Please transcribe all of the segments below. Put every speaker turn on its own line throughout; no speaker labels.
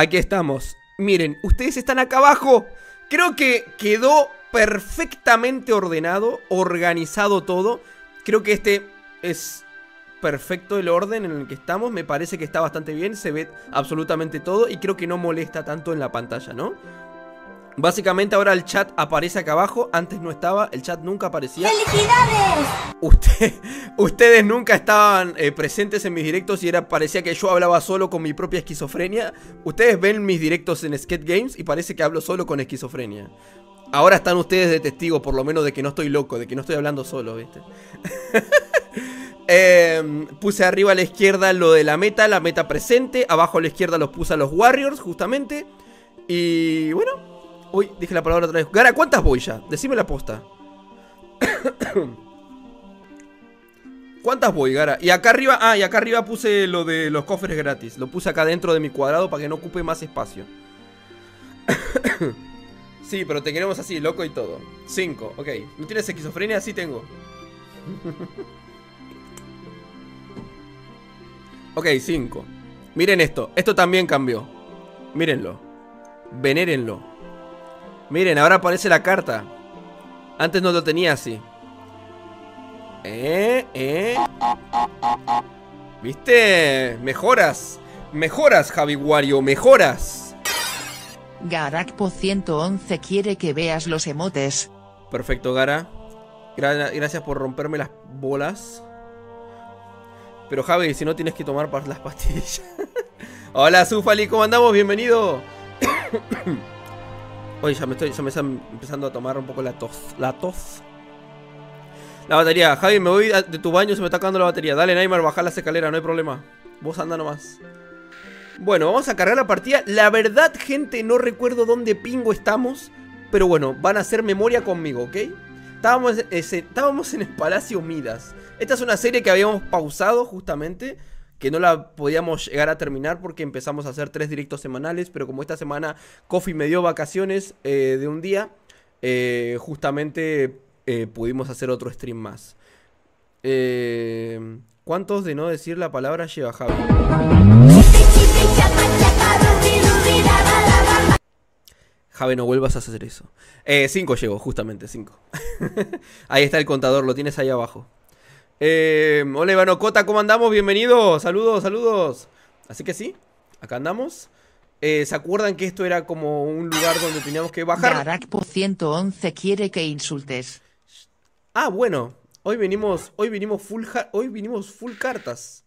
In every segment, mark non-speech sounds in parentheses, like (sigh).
Aquí estamos. Miren, ustedes están acá abajo. Creo que quedó perfectamente ordenado, organizado todo. Creo que este es perfecto el orden en el que estamos. Me parece que está bastante bien, se ve absolutamente todo y creo que no molesta tanto en la pantalla, ¿no? Básicamente ahora el chat aparece acá abajo, antes no estaba, el chat nunca aparecía. ¡Felicidades! (laughs) ustedes nunca estaban eh, presentes en mis directos y era, parecía que yo hablaba solo con mi propia esquizofrenia. Ustedes ven mis directos en Skate Games y parece que hablo solo con esquizofrenia. Ahora están ustedes de testigo, por lo menos, de que no estoy loco, de que no estoy hablando solo, ¿viste? (laughs) Em, puse arriba a la izquierda lo de la meta, la meta presente. Abajo a la izquierda los puse a los Warriors, justamente. Y bueno, Uy, dije la palabra otra vez. Gara, ¿cuántas voy ya? Decime la posta. (coughs) ¿Cuántas voy, Gara? Y acá arriba, ah, y acá arriba puse lo de los cofres gratis. Lo puse acá dentro de mi cuadrado para que no ocupe más espacio. (coughs) sí, pero te queremos así, loco y todo. 5, ok. ¿No tienes esquizofrenia? Sí tengo. (laughs) ok, 5. Miren esto. Esto también cambió. Mírenlo. Venérenlo. Miren, ahora aparece la carta. Antes no lo tenía así. Eh, eh. ¿Viste? Mejoras. Mejoras, Javi Wario, mejoras.
Garakpo 111 quiere que veas los emotes.
Perfecto, Gara. gracias por romperme las bolas. Pero Javi, si no tienes que tomar las pastillas. (laughs) Hola, Zufali, ¿cómo andamos? Bienvenido. (coughs) Oye, ya me estoy, empezando a tomar un poco la tos. La tos. La batería, Javi, me voy de tu baño, se me está acabando la batería. Dale, Neymar, baja la escalera, no hay problema. Vos anda nomás. Bueno, vamos a cargar la partida. La verdad, gente, no recuerdo dónde pingo estamos. Pero bueno, van a hacer memoria conmigo, ¿ok? Estábamos, estábamos en el Palacio Midas. Esta es una serie que habíamos pausado justamente que no la podíamos llegar a terminar porque empezamos a hacer tres directos semanales, pero como esta semana Kofi me dio vacaciones eh, de un día, eh, justamente eh, pudimos hacer otro stream más. ¿Cuántos de no decir la palabra lleva Javi? Javi, no vuelvas a hacer eso. cinco llegó, justamente, cinco. (laughs) ahí está el contador, lo tienes ahí abajo. Eh, hola Iván ¿cómo andamos? Bienvenidos, saludos, saludos. Así que sí, acá andamos. Eh, ¿Se acuerdan que esto era como un lugar donde teníamos que bajar?
por 111 quiere que insultes.
Ah, bueno. Hoy vinimos, hoy vinimos full hoy vinimos full cartas.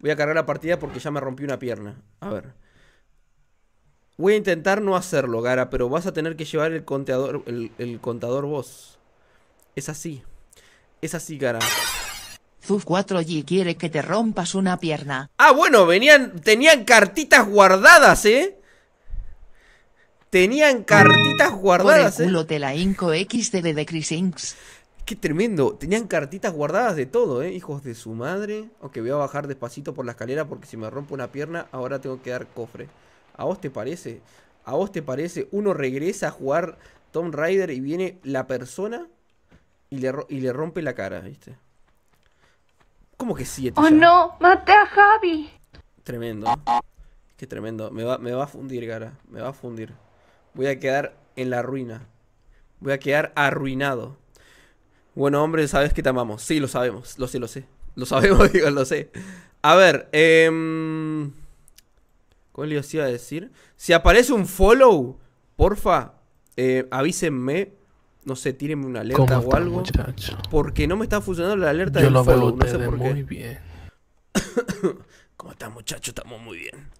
Voy a cargar la partida porque ya me rompí una pierna. A ver. Voy a intentar no hacerlo, Gara, pero vas a tener que llevar el contador, el, el contador
vos. Es así. Es así, Gara. Zuf 4G quiere que te rompas una pierna. Ah, bueno, venían, tenían cartitas guardadas, ¿eh? Tenían cartitas guardadas, Por el eh. la inco de
Chris Qué tremendo. Tenían cartitas guardadas de todo, ¿eh? Hijos de su madre. Ok, voy a bajar despacito por la escalera porque si me rompo una pierna, ahora tengo que dar cofre. ¿A vos te parece? ¿A vos te parece? Uno regresa a jugar Tomb Raider y viene la persona y le, y le rompe la cara, ¿viste? ¿Cómo que siete? ¡Oh
no! ¡Maté a Javi!
Tremendo. Qué tremendo. Me va, me va a fundir, cara. Me va a fundir. Voy a quedar en la ruina. Voy a quedar arruinado. Bueno, hombre, sabes que te amamos. Sí, lo sabemos. Lo sé, lo sé. Lo sabemos, (laughs) digo, lo sé. A ver, eh, em, ¿cómo le iba a decir? Si aparece un follow, porfa, eh, avísenme no sé, tírenme una alerta o algo. Porque no me está funcionando la alerta Yo del lo no sé por qué. Muy bien. (coughs) ¿Cómo estás, muchacho? Estamos muy bien.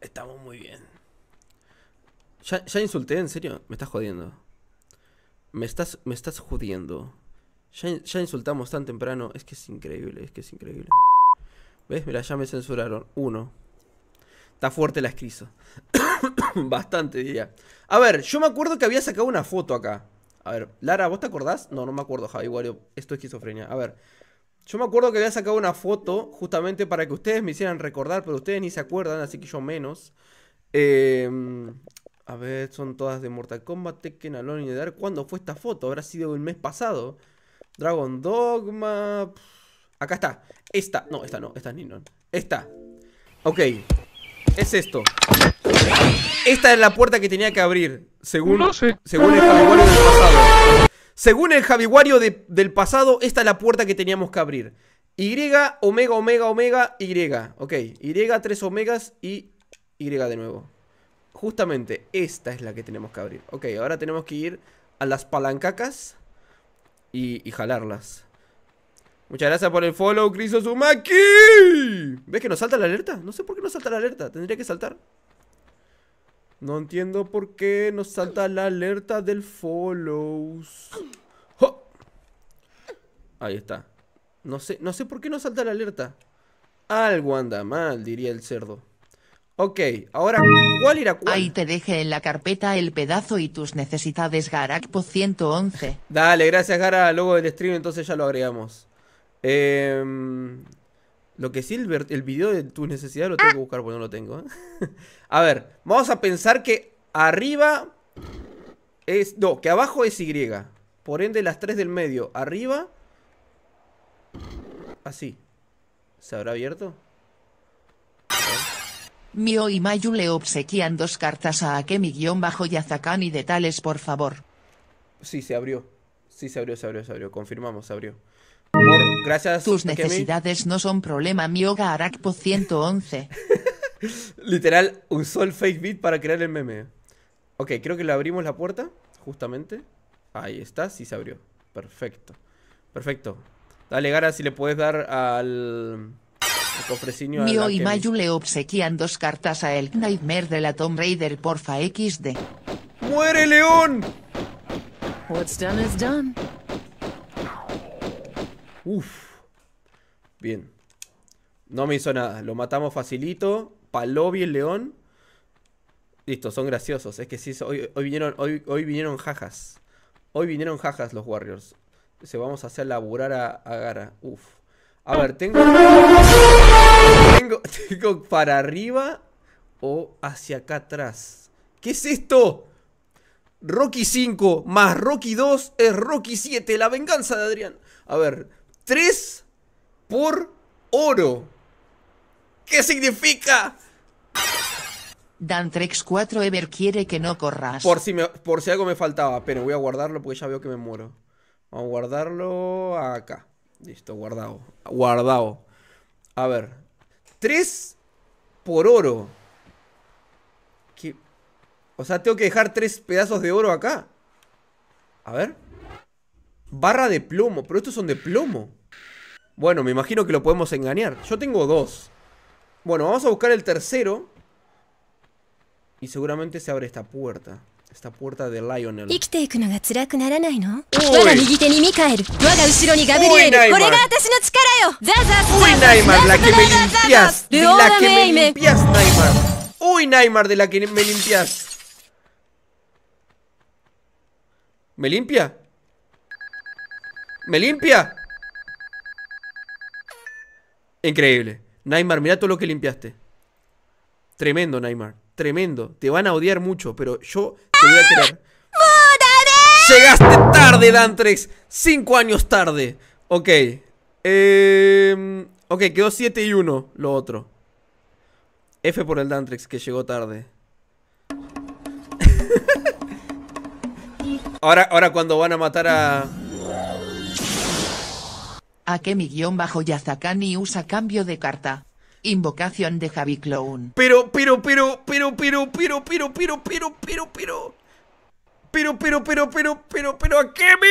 Estamos muy bien. Ya, insulté, en serio. Me estás jodiendo. Me estás, me estás jodiendo. Ya, insultamos tan temprano. Es que es increíble, es que es increíble. ¿Ves? Mira, ya me censuraron. Uno. Está fuerte la escrito (coughs) (coughs) Bastante, día A ver, yo me acuerdo que había sacado una foto acá. A ver, Lara, ¿vos te acordás? No, no me acuerdo, Javi Wario. Esto es esquizofrenia. A ver. Yo me acuerdo que había sacado una foto justamente para que ustedes me hicieran recordar, pero ustedes ni se acuerdan, así que yo menos. Eh, a ver, son todas de Mortal Kombat, Tekken, Alone y Dark. ¿Cuándo fue esta foto? Habrá sido el mes pasado. Dragon Dogma. Acá está. Esta. No, esta no. Esta es Ninon. Esta. Ok. Es esto. Esta es la puerta que tenía que abrir, según, según el Javiwario del pasado. Según el Javiwario del pasado, esta es la puerta que teníamos que abrir. Y, omega, omega, omega, Y. Ok, Y, 3 omegas y Y de nuevo. Justamente, esta es la que tenemos que abrir. Ok, ahora tenemos que ir a las palancacas y, jalarlas. Muchas gracias por el follow, Osumaki ¿Ves que nos salta la alerta? No sé por qué nos salta la alerta. Tendría que saltar. No entiendo por qué nos salta la alerta del follows. ¡Oh! Ahí está. No sé, no sé por qué nos salta la alerta. Algo anda mal, diría el cerdo. Ok,
ahora, ¿cuál irá cuál? Ahí te deje en la carpeta el pedazo y tus necesidades, Garakpo 111.
Dale, gracias, Gara. Luego del stream, entonces ya lo agregamos. Eh, lo que sí, el, video de tu necesidad lo tengo ah. que buscar, porque no lo tengo. ¿eh? (laughs) a ver, vamos a pensar que arriba es... No, que abajo es Y. Por ende, las tres del medio. Arriba... Así. ¿Se habrá abierto?
Mio y Mayu le obsequian dos cartas a Akemi-Bajo y Azakani de tales, por favor.
Sí, se abrió. Sí, se abrió, se abrió, se abrió. Confirmamos, se abrió. Por, gracias. Tus necesidades
no son problema mio Garakpo 111.
Literal, usó el fake beat para crear el meme. Ok, creo que le abrimos la puerta, justamente. Ahí está, sí se abrió. Perfecto. Perfecto. Dale, Gara, si le puedes dar al... Cofrecinio Mio y Mayu
le obsequian dos cartas a El Nightmare de la Tomb Raider porfa XD.
¡Muere, León!
What's done is done.
Uf. Bien. No me hizo nada. Lo matamos facilito. Palobi el León. Listo, son graciosos. Es que sí, hoy, vinieron, hoy, hoy, vinieron jajas. Hoy vinieron jajas los Warriors. Se vamos a hacer laburar a, Gara. Uf. A ver, tengo... tengo... (laughs) Tengo para arriba o hacia acá atrás. ¿Qué es esto? Rocky 5 más Rocky 2 es Rocky 7, la venganza de Adrián. A ver, 3
por oro.
¿Qué significa?
Dantrex 4 Ever quiere que no corras. Por
si, por si algo me faltaba, pero voy a guardarlo porque ya veo que me muero. Vamos a guardarlo acá. Listo, guardado. Guardado. A ver. 3 por oro. O sea, tengo que dejar 3 pedazos de oro acá. A ver. Barra de plomo. Pero estos son de plomo. Bueno, me imagino que lo podemos engañar. Yo tengo dos. Bueno, vamos a buscar el tercero. Y seguramente se abre esta puerta. Esta puerta de Lionel. Uy,
Neymar, la que me limpias. De la que me limpias, Neymar.
Uy, Neymar, de la que me limpias. ¿Me limpia? ¿Me limpia? Increíble. Neymar, mira todo lo que limpiaste. Tremendo, Neymar. Tremendo. Te van a odiar mucho, pero yo te voy a querer. Llegaste tarde, Dantrex. Cinco años tarde. Ok. Em, ok, quedó 7 y 1 lo otro. F por el Dantrex que llegó tarde.
(laughs)
ahora, ahora cuando van a matar a...
Akemi-Yazakani usa cambio de carta. Invocación de Javi Clown.
Pero, pero, pero, pero, pero, pero, pero, pero, pero, pero, pero. Pero, pero, pero, pero,
pero, pero, Akemi.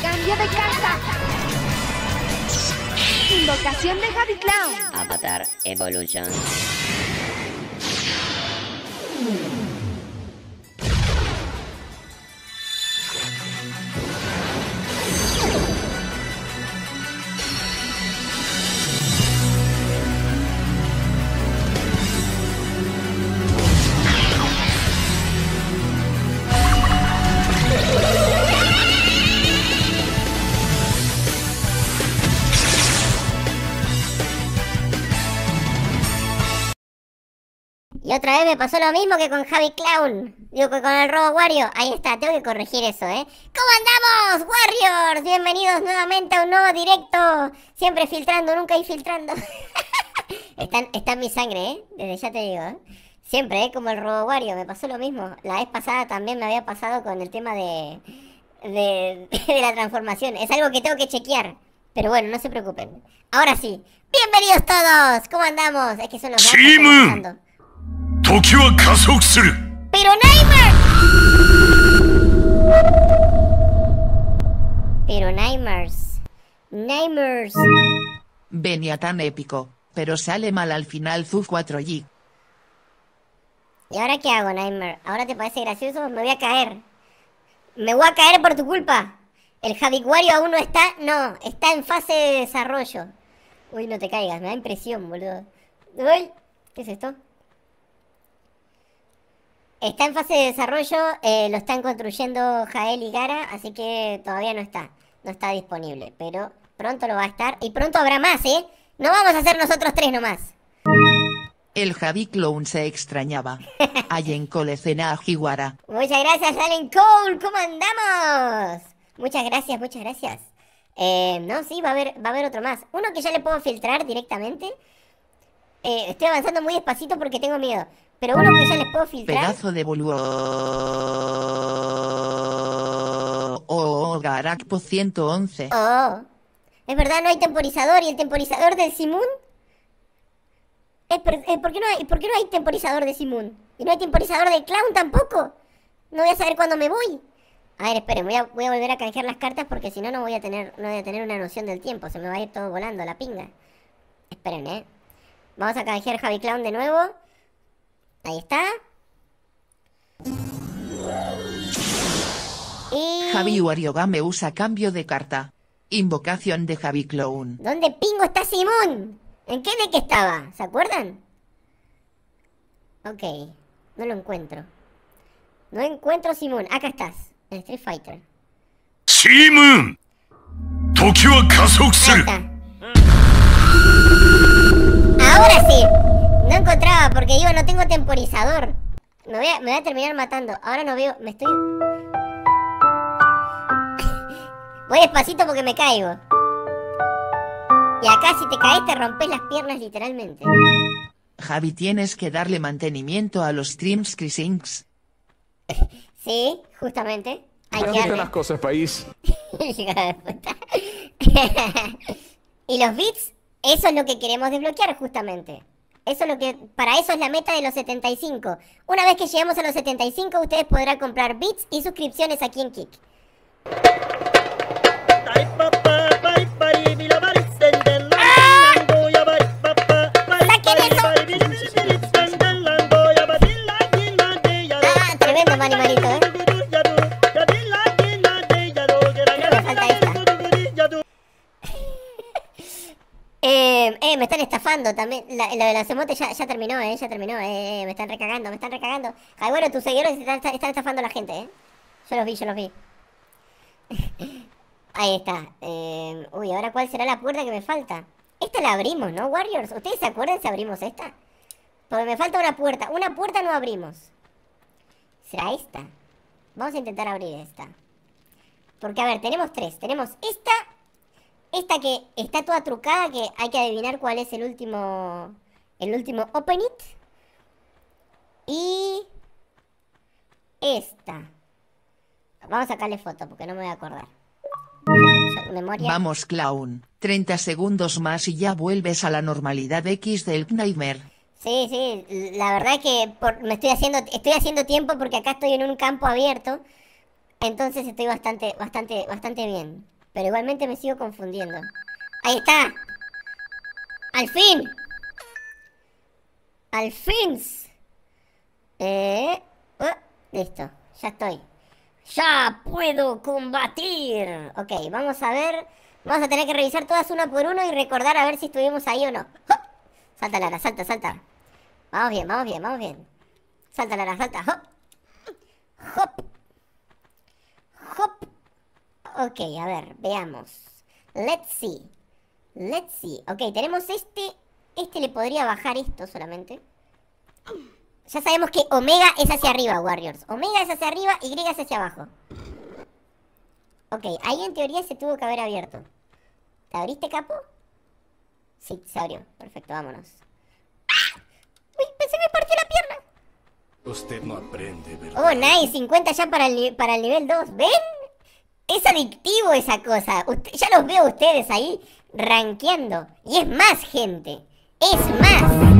Cambio de carta.
Invocación de Javi Clown. Avatar Evolution. Y otra vez me pasó lo mismo que con Javi Clown. Digo que con el robo Wario. Ahí está, tengo que corregir eso, ¿eh? ¿Cómo andamos, Warriors? Bienvenidos nuevamente a un nuevo directo. Siempre filtrando, nunca filtrando. (laughs) está, está en mi sangre, ¿eh? Desde ya te digo, ¿eh? Siempre, ¿eh? Como el robo Wario. Me pasó lo mismo. La vez pasada también me había pasado con el tema de, de, (laughs) de la transformación. Es algo que tengo que chequear. Pero bueno, no se preocupen. Ahora sí. Bienvenidos todos. ¿Cómo andamos? Es que son los
pero
Neymar. Pero Neymars. Neymars.
Venía tan épico, pero sale mal al final Zu 4G.
¿Y ahora qué hago, Neymar? ¿Ahora te parece gracioso? Me voy a caer. Me voy a caer por tu culpa. El Javicuario aún no está. No, está en fase de desarrollo. Uy, no te caigas, me da impresión, boludo. Uy, ¿qué es esto? Está en fase de desarrollo, eh, lo están construyendo Jael y Gara, así que todavía no está, no está disponible, pero pronto lo va a estar y pronto habrá más, ¿eh? No vamos a ser nosotros tres nomás.
El Javi Clown se extrañaba. Allen Cole cena a
Muchas gracias, Allen Cole, ¿cómo andamos? Muchas gracias, muchas gracias. Eh, no, sí, va a, haber, va a haber otro más. Uno que ya le puedo filtrar directamente. Eh, estoy avanzando muy despacito porque tengo miedo. Pero uno que pues, ya les puedo filtrar. Pedazo
de boludo. Oh, Garakpo 111.
Oh. Es verdad, no hay temporizador. ¿Y el temporizador del Simun? ¿por, qué no hay, no hay temporizador de Simun? ¿Y no hay temporizador de Clown tampoco? No voy a saber cuándo me voy. A ver, esperen, voy a, voy a volver a canjear las cartas porque si no, no voy a tener no voy a tener una noción del tiempo. Se me va a ir todo volando la pinga. Esperen, eh. Vamos a canjear Javi Clown de nuevo. Ahí está. Y... Javi
me usa cambio de carta. Invocación de Javi Clown.
¿Dónde pingo está Simón? ¿En qué de que estaba? ¿Se acuerdan? Ok, no lo encuentro. No encuentro Simón. Acá estás, en Street Fighter.
¡Simón! ¡Tokio
Ahora sí. No encontraba, porque digo, no tengo temporizador. Me voy a, me a terminar matando. Ahora no veo, me estoy... voy despacito porque me caigo. Y acá si te caes te rompes las piernas literalmente.
Javi, tienes que darle mantenimiento a los streams crisings.
(laughs) sí, justamente. Hay que darle. las
cosas, país. (laughs) (laughs)
y los bits, eso es lo que queremos desbloquear justamente. Eso lo que, para eso es la meta de los 75. Una vez que lleguemos a los 75, ustedes podrán comprar bits y suscripciones aquí en Kik. me están estafando también. La, de la ya, terminó, eh, ya terminó, eh, eh, me están recagando, me están recagando. Ay, bueno, tus seguidores están, estafando a la gente, eh. Yo los vi, yo los vi. (laughs) Ahí está. Eh, uy, ahora cuál será la puerta que me falta. Esta la abrimos, ¿no, Warriors? ¿Ustedes se acuerdan si abrimos esta? Porque me falta una puerta. Una puerta no abrimos. ¿Será esta? Vamos a intentar abrir esta. Porque, a ver, tenemos tres. Tenemos esta, esta que está toda trucada, que hay que adivinar cuál es el último. El último Open It. Y. Esta. Vamos a sacarle foto porque no me voy a acordar.
Vamos, clown. 30 segundos más y ya vuelves a la normalidad X del Nightmare.
Sí, sí, la verdad es que me estoy haciendo, estoy haciendo tiempo porque acá estoy en un campo abierto, entonces estoy bastante, bastante, bastante bien. Pero igualmente me sigo confundiendo. ¡Ahí está! ¡Al fin! ¡Al fin! Eh, eh, listo, ya estoy. ¡Ya puedo combatir! Ok, vamos a ver. Vamos a tener que revisar todas una por uno y recordar a ver si estuvimos ahí o no. Salta, Lara, salta, salta. Vamos bien, vamos bien, vamos bien. Salta, Lara, salta. ¡Hop! ¡Hop! ¡Hop! Ok, a ver, veamos. Let's see. Let's see. Ok, tenemos este. Este le podría bajar esto solamente. Ya sabemos que Omega es hacia arriba, Warriors. Omega es hacia arriba, Y es hacia abajo. Ok, ahí en teoría se tuvo que haber abierto. ¿Te abriste, capo? Sí, se abrió. Perfecto, vámonos. ¡Ah! Uy,
pensé que me partió la pierna. Usted no aprende, ¿verdad? Oh, nice.
50 ya para para el nivel 2. ¿Ven? Es adictivo esa cosa. ya los veo a ustedes ahí rankeando. Y es más, gente. Es más. ¡Ah!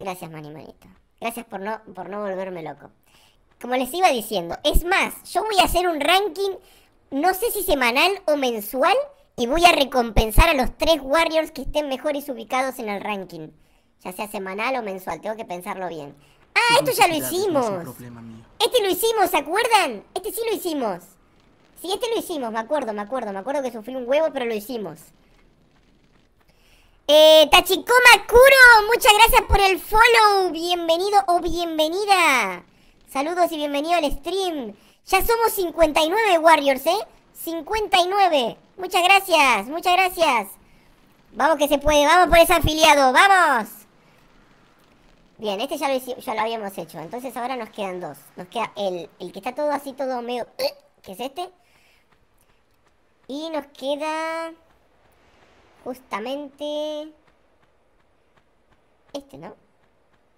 Gracias, mani, manito. Gracias por no, por no volverme loco. Como les iba diciendo, es más, yo voy a hacer un ranking, no sé si semanal o mensual, y voy a recompensar a los tres Warriors que estén mejores ubicados en el ranking. Ya sea semanal o mensual, tengo que pensarlo bien. Ah, esto ya lo hicimos. Este lo hicimos, ¿se acuerdan? Este sí lo hicimos. Sí, este lo hicimos, me acuerdo, me acuerdo. Me acuerdo que sufrí un huevo, pero lo hicimos Eh, Tachikoma Kuro, muchas gracias por el follow. Bienvenido o bienvenida. Saludos y bienvenido al stream. Ya somos 59 Warriors, ¿eh? 59. Muchas gracias, muchas gracias. Vamos que se puede, vamos por ese afiliado, vamos. Bien, este ya lo, ya lo habíamos hecho, entonces ahora nos quedan dos. Nos queda el, el que está todo así, todo medio... (clears throat) que es este. Y nos queda... justamente... este, ¿no?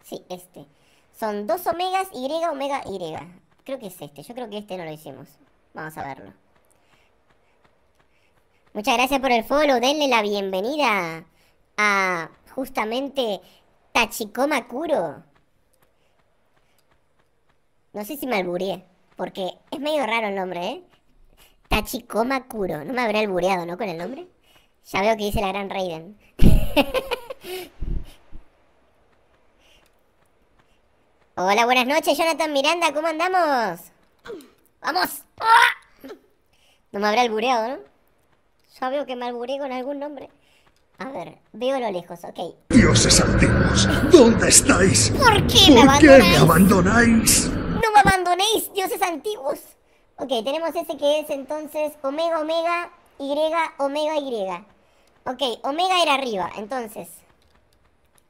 Sí, este. Son dos omegas, Y, omega, Y. Creo que es este, yo creo que este no lo hicimos. Vamos a verlo. Muchas gracias por el follow, denle la bienvenida a justamente Tachikoma Kuro. No sé si me albureé, porque es medio raro el nombre, ¿eh? Tachikoma No me habré albureado, ¿no? Con el nombre. Ya veo que dice la gran Raiden. (laughs) Hola, buenas noches, Jonathan Miranda, ¿cómo andamos? ¡Vamos! No me habré albureado, ¿no? Ya veo que me albureé con algún nombre. A ver, veo lo lejos, ok.
Dioses antiguos, ¿dónde estáis?
¿Por qué me abandonáis? Qué me
abandonáis?
No me abandonéis, dioses antiguos. Ok, tenemos ese que es entonces omega, omega, y, omega, y. Ok, omega era arriba, entonces.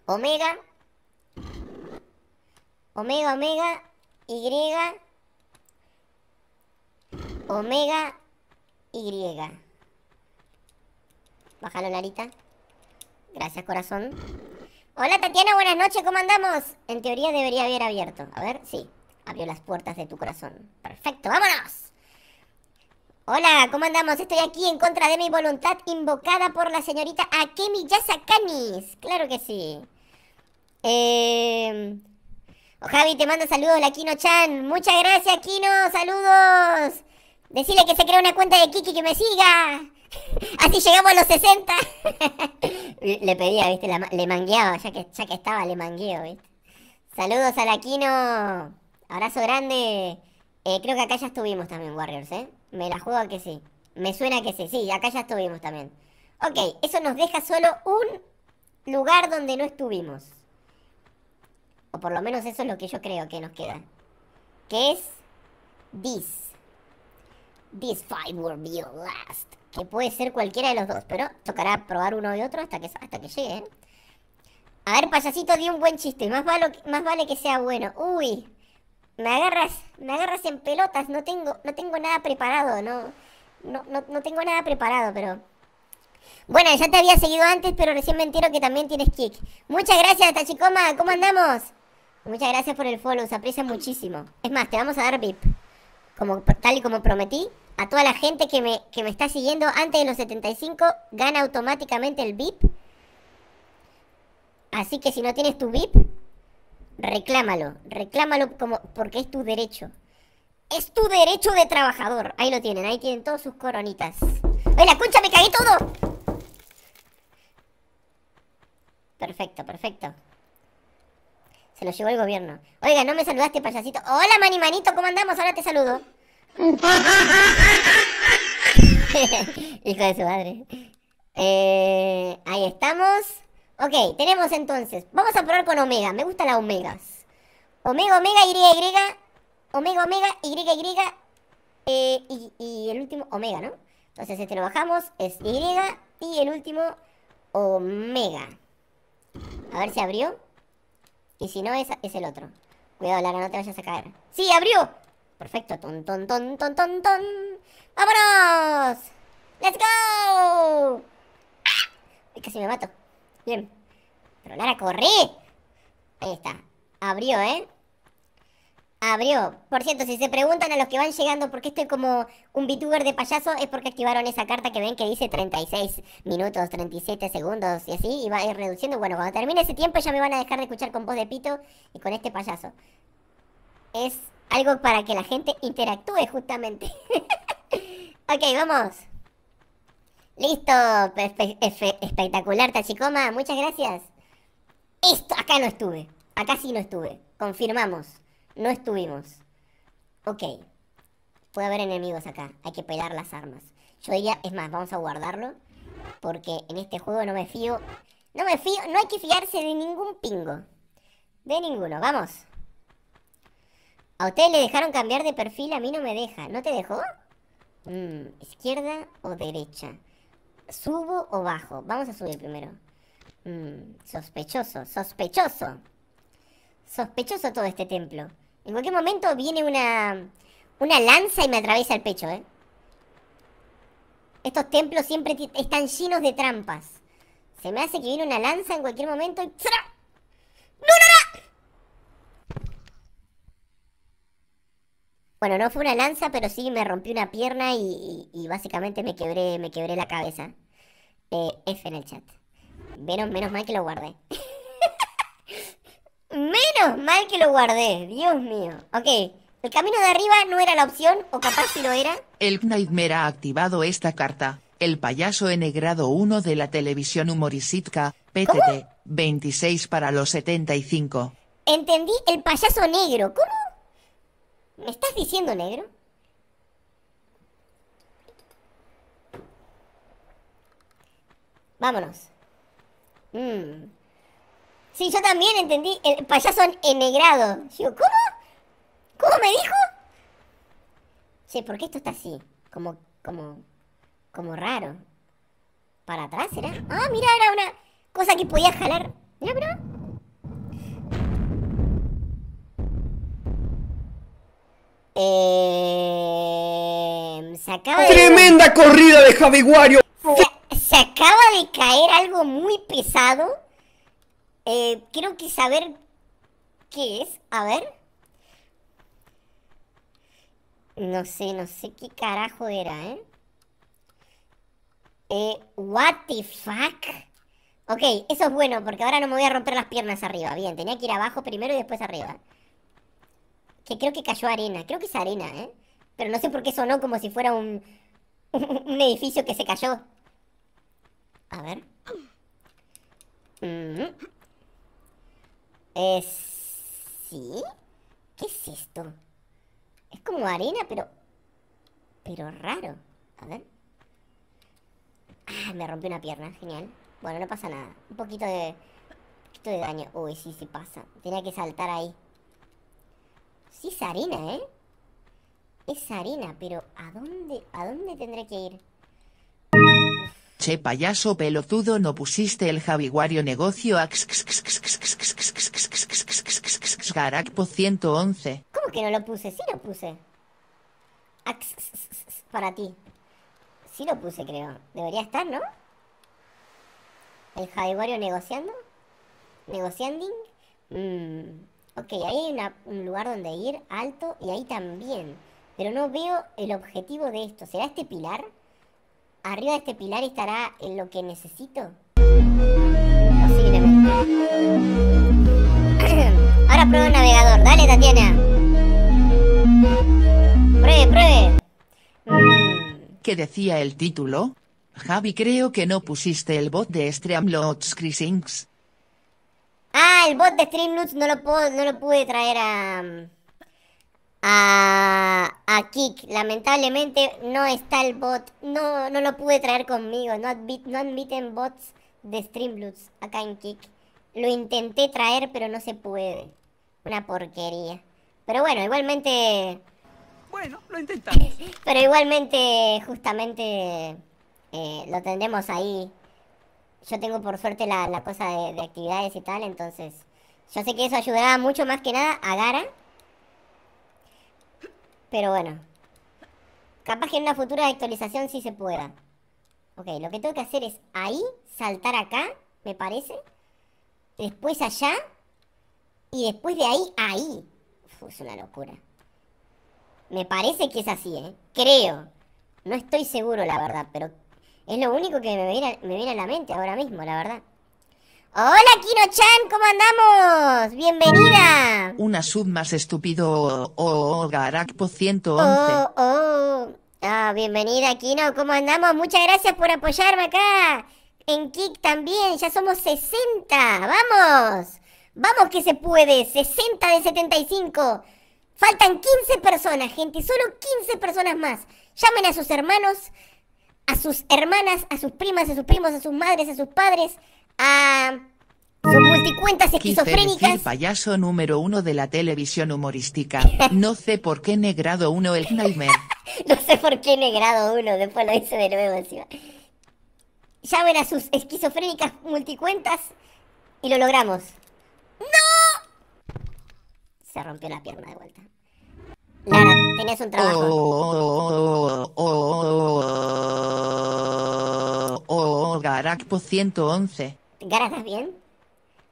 Omega. Omega, omega, y. Omega, y. Bájalo, Larita Gracias, corazón. Hola, Tatiana, buenas noches, ¿cómo andamos? En teoría debería haber abierto. A ver, sí, abrió las puertas de tu corazón. Perfecto, vámonos. Hola, ¿cómo andamos? Estoy aquí en contra de mi voluntad, invocada por la señorita Akemi Yasakanis. Claro que sí. Eh... Javi, te mando saludos, la Kino-chan. Muchas gracias, Kino. Saludos. Decirle que se crea una cuenta de Kiki que me siga. (laughs) Así llegamos a los 60. (laughs) le pedía, viste, le mangueaba, ya que, estaba, le mangueo, viste. Saludos a Kino Abrazo grande. Eh, creo que acá ya estuvimos también, Warriors, ¿eh? Me la juego que sí. Me suena que sí, sí, acá ya estuvimos también. Ok, eso nos deja solo un lugar donde no estuvimos. O por lo menos eso es lo que yo creo que nos queda. Que es... This. This fight will be the last que puede ser cualquiera de los dos, pero tocará probar uno y otro hasta que, hasta que lleguen. ¿eh? A ver, payasito, di un buen chiste. Más, más vale que sea bueno. Uy, me agarras, me agarras en pelotas. No tengo, no tengo nada preparado, no, no, no, tengo nada preparado, pero... Bueno, ya te había seguido antes, pero recién me entero que también tienes kick. Muchas gracias, Tachicoma. ¿Cómo andamos? Muchas gracias por el follow, se aprecia muchísimo. Es más, te vamos a dar VIP. Como, tal y como prometí, a toda la gente que me, que me está siguiendo antes de los 75, gana automáticamente el VIP. Así que si no tienes tu VIP, reclámalo, reclámalo como, porque es tu derecho. Es tu derecho de trabajador. Ahí lo tienen, ahí tienen todos sus coronitas. ¡Hola, la me cagué todo! Perfecto, perfecto. Se lo llevó el gobierno. Oiga, no me saludaste, payasito. Hola, mani manito, ¿cómo andamos? Ahora te saludo. (laughs) Hijo de su madre. Eh, ahí estamos. Ok, tenemos entonces. Vamos a probar con omega. Me gusta las omegas. Omega, omega, y, y. Omega, omega, y, eh, y. y, el último, omega, ¿no? Entonces este lo bajamos. Es y. Y el último, omega. A ver si abrió. Y si no, es, es el otro. Cuidado, Lara, no te vayas a caer. ¡Sí, abrió! Perfecto. Ton, ton, ton, ton, ton, ton. ¡Vámonos! ¡Let's go! ¡Ah! Casi me mato. Bien. Pero Lara, corrí. Ahí está. Abrió, ¿eh? Abrió. Por cierto, si se preguntan a los que van llegando por qué estoy como un VTuber de payaso, es porque activaron esa carta que ven que dice 36 minutos, 37 segundos y así, y va a ir reduciendo. Bueno, cuando termine ese tiempo ya me van a dejar de escuchar con voz de pito y con este payaso. Es algo para que la gente interactúe justamente. (laughs) ok, vamos. Listo, espectacular Tachicoma, muchas gracias. Esto, acá no estuve, acá sí no estuve, confirmamos, no estuvimos. Ok, puede haber enemigos acá, hay que pelar las armas. Yo diría, es más, vamos a guardarlo, porque en este juego no me fío, no me fío, no hay que fiarse de ningún pingo, de ninguno, vamos. A ustedes le dejaron cambiar de perfil, a mí no me deja. ¿No te dejó? Mm, ¿Izquierda o derecha? ¿Subo o bajo? Vamos a subir primero. Mm, sospechoso, sospechoso. Sospechoso todo este templo. En cualquier momento viene una, una lanza y me atraviesa el pecho, ¿eh? Estos templos siempre están llenos de trampas. Se me hace que viene una lanza en cualquier momento y... ¡No, no, no! Bueno, no fue una lanza, pero sí me rompí una pierna y, básicamente me quebré, me quebré la cabeza. Eh, F en el chat. Menos, mal que lo guardé. (laughs) menos mal que lo guardé, Dios mío. Ok, el camino de arriba no era la opción, o capaz si lo era. El
Nightmare ha activado esta carta. El payaso en grado 1 de la televisión humorisitka, PTT, 26 para los 75.
Entendí el payaso negro. ¿Cómo ¿Me estás diciendo negro? Vámonos. Mm. Sí, yo también entendí. El payaso ennegrado. Yo, ¿cómo? ¿Cómo me dijo? Sí, ¿por qué esto está así? Como, como, como raro. ¿Para atrás era? Ah, mira, era una cosa que podía jalar. Mira, Eh, se acaba ¡Tremenda corrida de Javi Se, se, acaba de caer algo muy pesado. Eh, quiero que saber qué es. A ver. No sé, no sé qué carajo era, ¿eh? Eh, what the fuck? Ok, eso es bueno porque ahora no me voy a romper las piernas arriba. Bien, tenía que ir abajo primero y después arriba creo que cayó arena. Creo que es arena, ¿eh? Pero no sé por qué sonó como si fuera un, (laughs) un, edificio que se cayó. A ver. ¿Sí? ¿Qué es esto? Es como arena, pero... Pero raro. A ver. Ah, me rompió una pierna. Genial. Bueno, no pasa nada. Un poquito de... Un poquito de daño. Uy, sí, sí pasa. Tenía que saltar ahí. Sí es harina, ¿eh? Es harina, pero ¿a dónde, a dónde tendré que ir?
Che payaso pelotudo no pusiste el Javiguario negocio ax Garakpo 111.
¿Cómo que no lo puse? Sí lo puse. para ti. Sí lo puse, creo. Debería estar, ¿no? El Javiguario negociando. Negocianding. Mmm. Ok, ahí hay un lugar donde ir alto y ahí también. Pero no veo el objetivo de esto. ¿Será este pilar? Arriba de este pilar estará lo que necesito. (clears throat) Ahora prueba el navegador. Dale, Tatiana. Pruebe, pruebe. Mm.
¿Qué decía el título? Javi, creo que no pusiste el bot de Streamlords Crisings.
Ah, el bot de Streamloots no lo puedo, no lo pude traer a a a Kik. Lamentablemente no está el bot. No no lo pude traer conmigo. No, admit, admiten bots de Streamloots acá en Kik. Lo intenté traer, pero no se puede. Una porquería. Pero bueno, igualmente bueno, lo (laughs) intentamos. pero igualmente justamente eh, lo tendremos ahí yo tengo por suerte la, cosa de, actividades y tal, entonces yo sé que eso ayudará mucho más que nada a Gara. Pero bueno, capaz que en una futura actualización sí se pueda. Ok, lo que tengo que hacer es ahí, saltar acá, me parece. Después allá. Y después de ahí, ahí. Uf, es una locura. Me parece que es así, ¿eh? Creo. No estoy seguro, la verdad, pero es lo único que me viene, a la mente ahora mismo, la verdad. Hola Kino-chan, ¿cómo andamos? Bienvenida. Una sub
más estúpido o oh, oh, oh, Garakpo 111. Oh,
oh. Ah, bienvenida Kino, ¿cómo andamos? Muchas gracias por apoyarme acá. En Kik también, ya somos 60. Vamos. Vamos que se puede. 60 de 75. Faltan 15 personas, gente. Solo 15 personas más. Llamen a sus hermanos, a sus hermanas, a sus primas, a sus primos, a sus madres, a sus padres, a sus multicuentas esquizofrénicas. El
payaso número uno de la televisión humorística. (laughs) No sé por qué negrado uno el Nightmare.
(laughs) no sé por qué negrado uno, después lo hice de nuevo encima. Llamen a sus esquizofrénicas multicuentas y lo logramos. ¡No! Se rompió la pierna de vuelta. Lara, mm. tenés un
trabajo. Oh, Garak por 111.
Garak, ¿estás bien?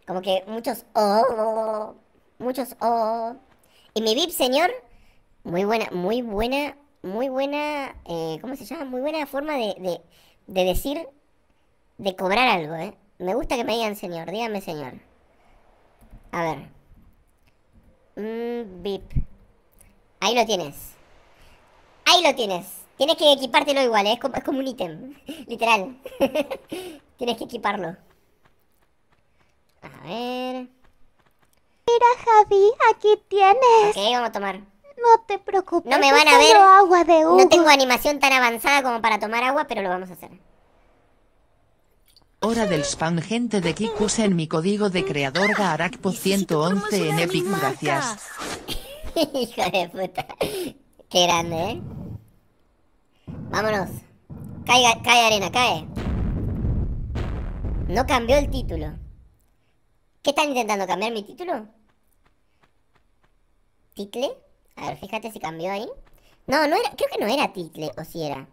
Como que muchos oh, muchos oh. Y mi VIP, señor, muy buena, muy buena, muy buena, eh, ¿cómo se llama? Muy buena forma de, de, decir, de cobrar algo, ¿eh? Me gusta que me digan señor, dígame señor. A ver. Mm, VIP. Ahí lo tienes. Ahí lo tienes. Tienes que equipártelo igual, ¿eh? es, como, un ítem. (laughs) Literal. (laughs) tienes que equiparlo. A ver. Mira, Javi, aquí tienes. Ok, vamos a tomar. No te preocupes. No me van a ver. No tengo animación tan avanzada como para tomar agua, pero lo vamos a hacer.
Hora del spam gente de Kikus en mi código de creador Gaarakpo 111 en Epic. Gracias.
(laughs) (laughs) Hijo de puta. Qué grande, ¿eh? Vámonos. Cae, cae arena, cae. No cambió el título. ¿Qué están intentando? ¿Cambiar mi título? ¿Title? A ver, fíjate si cambió ahí. No, no era, creo que no era title, o si era.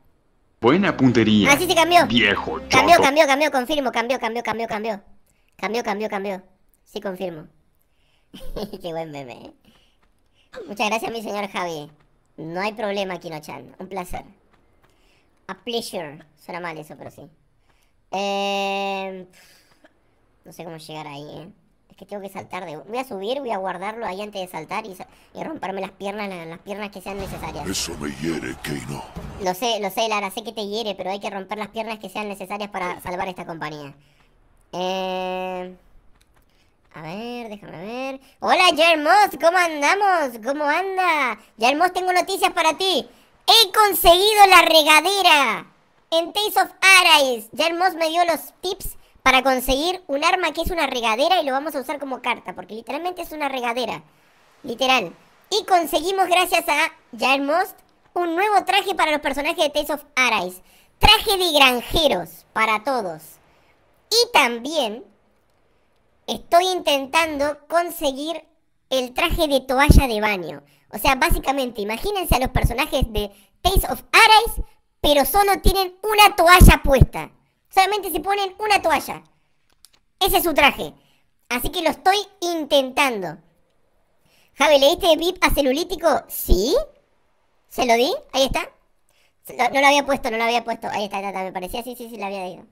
Buena puntería. Ah, sí, cambió. Viejo, Cambio, Cambió,
cambió, cambió, confirmo, cambió, cambió, cambió, cambió. Cambió, cambió, cambió. Sí, confirmo. (laughs) Qué buen meme, ¿eh? Muchas gracias, mi señor Javi. No hay problema, Kino-chan. Un placer. A pleasure. Suena mal eso, pero sí. Eh, no sé cómo llegar ahí, ¿eh? Es que tengo que saltar de... Voy a subir, voy a guardarlo ahí antes de saltar y, romperme las piernas, las, piernas que sean necesarias.
Eso me hiere, Keino.
Lo sé, lo sé, Lara, sé que te hiere, pero hay que romper las piernas que sean necesarias para salvar esta compañía. Eh... A ver, déjame ver. Hola, Moss! ¿cómo andamos? ¿Cómo anda? Germos, tengo noticias para ti. He conseguido la regadera. En Taste of Arise, Germos me dio los tips para conseguir un arma que es una regadera y lo vamos a usar como carta, porque literalmente es una regadera. Literal. Y conseguimos, gracias a Jarmost, un nuevo traje para los personajes de Tales of Arise. Traje de granjeros para todos. Y también estoy intentando conseguir el traje de toalla de baño. O sea, básicamente, imagínense a los personajes de Taste of Arise, pero solo tienen una toalla puesta. Solamente se ponen una toalla. Ese es su traje. Así que lo estoy intentando. Javi, ¿le diste VIP a celulítico? Sí. ¿Se lo di? Ahí está. No, lo había puesto, no lo había puesto. Ahí está, Me parecía, sí, sí, sí, lo había ido.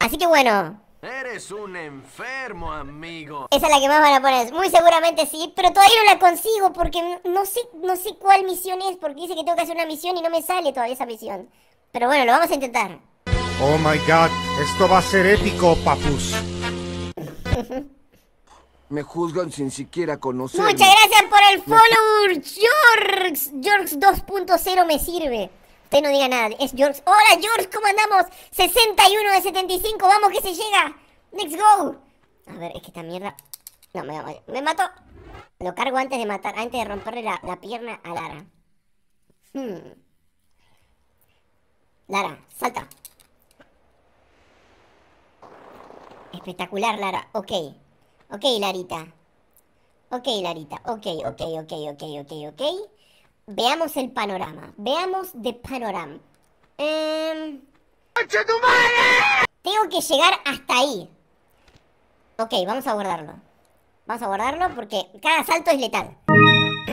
Así que bueno,
Eres un enfermo, amigo. Esa es la que más van a poner.
Muy seguramente sí, pero todavía no la consigo porque no sé, no sé cuál misión es. Porque dice que tengo que hacer una misión y no me sale todavía esa misión. Pero bueno, lo vamos a intentar.
Oh my god, esto va a ser épico, papus.
(laughs)
me juzgan sin siquiera conocer.
Muchas gracias
por el follow, George. George 2.0 me sirve. Usted no diga nada. Es George. ¡Hola, George! ¿Cómo andamos? 61 de 75. ¡Vamos que se llega! ¡Let's go! A ver, es que esta mierda... No, me, me mató. Lo cargo antes de matar, antes de romperle la, la pierna a Lara. Hmm. Lara, salta. Espectacular, Lara. Ok. Ok, Larita. Ok, Larita. Ok, ok, ok, ok, ok, ok. Veamos el panorama. Veamos de panorama. Eh... Tengo que llegar hasta ahí. Ok, vamos a guardarlo. Vamos a guardarlo porque cada salto es letal.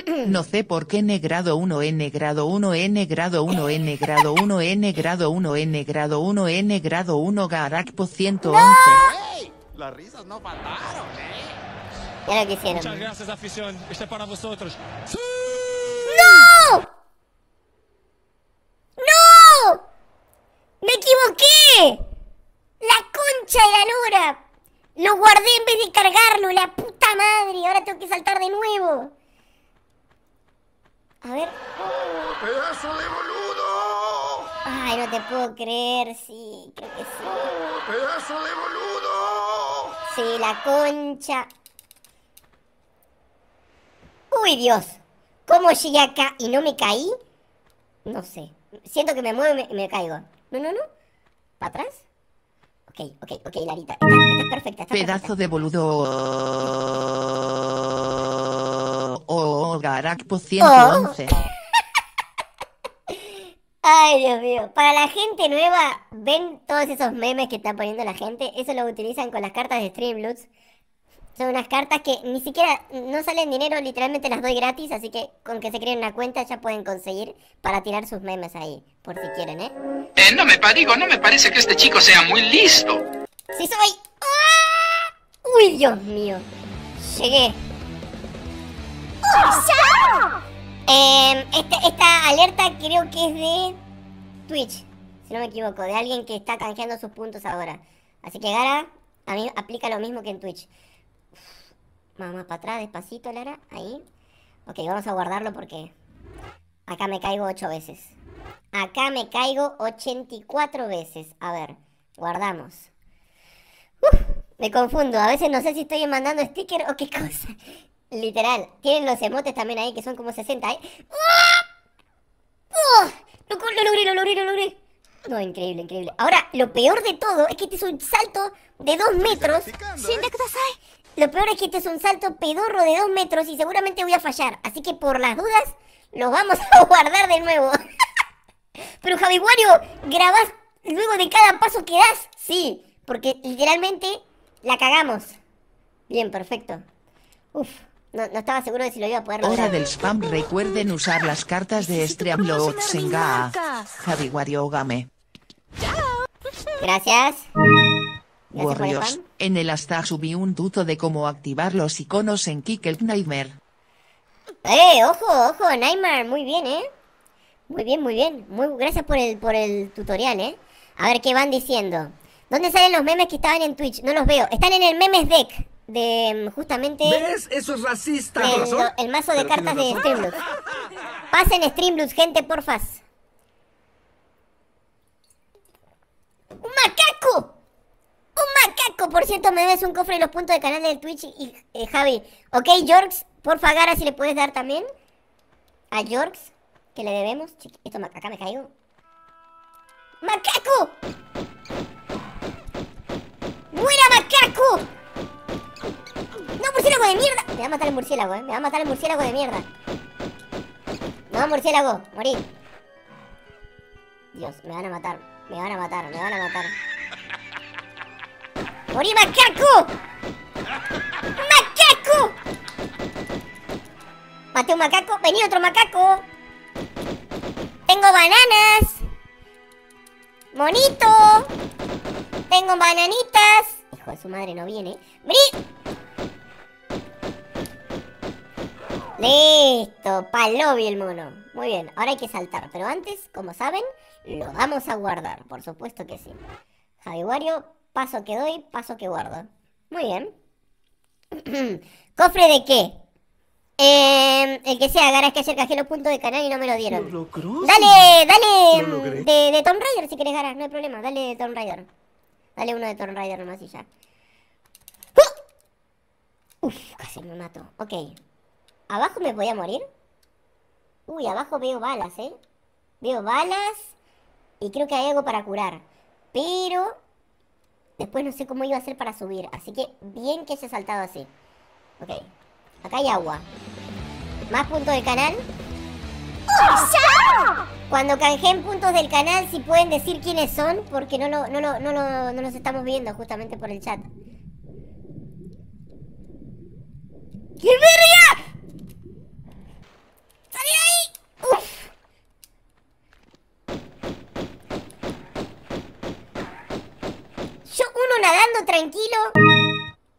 (clears throat) No sé por qué N grado 1 n grado 1 n grado 1 n grado 1 n grado 1 n grado 1 n grado 1 garakpo 111.
Las risas no faltaron, ¿eh?
Ya lo Muchas
gracias, afición. Esto es para vosotros. ¡Sí! ¡Me equivoqué! ¡La concha de la lora! Lo guardé en vez de cargarlo, la puta madre. Ahora tengo que saltar de nuevo. A ver. Oh, ¡Pedazo de boludo! Ay, no te puedo creer, sí, creo que sí. Oh, ¡Pedazo de boludo! Sí, la concha. Uy, Dios. ¿Cómo llegué acá y no me caí? No sé. Siento que me muevo y me caigo. No, no, no. ¿Para atrás? Ok, ok, ok, Larita. Está,
está perfecta, Pedazo de boludo. Oh, Garakpo 111.
(laughs) Ay, Dios mío. Para la gente nueva, ven todos esos memes que está poniendo la gente. Eso lo utilizan con las cartas de Streamloots son unas cartas que ni siquiera no salen dinero, literalmente las doy gratis, así que con que se creen una cuenta ya pueden conseguir para tirar sus memes ahí, por si quieren, ¿eh?
eh no me digo, no me parece que este chico sea muy listo.
Sí soy. ¡ah! Uy, Dios mío. Llegué. ¡Oh, em, este, esta, alerta creo que es de Twitch, si no me equivoco, de alguien que está canjeando sus puntos ahora. Así que Gara, a mí aplica lo mismo que en Twitch. Más, para atrás, despacito, Lara. Ahí. Ok, vamos a guardarlo porque acá me caigo ocho veces. Acá me caigo 84 veces. A ver, guardamos. me confundo. A veces no sé si estoy mandando sticker o qué (laughs) cosa. Literal. Tienen los emotes también ahí que son como 60. ¿eh? ¡Ah! ¡Oh! Lo, logré, lo logré, lo logré. No, increíble, increíble. Ahora, lo peor de todo es que este es un salto de 2 metros. Lo peor es que este es un salto pedorro de dos metros y seguramente voy a fallar. Así que por las dudas, lo vamos a (laughs) guardar de nuevo. (laughs) Pero Javi Wario, ¿grabás luego de cada paso que das? Sí, porque literalmente la cagamos. Bien, perfecto. Uf, no, estaba seguro de si lo iba a poder lograr. Hora del
spam, recuerden usar las cartas de Streamlord Senga. Javi Wario Game. Gracias. Warriors. En el hasta subí un tuto de cómo activar los iconos en Kick Nightmare.
¡Eh! ¡Ojo, ojo! Nightmare, muy bien, ¿eh? Muy bien, muy bien. Muy, gracias por el, por el tutorial, ¿eh? A ver qué van diciendo. ¿Dónde salen los memes que estaban en Twitch? No los veo. Están en el memes deck de mm, justamente. ¿Ves? Eso es racista. El, el mazo de cartas de Streamlux. Pasen Streamlux, gente, porfas. ¡Un macaco! Un macaco, por cierto, me debes un cofre en los puntos de canal del Twitch y eh, Javi. Ok, Yorks por Gara, si le puedes dar también a Yorks que le debemos. Esto, acá me caigo. ¡Macaco! ¡Buena, macaco! ¡No, murciélago de mierda! Me va a matar el murciélago, eh. Me va a matar el murciélago de mierda. No, murciélago, morí. Dios, me van a matar. Me van a matar, me van a matar. ¡Morí, macaco! ¡Macaco! Maté un macaco. Vení otro macaco. Tengo bananas. Monito. Tengo bananitas. Hijo de su madre, no viene. ¡Vení! Listo, pa'l lobby el mono. Muy bien, ahora hay que saltar. Pero antes, como saben, lo vamos a guardar. Por supuesto que sí. Wario. Paso que doy, paso que guardo. Muy bien. (clears throat) ¿Cofre de qué? Em, el que sea, ganas que ayer cajé los puntos de canal y no me lo dieron. dale, dale de, de Tomb Raider si querés ganar, no hay problema. Dale de Tomb Raider. Dale uno de Tomb Raider nomás y ya. ¡Ah! Uf, casi me mato. Ok. ¿Abajo me voy a morir? Uy, abajo veo balas, ¿eh? Veo balas y creo que hay algo para curar. Pero Después no sé cómo iba a hacer para subir. Así que bien que se ha saltado así. Ok. Acá hay agua. Más puntos del canal.
¡Oh,
Cuando canjeen puntos del canal, si pueden decir quiénes son, porque no, lo, no, no, no, los estamos viendo justamente por el chat. ¡Qué verga! Dando tranquilo.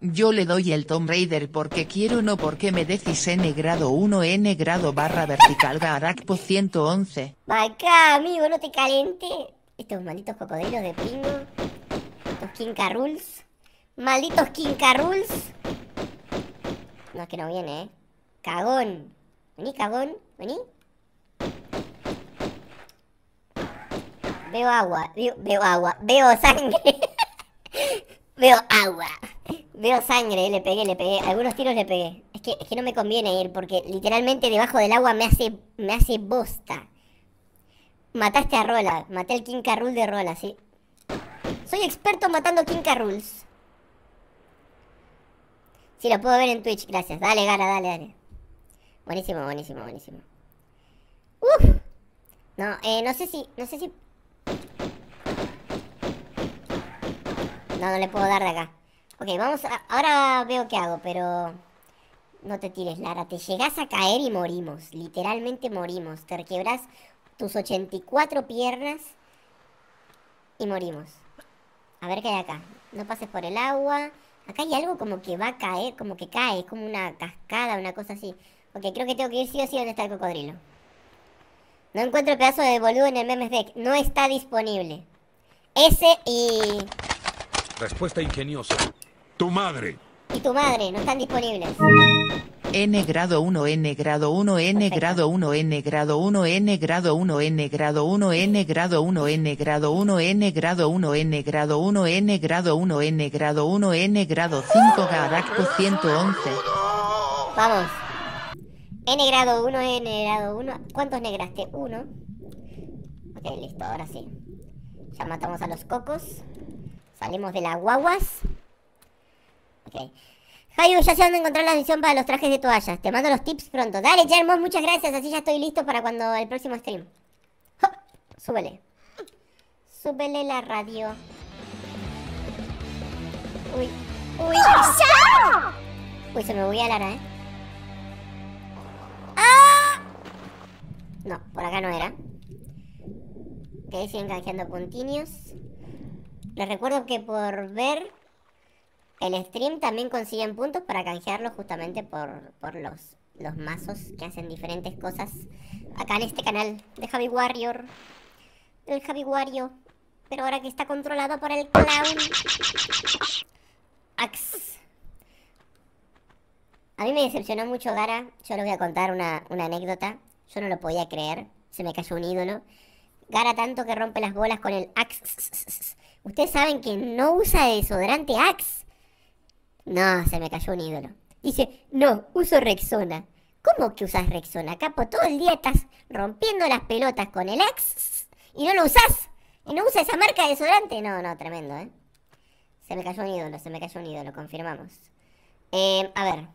Yo le doy el Tomb Raider porque quiero no porque me decís N grado 1 N grado barra vertical Garakpo 111.
Acá, amigo, no te caliente Estos malditos cocodrilos de pingo. Estos Kinka Malditos Kinka No, es que no viene, eh. Cagón. Vení, cagón. Vení. Veo agua. veo agua. Veo sangre. Veo agua. Veo sangre, eh, le pegué, le pegué. Algunos tiros le pegué. Es que, que no me conviene ir porque literalmente debajo del agua me hace, me hace bosta. Mataste a Rola. Maté al King Carrul de Rola, sí. Soy experto matando King Carrules. Sí, lo puedo ver en Twitch, gracias. Dale, gana, dale, dale. Buenísimo, buenísimo, buenísimo. Uf. No, eh, no sé si, no sé si No, no le puedo dar de acá. Ok, vamos Ahora veo qué hago, pero... No te tires, Lara. Te llegas a caer y morimos. Literalmente morimos. Te requebras tus 84 piernas y morimos. A ver qué hay acá. No pases por el agua. Acá hay algo como que va a caer, como que cae. Es como una cascada, una cosa así. Ok, creo que tengo que ir sí o sí donde está el cocodrilo. No encuentro el pedazo de boludo en el memes deck. No está disponible. Ese y...
Respuesta
ingeniosa.
Tu madre. Y tu madre, no están disponibles.
N grado 1, N grado 1, N grado 1, N grado 1, N grado 1, N grado 1, N grado 1, N grado 1, N grado 1, N grado 1, N grado 1, N grado 1, N grado 5, Garacto 111. Vamos.
N grado 1, N grado 1. ¿Cuántos negraste? 1. Ok, listo, ahora sí. Ya matamos a los cocos. Salimos de las guaguas. Ok. Jaiu, ya se van encontrar la edición para los trajes de toallas. Te mando los tips pronto. Dale, Charmos, muchas gracias. Así ya estoy listo para cuando el próximo stream. Súbele. Súbele la radio. Uy. Uy. Uy, se me voy a Lara, ¿eh? ¡Ah! No, por acá no era. Ok, siguen canjeando puntiños. Les recuerdo que por ver el stream también consiguen puntos para canjearlo justamente por, los, los mazos que hacen diferentes cosas acá en este canal de Javi Warrior. El Javi Wario, pero ahora que está controlado por el clown. Ax. A mí me decepcionó mucho Gara. Yo les voy a contar una, anécdota. Yo no lo podía creer. Se me cayó un ídolo. Gara tanto que rompe las bolas con el ax Ustedes saben que no usa desodorante Axe. No, se me cayó un ídolo. Dice, no, uso Rexona. ¿Cómo que usas Rexona, capo? Todo el día estás rompiendo las pelotas con el Axe y no lo usas. Y no usa esa marca de desodorante. No, no, tremendo, ¿eh? Se me cayó un ídolo, se me cayó un ídolo, confirmamos. Eh, a ver.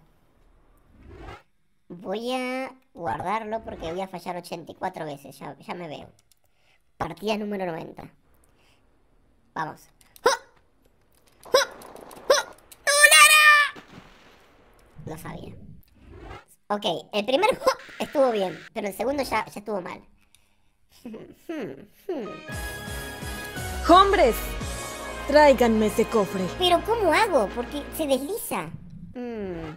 Voy a guardarlo porque voy a fallar 84 veces, ya, ya me veo. Partida número 90. Vamos. Lo sabía. Ok, el primer estuvo bien, pero el segundo ya, estuvo mal. ¡Hombres!
Tráiganme ese cofre.
Pero ¿cómo hago? Porque se desliza. Mm.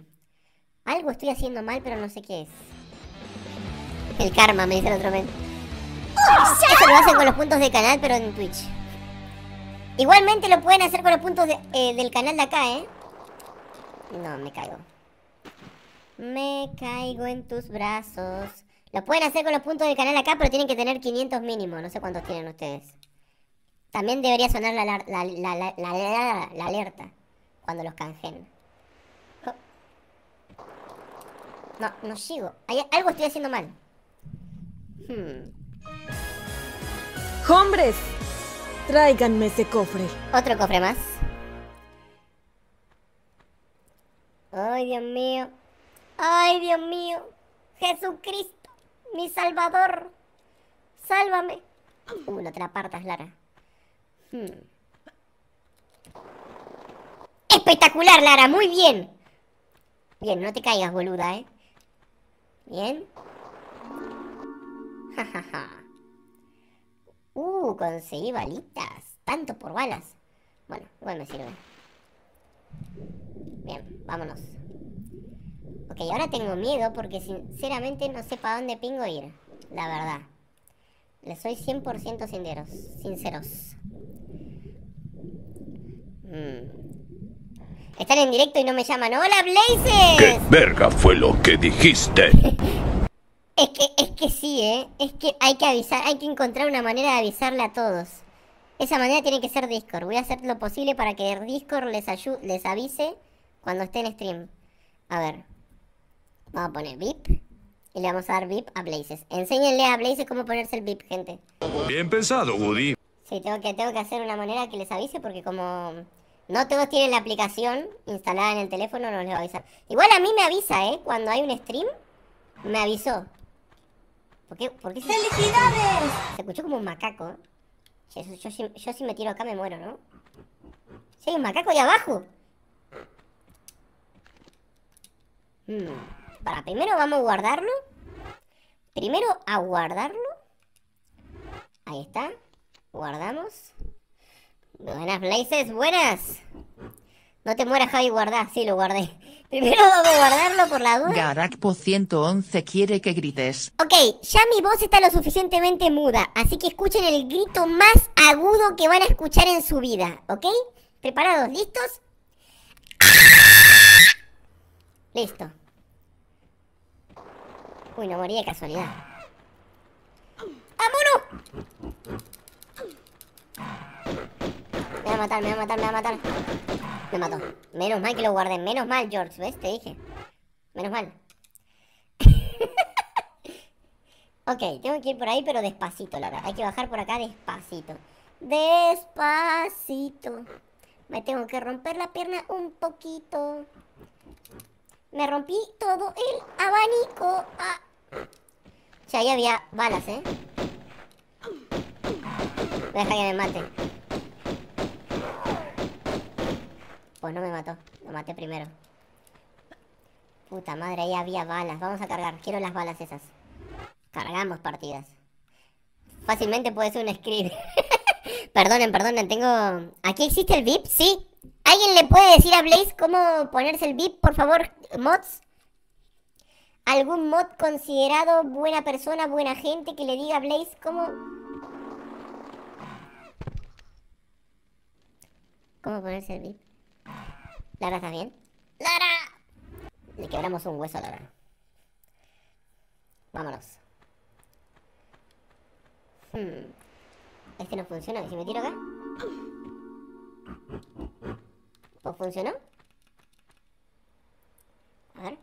Algo estoy haciendo mal, pero no sé qué es. El karma, me dice el otro men. ¡Oh, eso lo hacen con los puntos de canal, pero en Twitch. Igualmente lo pueden hacer con los puntos eh, del canal de acá, ¿eh? No, me caigo. Me caigo en tus brazos. Lo pueden hacer con los puntos del canal de acá, pero tienen que tener 500 mínimo. No sé cuántos tienen ustedes. También debería sonar la, la, la, la alerta cuando los canjen. No, no sigo. algo estoy haciendo mal. Hmm. ¡Hombres! Tráiganme ese cofre. Otro cofre más. Ay, Dios mío. Ay, Dios mío. Jesucristo, mi Salvador. Sálvame. Uh, la apartas, Lara. Hmm. Espectacular, Lara. Muy bien. Bien, no te caigas, boluda, ¿eh? Bien. Ja, ja, ja. Uh, conseguí balitas. Tanto por balas. Bueno, bueno me sirve. Bien, vámonos. Ok, ahora tengo miedo porque sinceramente no sé para dónde pingo ir. La verdad. Les soy 100% sinceros. Sinceros. Mm. Están en directo y no me llaman. ¡Hola, Blazes! ¿Qué
verga fue lo que dijiste? (laughs)
Es que, es que sí, ¿eh? Es que hay que avisar, hay que encontrar una manera de avisarle a todos. Esa manera tiene que ser Discord. Voy a hacer lo posible para que Discord les, les avise cuando esté en stream. A ver. Vamos a poner VIP. Y le vamos a dar VIP a Blazes. Enséñenle a Blazes cómo ponerse el VIP, gente.
Bien pensado, Woody.
Sí, tengo que, tengo que hacer una manera que les avise porque como no todos tienen la aplicación instalada en el teléfono, no les va a avisar. Igual a mí me avisa, ¿eh? Cuando hay un stream, me avisó. ¿Por qué? se... ¡Felicidades! Se escuchó como un macaco. Yo, si me tiro acá me muero, ¿no? ¡Sí, hay un macaco ahí abajo. Mm, para, primero vamos a guardarlo. Primero a guardarlo. Ahí está. Guardamos. Buenas, Blazes, buenas. No te mueras, Javi, guardá. Sí, lo guardé. (laughs) Primero a guardarlo por la duda.
Garakpo 111 quiere que grites.
Ok, ya mi voz está lo suficientemente muda, así que escuchen el grito más agudo que van a escuchar en su vida, ¿ok? ¿Preparados? ¿Listos? Listo. Uy, no morí de casualidad. mono! Me va a matar, me va a matar, me va a matar. Me mató. Menos mal que lo guardé. Menos mal, George. ¿Ves? Te dije. Menos mal. (laughs) ok, tengo que ir por ahí, pero despacito, la verdad. Hay que bajar por acá despacito. Despacito. Me tengo que romper la pierna un poquito. Me rompí todo el abanico. Ah. O sea, ahí había balas, ¿eh? Deja que me mate. Pues no me mató. Lo maté primero. Puta madre, ahí había balas. Vamos a cargar. Quiero las balas esas. Cargamos partidas. Fácilmente puede ser un script. (laughs) perdonen, perdonen. Tengo... ¿Aquí existe el VIP? Sí. ¿Alguien le puede decir a Blaze cómo ponerse el VIP, por favor, mods? ¿Algún mod considerado buena persona, buena gente que le diga a Blaze cómo... ¿Cómo ponerse el VIP? Lara, ¿estás bien? ¡Lara! Le quebramos un hueso a Lara. Vámonos. Hmm. Este no funciona. si me tiro acá? ¿Pues funcionó? A ver.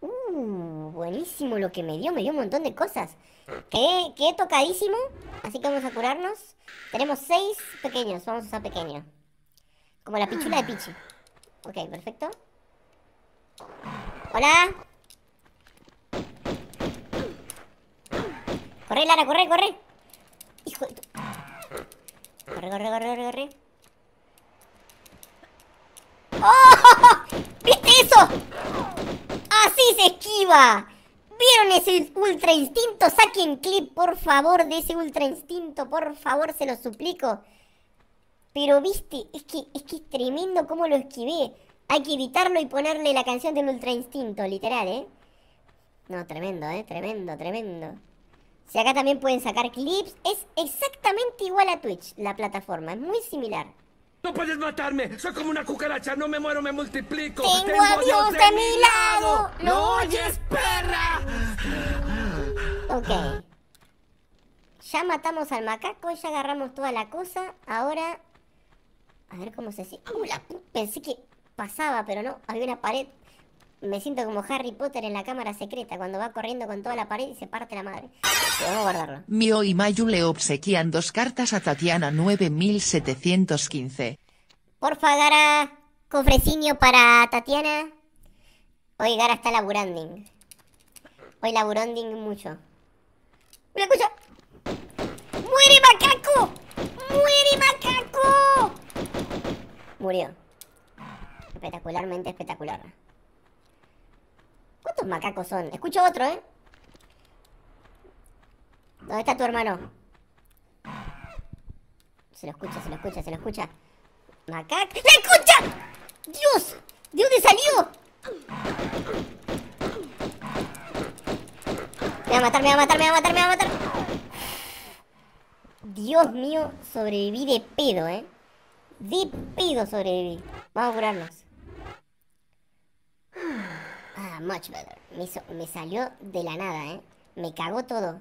Uh, buenísimo lo que me dio. Me dio un montón de cosas. ¿Qué, tocadísimo. Así que vamos a curarnos. Tenemos seis pequeños. Vamos a usar pequeño. Como la pichula de Pichi. Ok, perfecto. Hola. Corre, Lara, corre, corre. Hijo de tu... Corre, corre, corre, corre, corre. ¡Oh! ¿Viste eso? ¡Así se esquiva! ¿Vieron ese ultra instinto? Saquen clip, por favor, de ese ultra instinto. Por favor, se lo suplico. Pero viste, es que es, que tremendo cómo lo esquivé. Hay que editarlo y ponerle la canción del Ultra Instinto, literal, ¿eh? No, tremendo, ¿eh? Tremendo, tremendo. Si acá también pueden sacar clips, es exactamente igual a Twitch, la plataforma, es muy similar.
No puedes matarme, soy como una cucaracha, no me muero, me multiplico. Tengo, a Dios de, mi lado, ¿No oyes,
perra?
Ok. Ya matamos al macaco, ya agarramos toda la cosa, ahora a ver cómo se hace. Uh, pensé que pasaba, pero no. Había una pared. Me siento como Harry Potter en la cámara secreta, cuando va corriendo con toda la pared y se parte la madre.
Vamos a guardarlo. Mio y Mayu le obsequian dos cartas a Tatiana 9715.
Porfa, Gara, cofrecinio para Tatiana. Hoy Gara está laburando. Hoy laburando mucho. ¡Una cosa! ¡Muere macaco! ¡Muere macaco! Murió. Espectacularmente espectacular. ¿Cuántos macacos son? Escucho otro, ¿eh? ¿Dónde está tu hermano? Se lo escucha, se lo escucha, se lo escucha. Macaco. ¡Le escucha! ¡Dios! ¿De dónde salió? Me va a matar, me va a matar, me va a matar, me va a matar. Dios mío, sobreviví de pedo, ¿eh? pido sobreviví. Vamos a curarnos. Ah, much better. Me, me salió de la nada, ¿eh? Me cagó todo.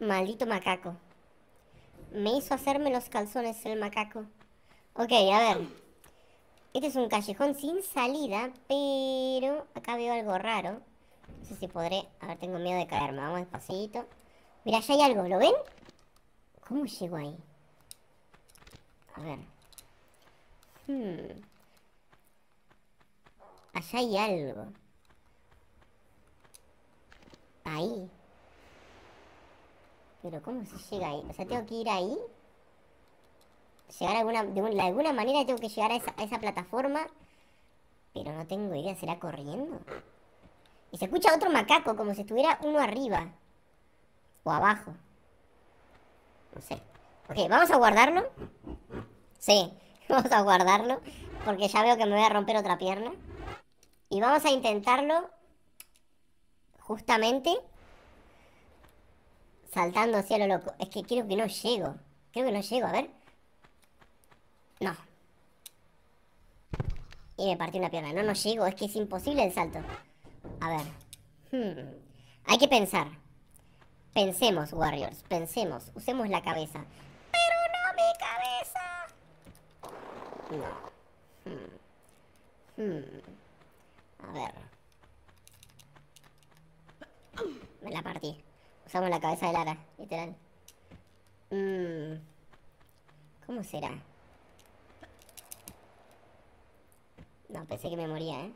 Maldito macaco. Me hizo hacerme los calzones el macaco. Ok, a ver. Este es un callejón sin salida, pero acá veo algo raro. No sé si podré... A ver, tengo miedo de caerme. Vamos despacito. Mira, allá hay algo. ¿Lo ven? ¿Cómo llego ahí? A ver. Hmm. Allá hay algo. Ahí. Pero ¿cómo se llega ahí? O sea, tengo que ir ahí. Llegar alguna, de, alguna manera tengo que llegar a esa, esa plataforma. Pero no tengo idea, ¿será corriendo? Y se escucha otro macaco, como si estuviera uno arriba. O abajo. No sé. Ok, vamos a guardarlo. Sí. (laughs) Vamos a guardarlo, porque ya veo que me voy a romper otra pierna. Y vamos a intentarlo justamente saltando cielo loco. Es que creo que no llego. Creo que no llego, a ver. No. Y me partí una pierna. No, no llego. Es que es imposible el salto. A ver. Hmm. Hay que pensar. Pensemos, Warriors. Pensemos. Usemos la cabeza.
No. Hmm. Hmm. A ver.
Me la partí. Usamos la cabeza de Lara, literal. Hmm. ¿Cómo será? No, pensé que me moría, ¿eh?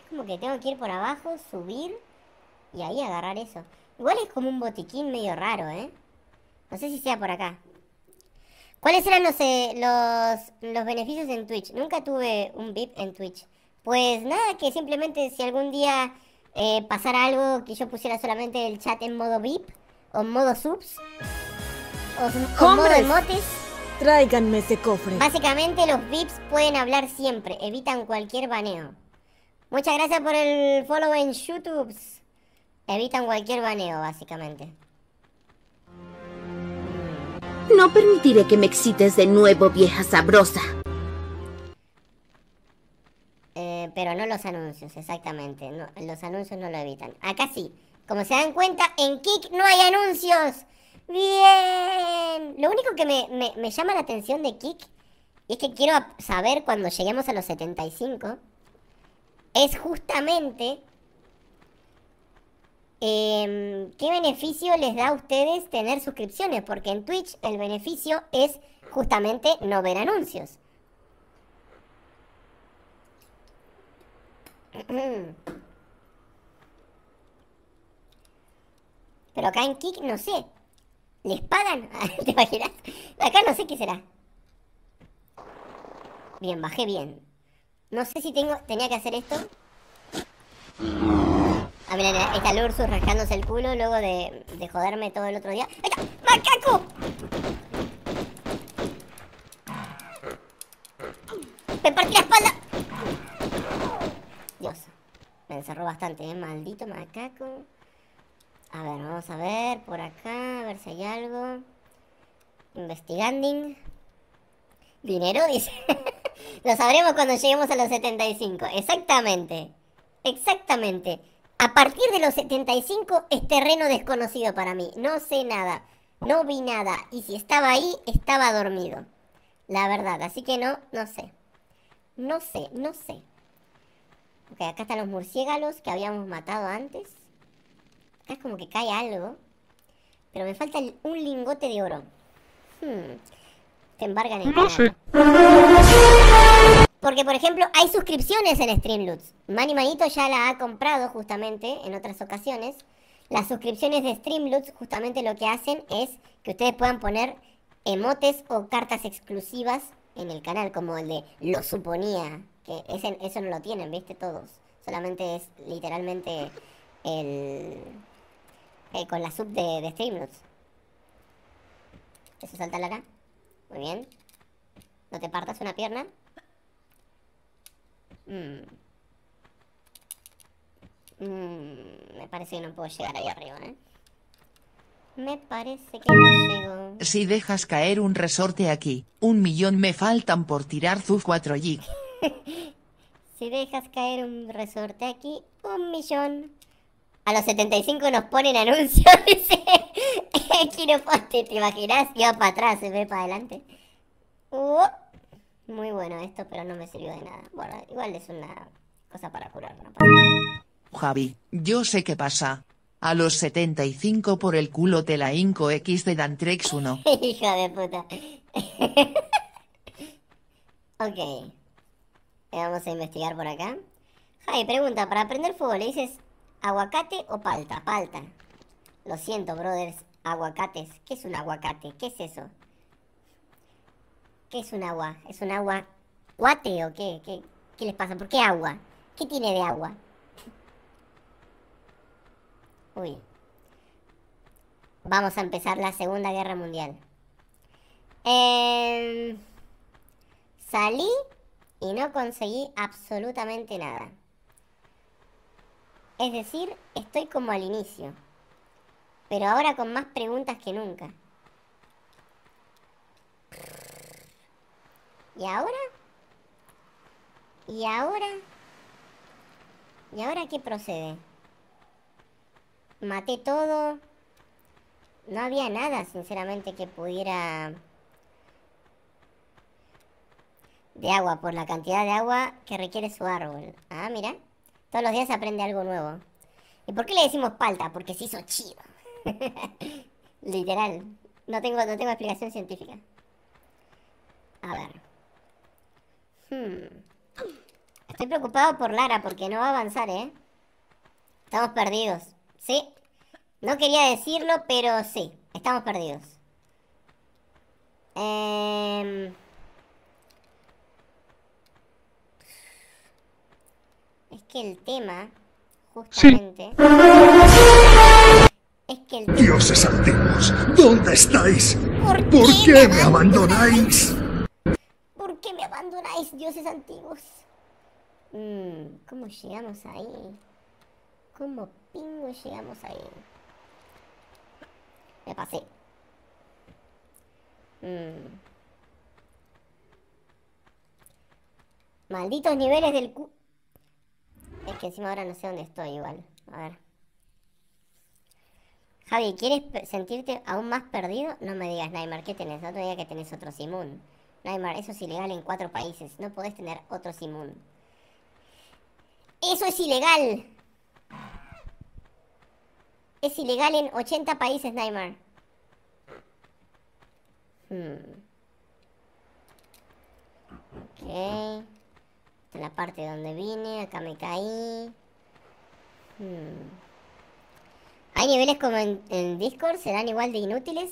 Es como que tengo que ir por abajo, subir y ahí agarrar eso. Igual es como un botiquín medio raro, ¿eh? No sé si sea por acá. ¿Cuáles eran los, eh, los, los beneficios en Twitch? Nunca tuve un VIP en Twitch. Pues nada, que simplemente si algún día eh, pasara algo que yo pusiera solamente el chat en modo VIP o modo subs o, o modo emotes.
Tráiganme ese cofre.
Básicamente los VIPs pueden hablar siempre, evitan cualquier baneo. Muchas gracias por el follow en YouTube. Evitan cualquier baneo, básicamente.
No permitiré que me excites de nuevo, vieja sabrosa.
Eh, pero no los anuncios, exactamente. los anuncios no lo evitan. Acá sí. Como se dan cuenta, en Kik no hay anuncios. Bien. Lo único que me, llama la atención de Kik es que quiero saber cuando lleguemos a los 75 es justamente Em, ¿qué beneficio les da a ustedes tener suscripciones? Porque en Twitch el beneficio es justamente no ver anuncios. (clears throat) Pero acá en Kik no sé. ¿Les pagan? (laughs) ¿Te Acá no sé qué será. Bien, bajé bien. No sé si tengo, tenía que hacer esto. A ver, está el rascándose el culo luego de, de joderme todo el otro día. ¡Ahí ¡Macaco!
¡Me partí la espalda!
Dios, me encerró bastante, ¿eh? Maldito macaco. A ver, vamos a ver por acá, a ver si hay algo. Investiganding. Dinero, dice. (laughs) Lo sabremos cuando lleguemos a los 75. Exactamente. Exactamente. A partir de los 75 es terreno desconocido para mí. No sé nada. No vi nada. Y si estaba ahí, estaba dormido. La verdad. Así que no, no sé. No sé, no sé. Ok, acá están los murciélagos que habíamos matado antes. Acá es como que cae algo. Pero me falta un lingote de oro. Hmm, te embargan en No sé. Porque, por ejemplo, hay suscripciones en Streamloots. Mani Manito ya la ha comprado justamente en otras ocasiones. Las suscripciones de Streamloots justamente lo que hacen es que ustedes puedan poner emotes o cartas exclusivas en el canal, como el de Lo suponía, que ese, eso no lo tienen, ¿viste? Todos. Solamente es literalmente el... Eh, con la sub de, de Streamloots. Eso salta Lara. Muy bien. No te partas una pierna. Mm. Mm, me parece que no puedo llegar ahí arriba, ¿eh? Me parece que
no
llego. Si dejas caer un resorte aquí, un millón me faltan por tirar sus (laughs) 4G.
si dejas caer un resorte aquí, un millón. A los 75 nos ponen anuncios, (laughs) dice. poste ¿te imaginas? Y para atrás, se ve para adelante. Uh. Muy bueno esto, pero no me sirvió de nada. Bueno, igual es una cosa para curar.
Javi, yo sé qué pasa. A los 75 por el culo te la inco X de Dantrex 1.
(laughs) Hija de puta. (laughs) ok. Eh, vamos a investigar por acá. Javi, pregunta, ¿para aprender fútbol le dices aguacate o palta? Palta. Lo siento, brothers. Aguacates. ¿Qué es un aguacate? ¿Qué es eso? ¿Qué es un agua? ¿Es un agua guate o qué? ¿Qué, les pasa? ¿Por qué agua? ¿Qué tiene de agua? (laughs) Uy. Vamos a empezar la Segunda Guerra Mundial. Em, salí y no conseguí absolutamente nada. Es decir, estoy como al inicio, pero ahora con más preguntas que nunca. ¿Y ahora? ¿Y ahora? ¿Y ahora qué procede? Maté todo. No había nada, sinceramente, que pudiera... De agua, por la cantidad de agua que requiere su árbol. Ah, mira. Todos los días aprende algo nuevo. ¿Y por qué le decimos palta? Porque se hizo chido. (laughs) Literal. No tengo, no tengo explicación científica. A ver. Hmm. Estoy preocupado por Lara porque no va a avanzar, ¿eh? Estamos perdidos. Sí. No quería decirlo, pero sí. Estamos perdidos. Em. Es que el tema,
justamente... Es que el... Dioses antiguos, ¿dónde estáis? ¿Por, qué me abandonáis?
qué me abandonáis, dioses antiguos? Mmm, ¿cómo llegamos ahí? ¿Cómo pingo llegamos ahí? Me pasé. Mm. Malditos niveles del cu... Es que encima ahora no sé dónde estoy igual. A ver. Javi, ¿quieres sentirte aún más perdido? No me digas, Nightmare. ¿qué tenés? No te que tenés otro Simón. Neymar, eso es ilegal en cuatro países. No podés tener otro Simón. ¡Eso es ilegal! Es ilegal en 80 países, Neymar. Hmm. Ok. Esta es la parte donde vine. Acá me caí. Hmm. ¿Hay niveles como en, en Discord? ¿Serán igual de inútiles?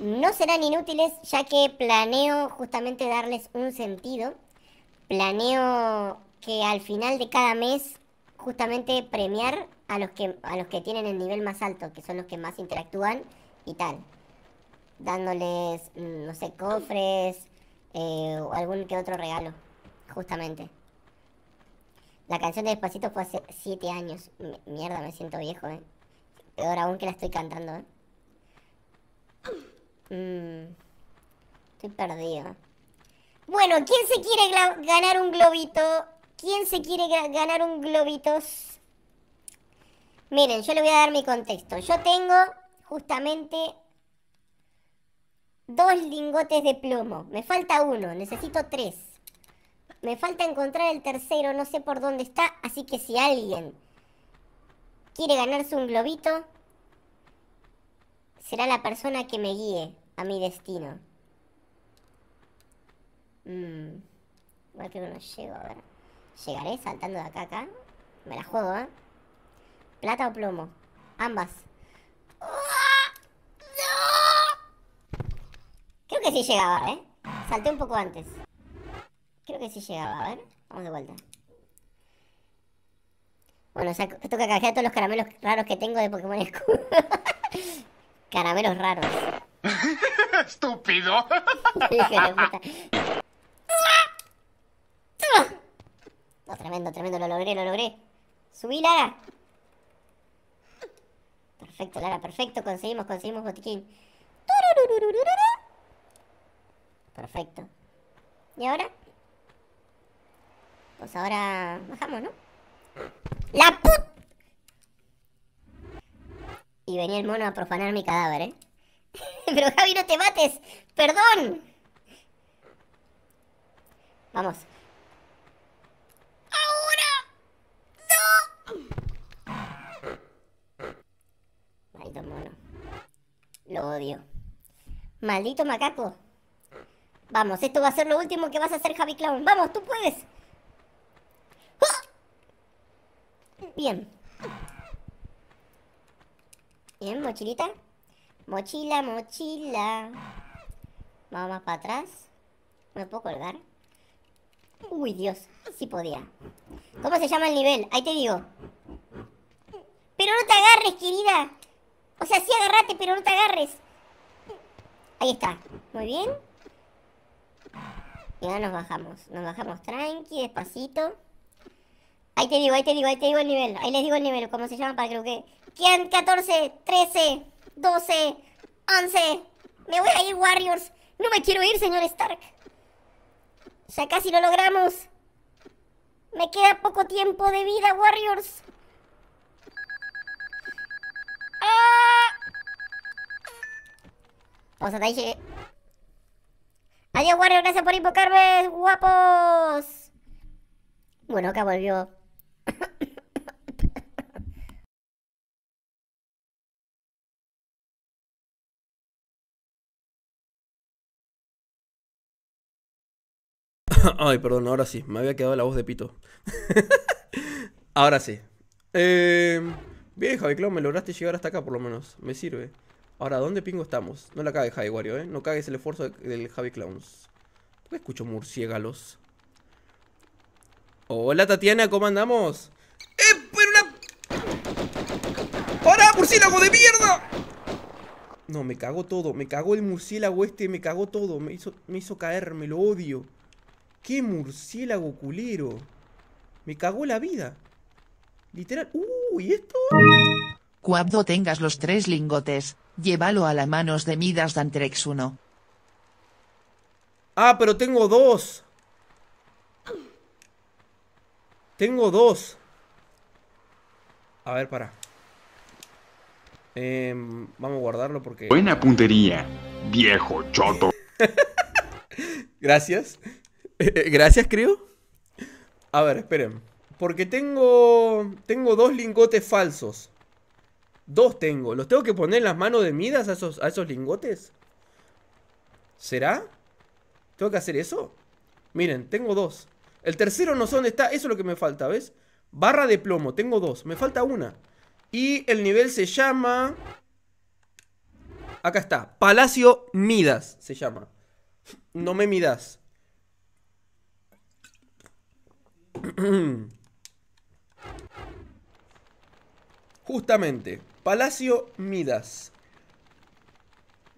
no serán inútiles ya que planeo justamente darles un sentido. Planeo que al final de cada mes justamente premiar a los que a los que tienen el nivel más alto, que son los que más interactúan y tal. Dándoles, mm, no sé, cofres eh, o algún que otro regalo, justamente. La canción de Despacito fue hace 7 años. mierda, me siento viejo, eh. Peor aún que la estoy cantando, eh. Estoy mm. perdido. Bueno, ¿quién se quiere ganar un globito? ¿Quién se quiere ganar un globitos? Miren, yo le voy a dar mi contexto. Yo tengo justamente dos lingotes de plomo. Me falta uno, necesito tres. Me falta encontrar el tercero, no sé por dónde está, así que si alguien quiere ganarse un globito, será la persona que me guíe a mi destino. Mm, igual que no llego, a ver. Llegaré saltando de acá a acá. Me la juego, ¿eh? ¿Plata o plomo? Ambas. Creo que sí llegaba, ¿eh? Salté un poco antes. Creo que sí llegaba, a ver. Vamos de vuelta. Bueno, saco, tengo que a todos los caramelos raros que tengo de Pokémon Escudo. (laughs) caramelos raros. (laughs) Estúpido. no, tremendo, tremendo, lo logré, lo logré. Subí, Lara. Perfecto, Lara, perfecto. Conseguimos, conseguimos botiquín. Perfecto. ¿Y ahora? Pues ahora bajamos, ¿no? ¡La put! Y venía el mono a profanar mi cadáver, ¿eh? (laughs) Pero Javi, no te mates. Perdón. Vamos. ¡Ahora! ¡No! Maldito mono. Lo odio. Maldito macaco. Vamos, esto va a ser lo último que vas a hacer, Javi Clown. Vamos, tú puedes. Bien. Bien, mochilita. Mochila, mochila. Vamos para atrás. ¿Me puedo colgar? Uy, Dios, sí podía. ¿Cómo se llama el nivel? Ahí te digo. Pero no te agarres, querida. O sea, sí agarrate, pero no te agarres. Ahí está. Muy bien. Y ahora nos bajamos. Nos bajamos tranqui, despacito. Ahí te digo, ahí te digo, ahí te digo el nivel. Ahí les digo el nivel, cómo se llama para que que... ¡Quién 14, 13... 12, 11. Me voy a ir, Warriors. No me quiero ir, señor Stark. Ya casi lo logramos. Me queda poco tiempo de vida, Warriors. Vamos a ahí Adiós, Warriors. Gracias por invocarme, guapos. Bueno, acá volvió.
(laughs) Ay, perdón, ahora
sí. Me había quedado la voz de pito. (laughs) ahora sí. bien, em, Javi Clown, me lograste llegar hasta acá por lo menos. Me sirve. Ahora, ¿dónde pingo estamos? No la cagues, Javi Wario, ¿eh? No cagues el esfuerzo del Javi Clowns. ¿Por qué escucho murciélagos? Hola, Tatiana, ¿cómo andamos? ¡Eh, pero una... ¡Para, murciélago de mierda! No, me cago todo. Me cago el murciélago este, me cago todo. Me hizo, me hizo caer, me lo odio. ¡Qué murciélago culero! Me cagó la vida. Literal. ¡Uh! ¿Y esto?
Cuando tengas los tres lingotes, llévalo a las manos de Midas Dantrex 1.
Ah, pero tengo dos. Tengo dos. A ver, para. Em, vamos a guardarlo porque... Buena puntería,
viejo choto.
(laughs) Gracias. (laughs) Gracias, creo. A ver, esperen. Porque tengo. Tengo dos lingotes falsos. Dos tengo. ¿Los tengo que poner en las manos de Midas a esos, a esos lingotes? ¿Será? ¿Tengo que hacer eso? Miren, tengo dos. El tercero no sé dónde está. Eso es lo que me falta, ¿ves? Barra de plomo. Tengo dos. Me falta una. Y el nivel se llama... Acá está. Palacio Midas se llama. No me midas. (clears throat) Justamente, Palacio Midas.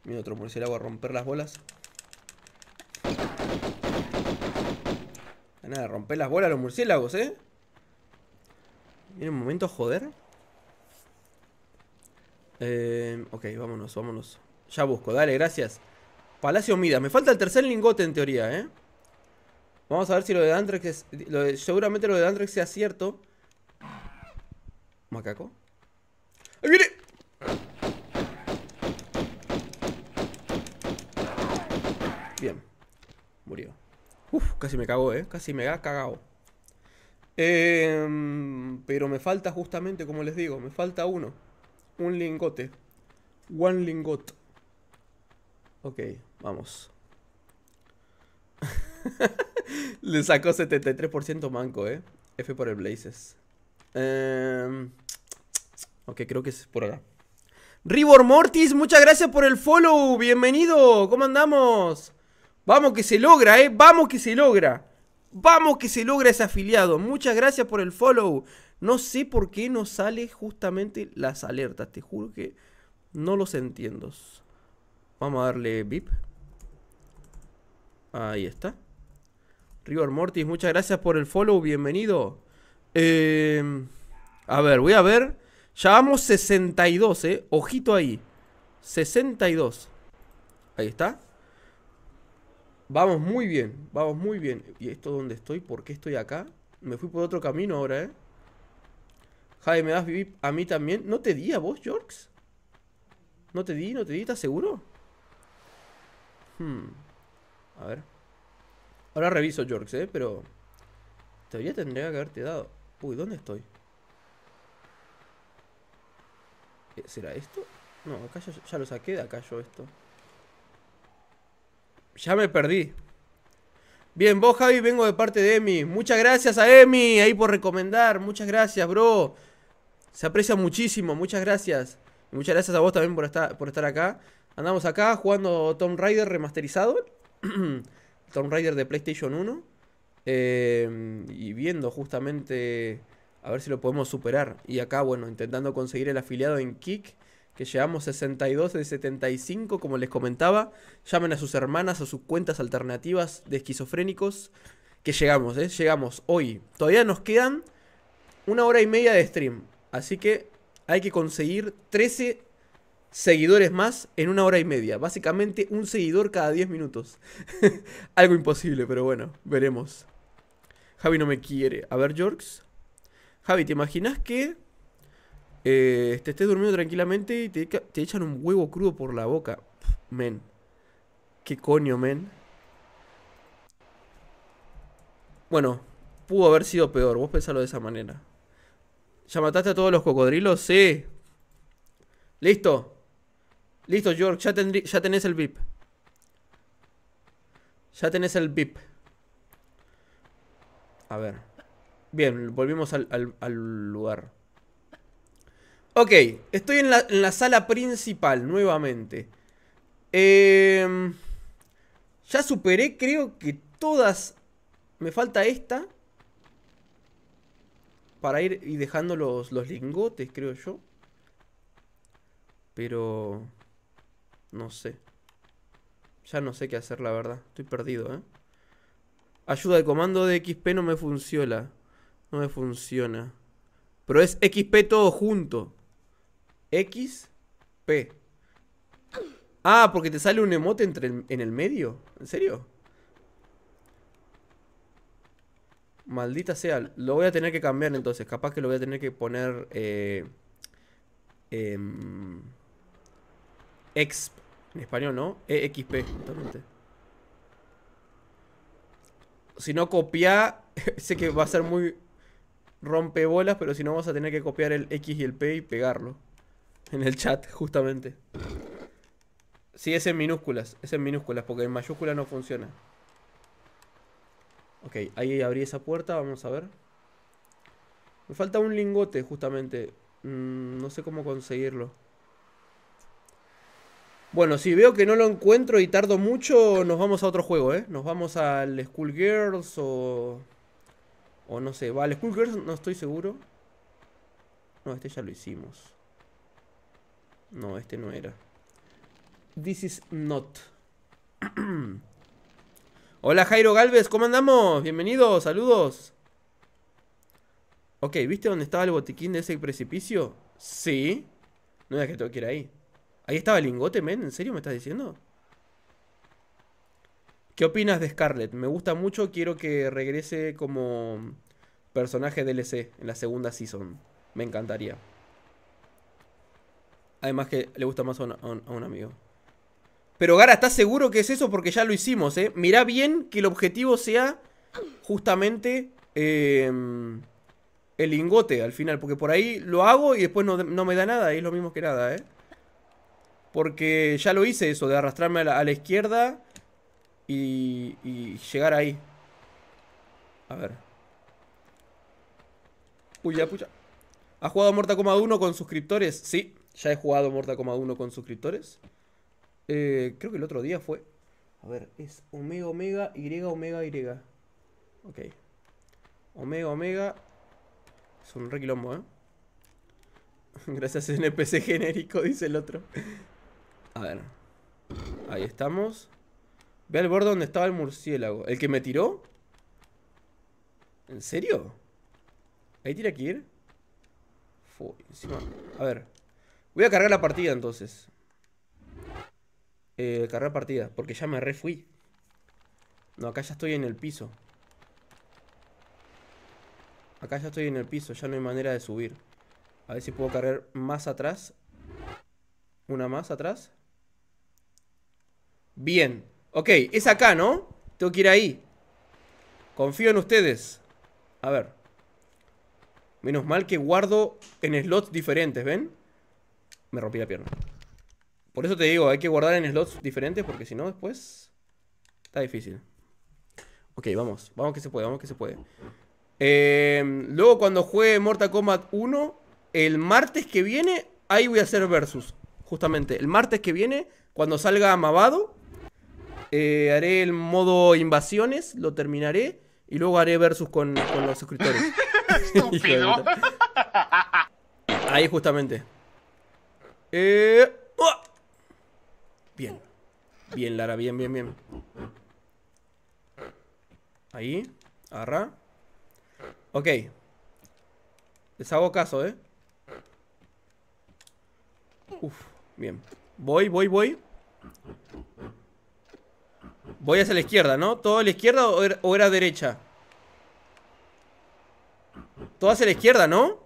Mira otro murciélago a romper las bolas. Nada, romper las bolas los murciélagos, ¿eh? Mira un momento, joder. Eh, ok, vámonos, vámonos. Ya busco, dale, gracias. Palacio Midas. Me falta el tercer lingote en teoría, ¿eh? Vamos a ver si lo de Dantrex es... Lo seguramente lo de Dantrex sea cierto. ¿Macaco? ¡Ahí viene! Bien. Murió. Uf, casi me cagó, ¿eh? Casi me ha cagado. Em, pero me falta justamente, como les digo, me falta uno. Un lingote. One lingot. Ok, vamos. (laughs) (laughs) Le sacó 73% manco, eh. F por el Blazes. Em, ok, creo que es por acá. Ribor Mortis, muchas gracias por el follow. Bienvenido, ¿cómo andamos? Vamos que se logra, eh. Vamos que se logra. Vamos que se logra ese afiliado. Muchas gracias por el follow. No sé por qué no sale justamente las alertas. Te juro que no los entiendo. Vamos a darle VIP. Ahí está. River Mortis, muchas gracias por el follow, bienvenido. Em, a ver, voy a ver. Ya vamos 62, eh. Ojito ahí. 62. Ahí está. Vamos muy bien, vamos muy bien. ¿Y esto dónde estoy? ¿Por qué estoy acá? Me fui por otro camino ahora, ¿eh? Jaime, ¿me das a mí también? ¿No te di a vos, Yorks? ¿No te di? ¿No te di? ¿Estás seguro? Hmm. A ver. Ahora reviso Yorks, ¿eh? Pero todavía tendría que haberte dado. Uy, ¿dónde estoy? Eh, ¿Será esto? No, acá ya, lo saqué de acá yo esto. Ya me perdí. Bien, vos Javi, vengo de parte de Emi. Muchas gracias a Emi ahí por recomendar. Muchas gracias, bro. Se aprecia muchísimo, muchas gracias. Y muchas gracias a vos también por estar, por estar acá. Andamos acá jugando Tomb Raider remasterizado. (clears throat) Tomb Raider de PlayStation 1 eh, y viendo justamente a ver si lo podemos superar. Y acá, bueno, intentando conseguir el afiliado en Kick, que llevamos 62 de 75, como les comentaba. Llamen a sus hermanas, a sus cuentas alternativas de esquizofrénicos, que llegamos, ¿eh? Llegamos hoy. Todavía nos quedan una hora y media de stream, así que hay que conseguir 13 seguidores más en una hora y media. Básicamente un seguidor cada 10 minutos. (laughs) Algo imposible, pero bueno, veremos. Javi no me quiere. A ver, Yorks. Javi, ¿te imaginas que eh, te estés durmiendo tranquilamente y te, te, echan un huevo crudo por la boca? Men. ¿Qué coño, men? Bueno, pudo haber sido peor. Vos pensalo de esa manera. ¿Ya mataste a todos los cocodrilos? Sí. Listo. Listo, George, ya, ya tenés el VIP. Ya tenés el VIP. A ver. Bien, volvimos al, lugar. Ok, estoy en la, sala principal nuevamente. Em, ya superé, creo que todas... Me falta esta. Para ir y dejando los, los lingotes, creo yo. Pero... No sé. Ya no sé qué hacer, la verdad. Estoy perdido, ¿eh? Ayuda de comando de XP no me funciona. No me funciona. Pero es XP todo junto. XP. Ah, porque te sale un emote entre en el medio. ¿En serio? Maldita sea. Lo voy a tener que cambiar entonces. Capaz que lo voy a tener que poner... Eh, em, en español, ¿no? EXP, justamente. Si no copia, (laughs) sé que va a ser muy rompebolas, pero si no vas a tener que copiar el X y el P y pegarlo. En el chat, justamente. Sí, es en minúsculas, es en minúsculas, porque en mayúsculas no funciona. Ok, ahí abrí esa puerta, vamos a ver. Me falta un lingote, justamente. Mm, no sé cómo conseguirlo. Bueno, si veo que no lo encuentro y tardo mucho, nos vamos a otro juego, ¿eh? Nos vamos al Girls o... O no sé, va al Girls? no estoy seguro. No, este ya lo hicimos. No, este no era. This is not. (clears throat) Hola Jairo Galvez, ¿cómo andamos? Bienvenidos, saludos. Ok, ¿viste dónde estaba el botiquín de ese precipicio? Sí. No es que tengo que ir ahí. Ahí estaba el lingote, men. ¿En serio me estás diciendo? ¿Qué opinas de Scarlet? Me gusta mucho, quiero que regrese como personaje DLC en la segunda season. Me encantaría. Además que le gusta más a un, amigo. Pero Gara, ¿estás seguro que es eso? Porque ya lo hicimos, ¿eh? Mirá bien que el objetivo sea justamente em, el lingote al final. Porque por ahí lo hago y después no, no me da nada. Y es lo mismo que nada, ¿eh? Porque ya lo hice eso, de arrastrarme a la, izquierda y, llegar ahí. A ver. Uy, ya pucha. ¿Has jugado Mortal Kombat 1 con suscriptores? Sí, ya he jugado Morta Kombat 1 con suscriptores. Eh, creo que el otro día fue. A ver, es Omega, Omega, Y, Omega, Y. Ok. Omega, Omega. Son un requilombo, ¿eh? (laughs) Gracias NPC genérico, dice el otro. A ver. Ahí estamos. Ve al borde donde estaba el murciélago. ¿El que me tiró? ¿En serio? Ahí tiene que ir. Fue, encima. A ver. Voy a cargar la partida entonces. Eh, cargar partida. Porque ya me refui. No, acá ya estoy en el piso. Acá ya estoy en el piso. Ya no hay manera de subir. A ver si puedo cargar más atrás. Una más atrás. Bien. Ok, es acá, ¿no? Tengo que ir ahí. Confío en ustedes. A ver. Menos mal que guardo en slots diferentes, ¿ven? Me rompí la pierna. Por eso te digo, hay que guardar en slots diferentes porque si no después... Está difícil. Ok, vamos. Vamos que se puede, vamos que se puede. Em, luego cuando juegue Mortal Kombat 1, el martes que viene, ahí voy a hacer versus. Justamente, el martes que viene, cuando salga Amabado, eh, haré el modo invasiones, lo terminaré y luego haré versus con, los suscriptores.
(laughs)
(laughs) Ahí justamente. Eh, ¡oh! Bien. Bien, Lara, bien, bien, bien. Ahí. Agarra. Ok. Les hago caso, ¿eh? Uf, bien. Voy, voy, voy. Voy hacia la izquierda, ¿no? ¿Todo a la izquierda o era, derecha? Todo hacia la izquierda, ¿no?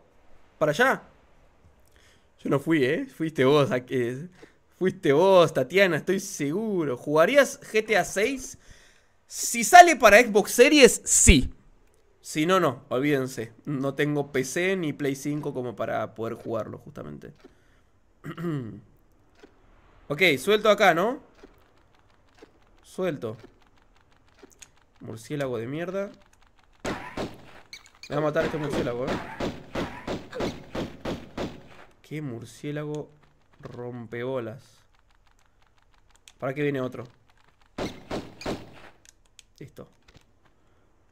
Para allá. Yo no fui, ¿eh? Fuiste vos. Eh, fuiste vos, Tatiana, estoy seguro. ¿Jugarías GTA 6? Si sale para Xbox Series, sí. Si no, no, olvídense. No tengo PC ni Play 5 como para poder jugarlo, justamente. (clears throat) ok, suelto acá, ¿no? Suelto. Murciélago de mierda. Me va a matar a este murciélago, ¿eh? Qué murciélago rompe bolas. ¿Para qué viene otro? Listo.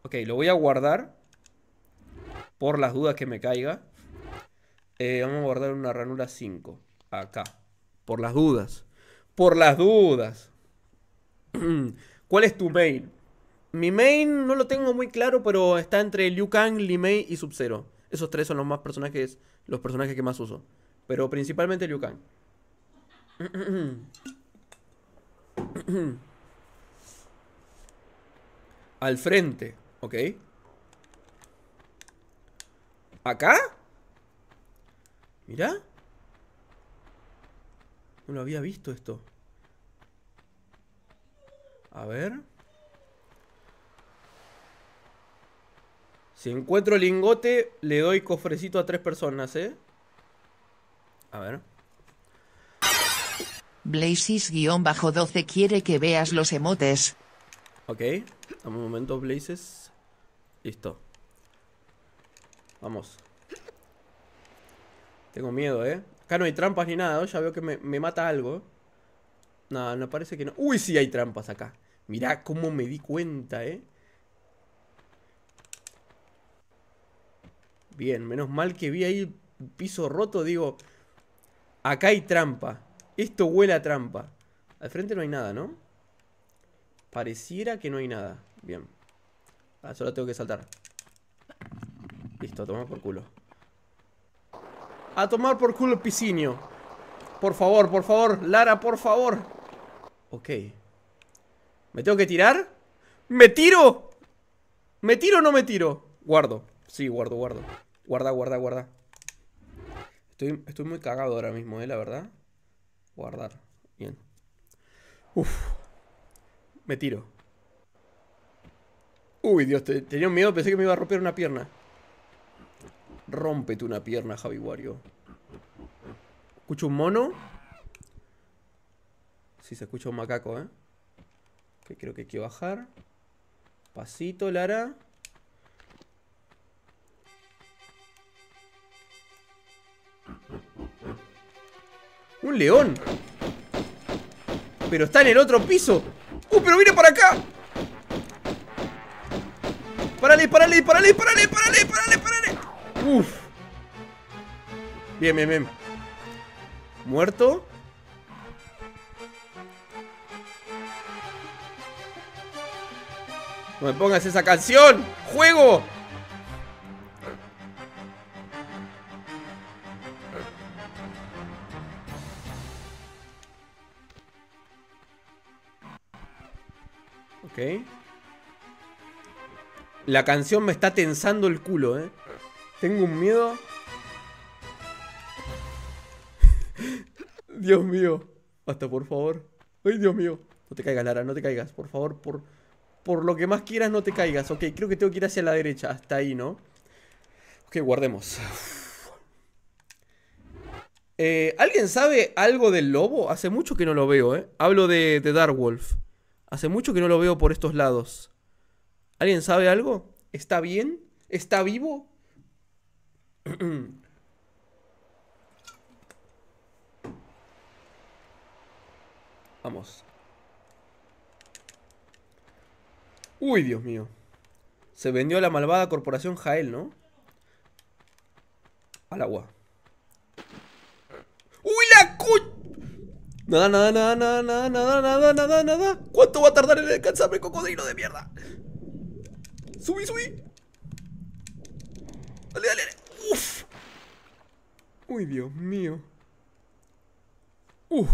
Ok, lo voy a guardar. Por las dudas que me caiga. Eh, vamos a guardar una ranura 5. Acá. Por las dudas. Por las dudas. (clears throat) ¿Cuál es tu main? Mi main no lo tengo muy claro, pero está entre Liu Kang, Li Mei y Sub-Zero. Esos tres son los más personajes, los personajes que más uso. Pero principalmente Liu Kang. (clears throat) Al frente, ¿ok? ¿Acá? Mira. No lo había visto esto. A ver. Si encuentro lingote, le doy cofrecito a tres personas, ¿eh?
A ver. Blazes-12 quiere que veas los emotes.
Ok, dame un momento, Blazes. Listo. Vamos. Tengo miedo, ¿eh? Acá no hay trampas ni nada, ya veo que me, me mata algo. No, no parece que no. Uy, sí hay trampas acá. Mirá cómo me di cuenta, ¿eh? Bien, menos mal que vi ahí un piso roto. Digo, acá hay trampa. Esto huele a trampa. Al frente no hay nada, ¿no? Pareciera que no hay nada. Bien. Ah, solo tengo que saltar. Listo, a tomar por culo. A tomar por culo el piscinio. Por favor, por favor. Lara, por favor. Ok. ¿Me tengo que tirar? ¿Me tiro? ¿Me tiro o no me tiro? Guardo. Sí, guardo, guardo. Guarda, guarda, guarda. Estoy, estoy muy cagado ahora mismo, eh, la verdad. Guardar. Bien. Uf. Me tiro. Uy, Dios, tenía miedo, pensé que me iba a romper una pierna. Rómpete una pierna, Javi Wario. Escucho un mono. Sí, se escucha un macaco, ¿eh? Que creo que hay que bajar. Pasito, Lara. ¡Un león! Pero está en el otro piso. ¡Uh, pero viene para acá! ¡Parale, parale, parale, parale, parale, parale, parale! ¡Uf! Bien, bien, bien. Muerto. No me pongas esa canción. ¡Juego! Ok. La canción me está tensando el culo, eh. Tengo un miedo. (laughs) Dios mío. Hasta por favor. Ay, Dios mío. No te caigas, Lara, no te caigas. Por favor, por... Por lo que más quieras no te caigas. Ok, creo que tengo que ir hacia la derecha. Hasta ahí, ¿no? Ok, guardemos. (sighs) Eh, ¿Alguien sabe algo del lobo? Hace mucho que no lo veo, ¿eh? Hablo de, de Dark Wolf. Hace mucho que no lo veo por estos lados. ¿Alguien sabe algo? ¿Está bien? ¿Está vivo? (clears throat) Vamos. Uy, Dios mío. Se vendió a la malvada corporación Jael, ¿no? Al agua. ¡Uy, la cu... Nada, nada, nada, nada, nada, nada, nada, nada, ¿Cuánto va a tardar en alcanzarme, cocodrilo de mierda? Subí, subí. Dale, dale, dale. Uf. Uy, Dios mío. Uf.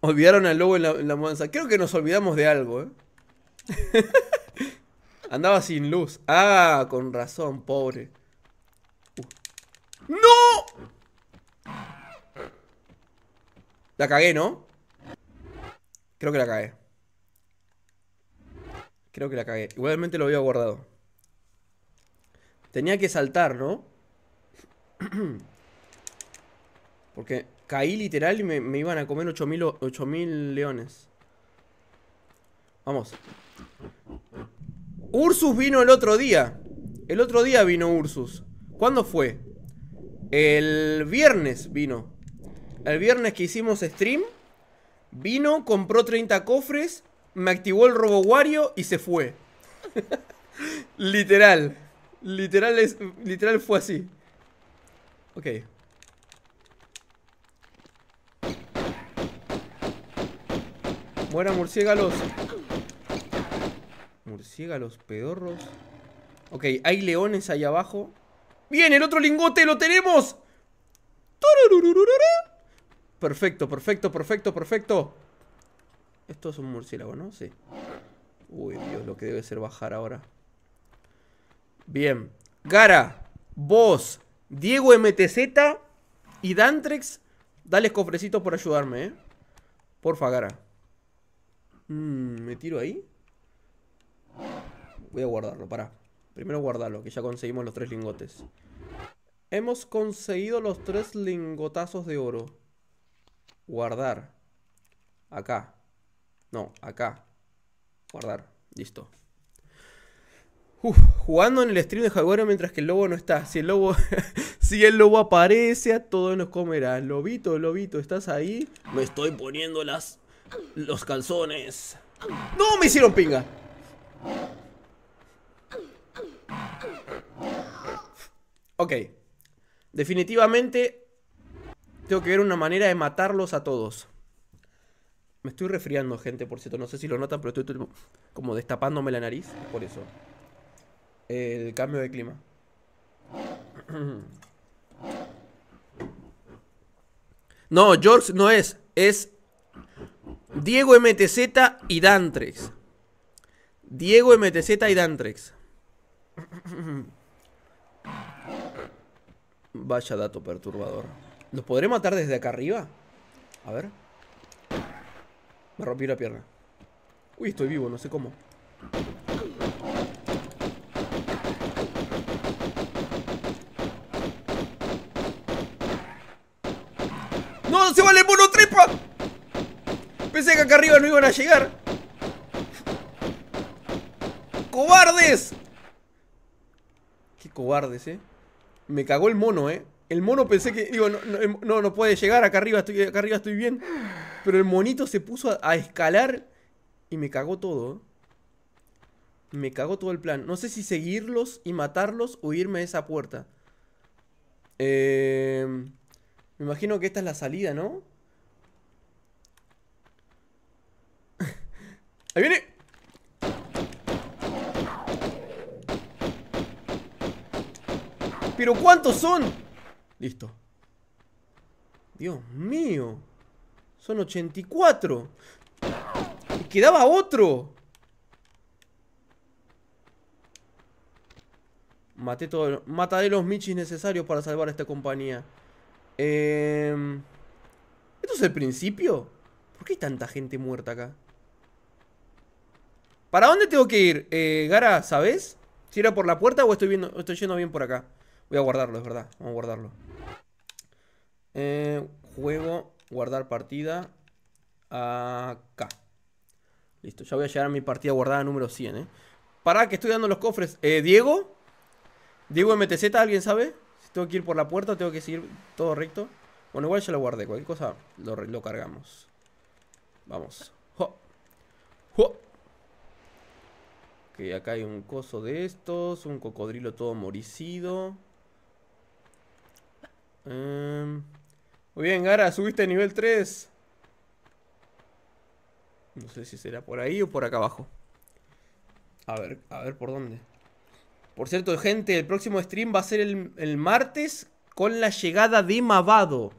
Olvidaron al lobo en la, en la mudanza. Creo que nos olvidamos de algo, ¿eh? (laughs) Andaba sin luz. Ah, con razón, pobre. Uh. ¡No! La cagué, ¿no? Creo que la cagué. Creo que la cagué. Igualmente lo había guardado. Tenía que saltar, ¿no? (clears throat) Porque caí literal y me, me iban a comer 8000 leones. Vamos. Ursus vino el otro día. El otro día vino Ursus. ¿Cuándo fue? El viernes vino. El viernes que hicimos stream, vino, compró 30 cofres, me activó el roboguario y se fue. (laughs) literal. Literal, es, literal fue así. Ok. Muera murciélagos los pedorros. Ok, hay leones ahí abajo. ¡Bien! ¡El otro lingote! ¡Lo tenemos! Perfecto, perfecto, perfecto, perfecto. Esto es un murciélago, ¿no? Sí. Uy, Dios, lo que debe ser bajar ahora. Bien. Gara, vos, Diego MTZ y Dantrex. Dale cofrecitos por ayudarme, ¿eh? Porfa, Gara. Mm, ¿Me tiro ahí? voy a guardarlo, para Primero guardarlo, que ya conseguimos los tres lingotes. Hemos conseguido los tres lingotazos de oro. Guardar. Acá. No, acá. Guardar. Listo. jugando en el stream de Jaguar mientras que el lobo no está. Si el lobo, (laughs) si el lobo aparece, a todos nos comerá. Lobito, lobito, ¿estás ahí? Me estoy poniendo las, los calzones. ¡No! Me hicieron pinga. Ok. Definitivamente tengo que ver una manera de matarlos a todos. Me estoy resfriando, gente, por cierto. No sé si lo notan, pero estoy como destapándome la nariz. Por eso. El cambio de clima. (clears throat) No, George no es. Es Diego MTZ y Dantrex. Diego MTZ y Dantrex.
(coughs)
Vaya dato perturbador. ¿Los podré matar desde acá arriba? A ver. Me rompí la pierna. Uy, estoy vivo, no sé cómo. ¡No! ¡Se vale el mono Pensé que acá arriba no iban a llegar. ¡Cobardes! cobardes, ¿eh? Me cagó el mono, ¿eh? El mono pensé que, digo, em, no, no, puede llegar, acá arriba, estoy, acá arriba estoy bien. Pero el monito se puso a, escalar y me cagó todo. Eh. Me cagó todo el plan. No sé si seguirlos y matarlos o irme a esa puerta. Eh, me imagino que esta es la salida, ¿no? (laughs) ¡Ahí viene! ¿Pero cuántos son? Listo. Dios mío. Son 84. Y quedaba otro. Maté todo. Mataré los michis necesarios para salvar a esta compañía. Em, ¿Esto es el principio? ¿Por qué hay tanta gente muerta acá? ¿Para dónde tengo que ir? Eh, Gara, ¿sabes? Si era por la puerta o estoy, viendo, estoy yendo bien por acá. Voy a guardarlo, es verdad. Vamos a guardarlo. Eh, juego, guardar partida. Acá. Listo, ya voy a llegar a mi partida guardada número 100, ¿eh? Pará, que estoy dando los cofres. Eh, Diego. Diego MTZ, ¿alguien sabe? Si tengo que ir por la puerta, tengo que seguir todo recto. Bueno, igual ya lo guardé. Cualquier cosa lo, cargamos. Vamos. ¡Jo! Ok, acá hay un coso de estos. Un cocodrilo todo moricido. Em, muy bien, Gara, subiste a nivel 3. No sé si será por ahí o por acá abajo. A ver, a ver por dónde. Por cierto, gente, el próximo stream va a ser el, martes con la llegada de Mavado.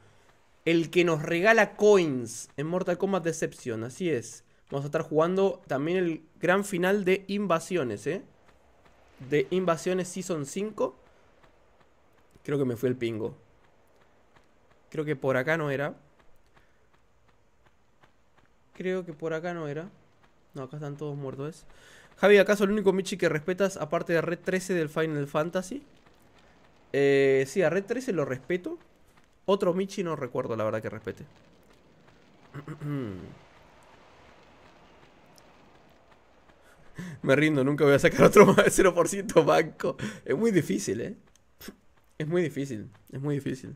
El que nos regala coins en Mortal Kombat Deception, así es. Vamos a estar jugando también el gran final de Invasiones, ¿eh? De Invasiones Season 5. Creo que me fue el pingo. Creo que por acá no era. Creo que por acá no era. No, acá están todos muertos. Javi, ¿acaso el único Michi que respetas aparte de Red 13 del Final Fantasy? Eh, sí, a Red 13 lo respeto. Otro Michi no recuerdo la verdad que respete. (clears throat) Me rindo, nunca voy a sacar otro de 0% banco. Es muy difícil, ¿eh? Es muy difícil, es muy difícil.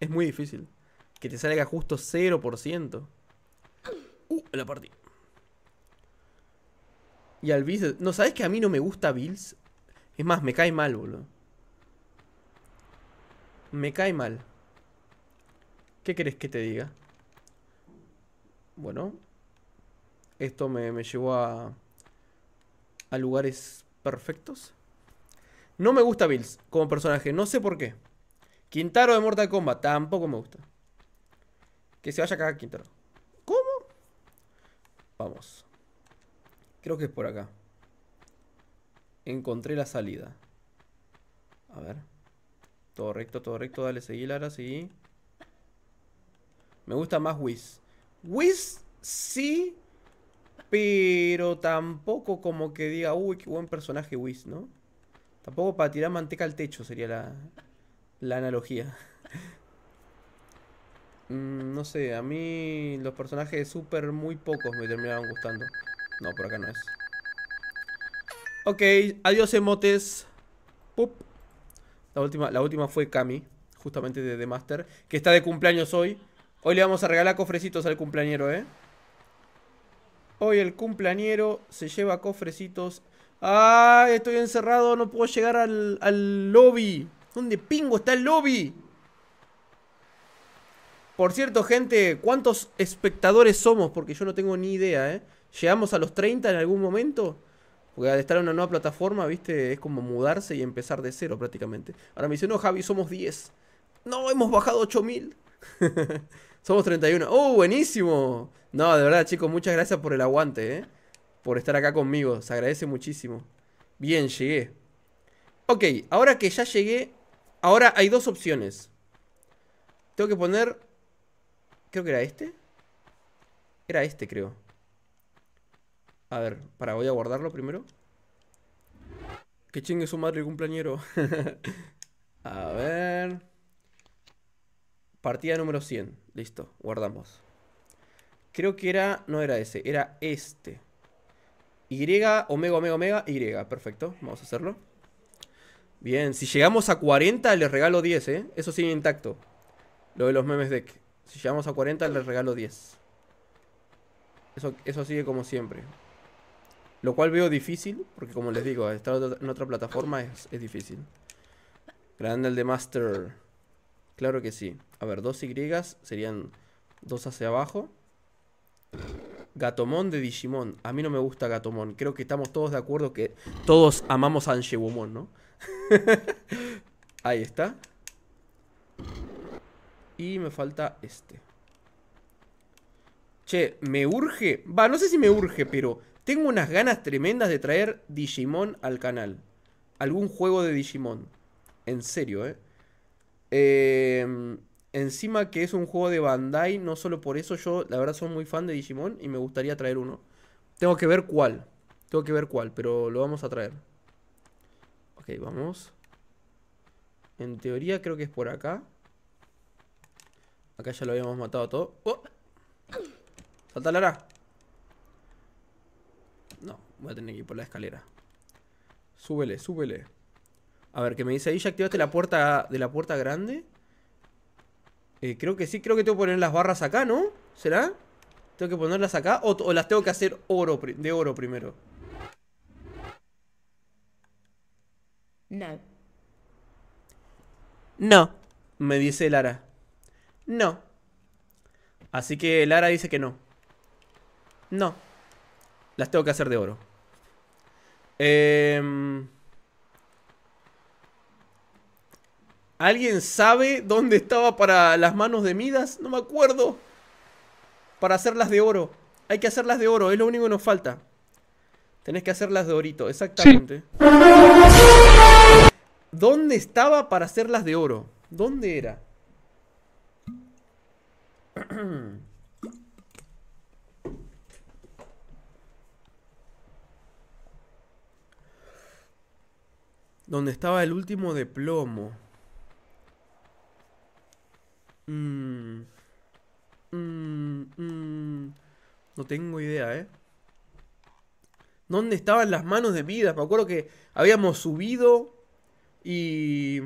Es muy difícil. Que te salga justo 0%. Uh, la partí. Y al Bills... No, ¿sabes que a mí no me gusta Bills? Es más, me cae mal, boludo. Me cae mal. ¿Qué querés que te diga? Bueno. Esto me, me llevó a... A lugares perfectos. No me gusta Bills como personaje. No sé por qué. Quintaro de Mortal Kombat, tampoco me gusta. Que se vaya a cagar Quintaro. ¿Cómo? Vamos. Creo que es por acá. Encontré la salida. A ver. Todo recto, todo recto. Dale, seguí, Lara, seguí. Me gusta más Whis. Whis sí, pero tampoco como que diga, uy, qué buen personaje Whis, ¿no? Tampoco para tirar manteca al techo sería la, la analogía. (laughs) Mm, no sé, a mí los personajes súper Super muy pocos me terminaron gustando. No, por acá no es. Ok, adiós emotes. Pup. La última, la última fue Kami, justamente de The Master, que está de cumpleaños hoy. Hoy le vamos a regalar cofrecitos al cumpleañero, ¿eh? Hoy el cumpleañero se lleva cofrecitos. ¡Ah! Estoy encerrado, no puedo llegar al, al lobby. ¿Dónde pingo está el lobby? Por cierto, gente, ¿cuántos espectadores somos? Porque yo no tengo ni idea, ¿eh? ¿Llegamos a los 30 en algún momento? Porque al estar en una nueva plataforma, viste, es como mudarse y empezar de cero prácticamente. Ahora me dice, no, Javi, somos 10. No, hemos bajado 8000. (laughs) somos 31. ¡Oh, buenísimo! No, de verdad, chicos, muchas gracias por el aguante, ¿eh? Por estar acá conmigo. Se agradece muchísimo. Bien, llegué. Ok, ahora que ya llegué, Ahora hay dos opciones. Tengo que poner... Creo que era este. Era este, creo. A ver, para, voy a guardarlo primero. Que chingue su madre el cumpleañero. (laughs) a ver. Partida número 100. Listo, guardamos. Creo que era... No era ese, era este. Y, omega, omega, omega, Y. Perfecto, vamos a hacerlo. Bien, si llegamos a 40 les regalo 10, ¿eh? Eso sigue intacto. Lo de los memes deck. Si llegamos a 40 les regalo 10. Eso, eso sigue como siempre. Lo cual veo difícil, porque como les digo, estar en otra plataforma es, difícil. Grande el de Master. Claro que sí. A ver, dos Y serían dos hacia abajo. Gatomon de Digimon. A mí no me gusta Gatomon. Creo que estamos todos de acuerdo que todos amamos a Angewomon, ¿no? (laughs) Ahí está. Y me falta este. Che, me urge. Va, no sé si me urge, pero tengo unas ganas tremendas de traer Digimon al canal. Algún juego de Digimon. En serio, eh. Em, encima que es un juego de Bandai, no solo por eso, yo la verdad soy muy fan de Digimon y me gustaría traer uno. Tengo que ver cuál. Tengo que ver cuál, pero lo vamos a traer. Ok, vamos. En teoría creo que es por acá. Acá ya lo habíamos matado todo. ¡Oh! ¡Salta, Lara! No, voy a tener que ir por la escalera. Súbele, súbele. A ver, que me dice ahí, ¿ya activaste la puerta de la puerta grande? Eh, creo que sí, creo que tengo que poner las barras acá, ¿no? ¿Será? ¿Tengo que ponerlas acá? ¿O, o las tengo que hacer oro de oro primero?
No. No,
me dice Lara. No. Así que Lara dice que no. No. Las tengo que hacer de oro. Em, ¿Alguien sabe dónde estaba para las manos de Midas? No me acuerdo. Para hacerlas de oro. Hay que hacerlas de oro, es lo único que nos falta. Tenés que hacerlas de orito, exactamente. ¿Dónde estaba para hacerlas de oro? ¿Dónde era?
(clears throat)
¿Dónde estaba el último de plomo. Mm, mm, mm. No tengo idea, ¿eh? ¿Dónde estaban las manos de vida? Me acuerdo que habíamos subido y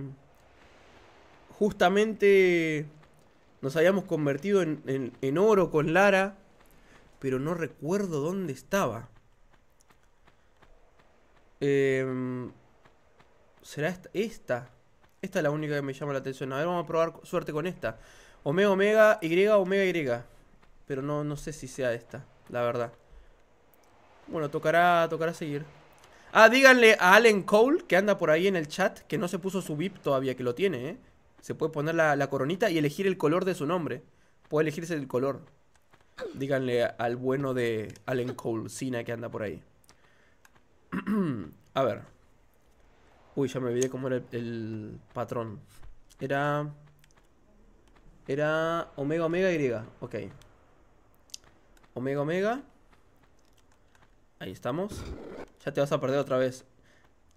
justamente nos habíamos convertido en, en, oro con Lara, pero no recuerdo dónde estaba. Em, ¿Será esta? esta? Esta es la única que me llama la atención. A ver, vamos a probar suerte con esta. Omega, omega, Y, omega, Y. Pero no, no sé si sea esta, la verdad. Bueno, tocará, tocará seguir. Ah, díganle a Allen Cole, que anda por ahí en el chat, que no se puso su VIP todavía, que lo tiene, ¿eh? Se puede poner la, coronita y elegir el color de su nombre. Puede elegirse el color. Díganle al bueno de Allen Cole, Sina, que anda por ahí.
(clears throat)
a ver. Uy, ya me olvidé cómo era el, el patrón. Era... Era omega, omega, y. Ok. Omega, omega. Ahí estamos. Ya te vas a perder otra vez.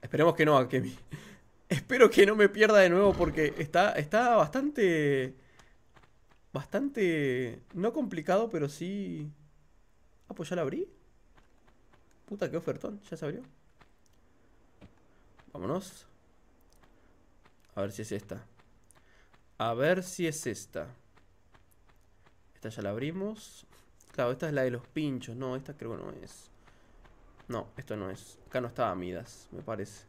Esperemos que no, Akemi. (laughs) Espero que no me pierda de nuevo porque está, está bastante... Bastante... No complicado, pero sí... Ah, pues ya la abrí. Puta, qué ofertón. Ya se abrió. Vámonos. A ver si es esta. A ver si es esta. Esta ya la abrimos. Claro, esta es la de los pinchos. No, esta creo que no es. No, esto no es. Acá no estaba Midas, me parece.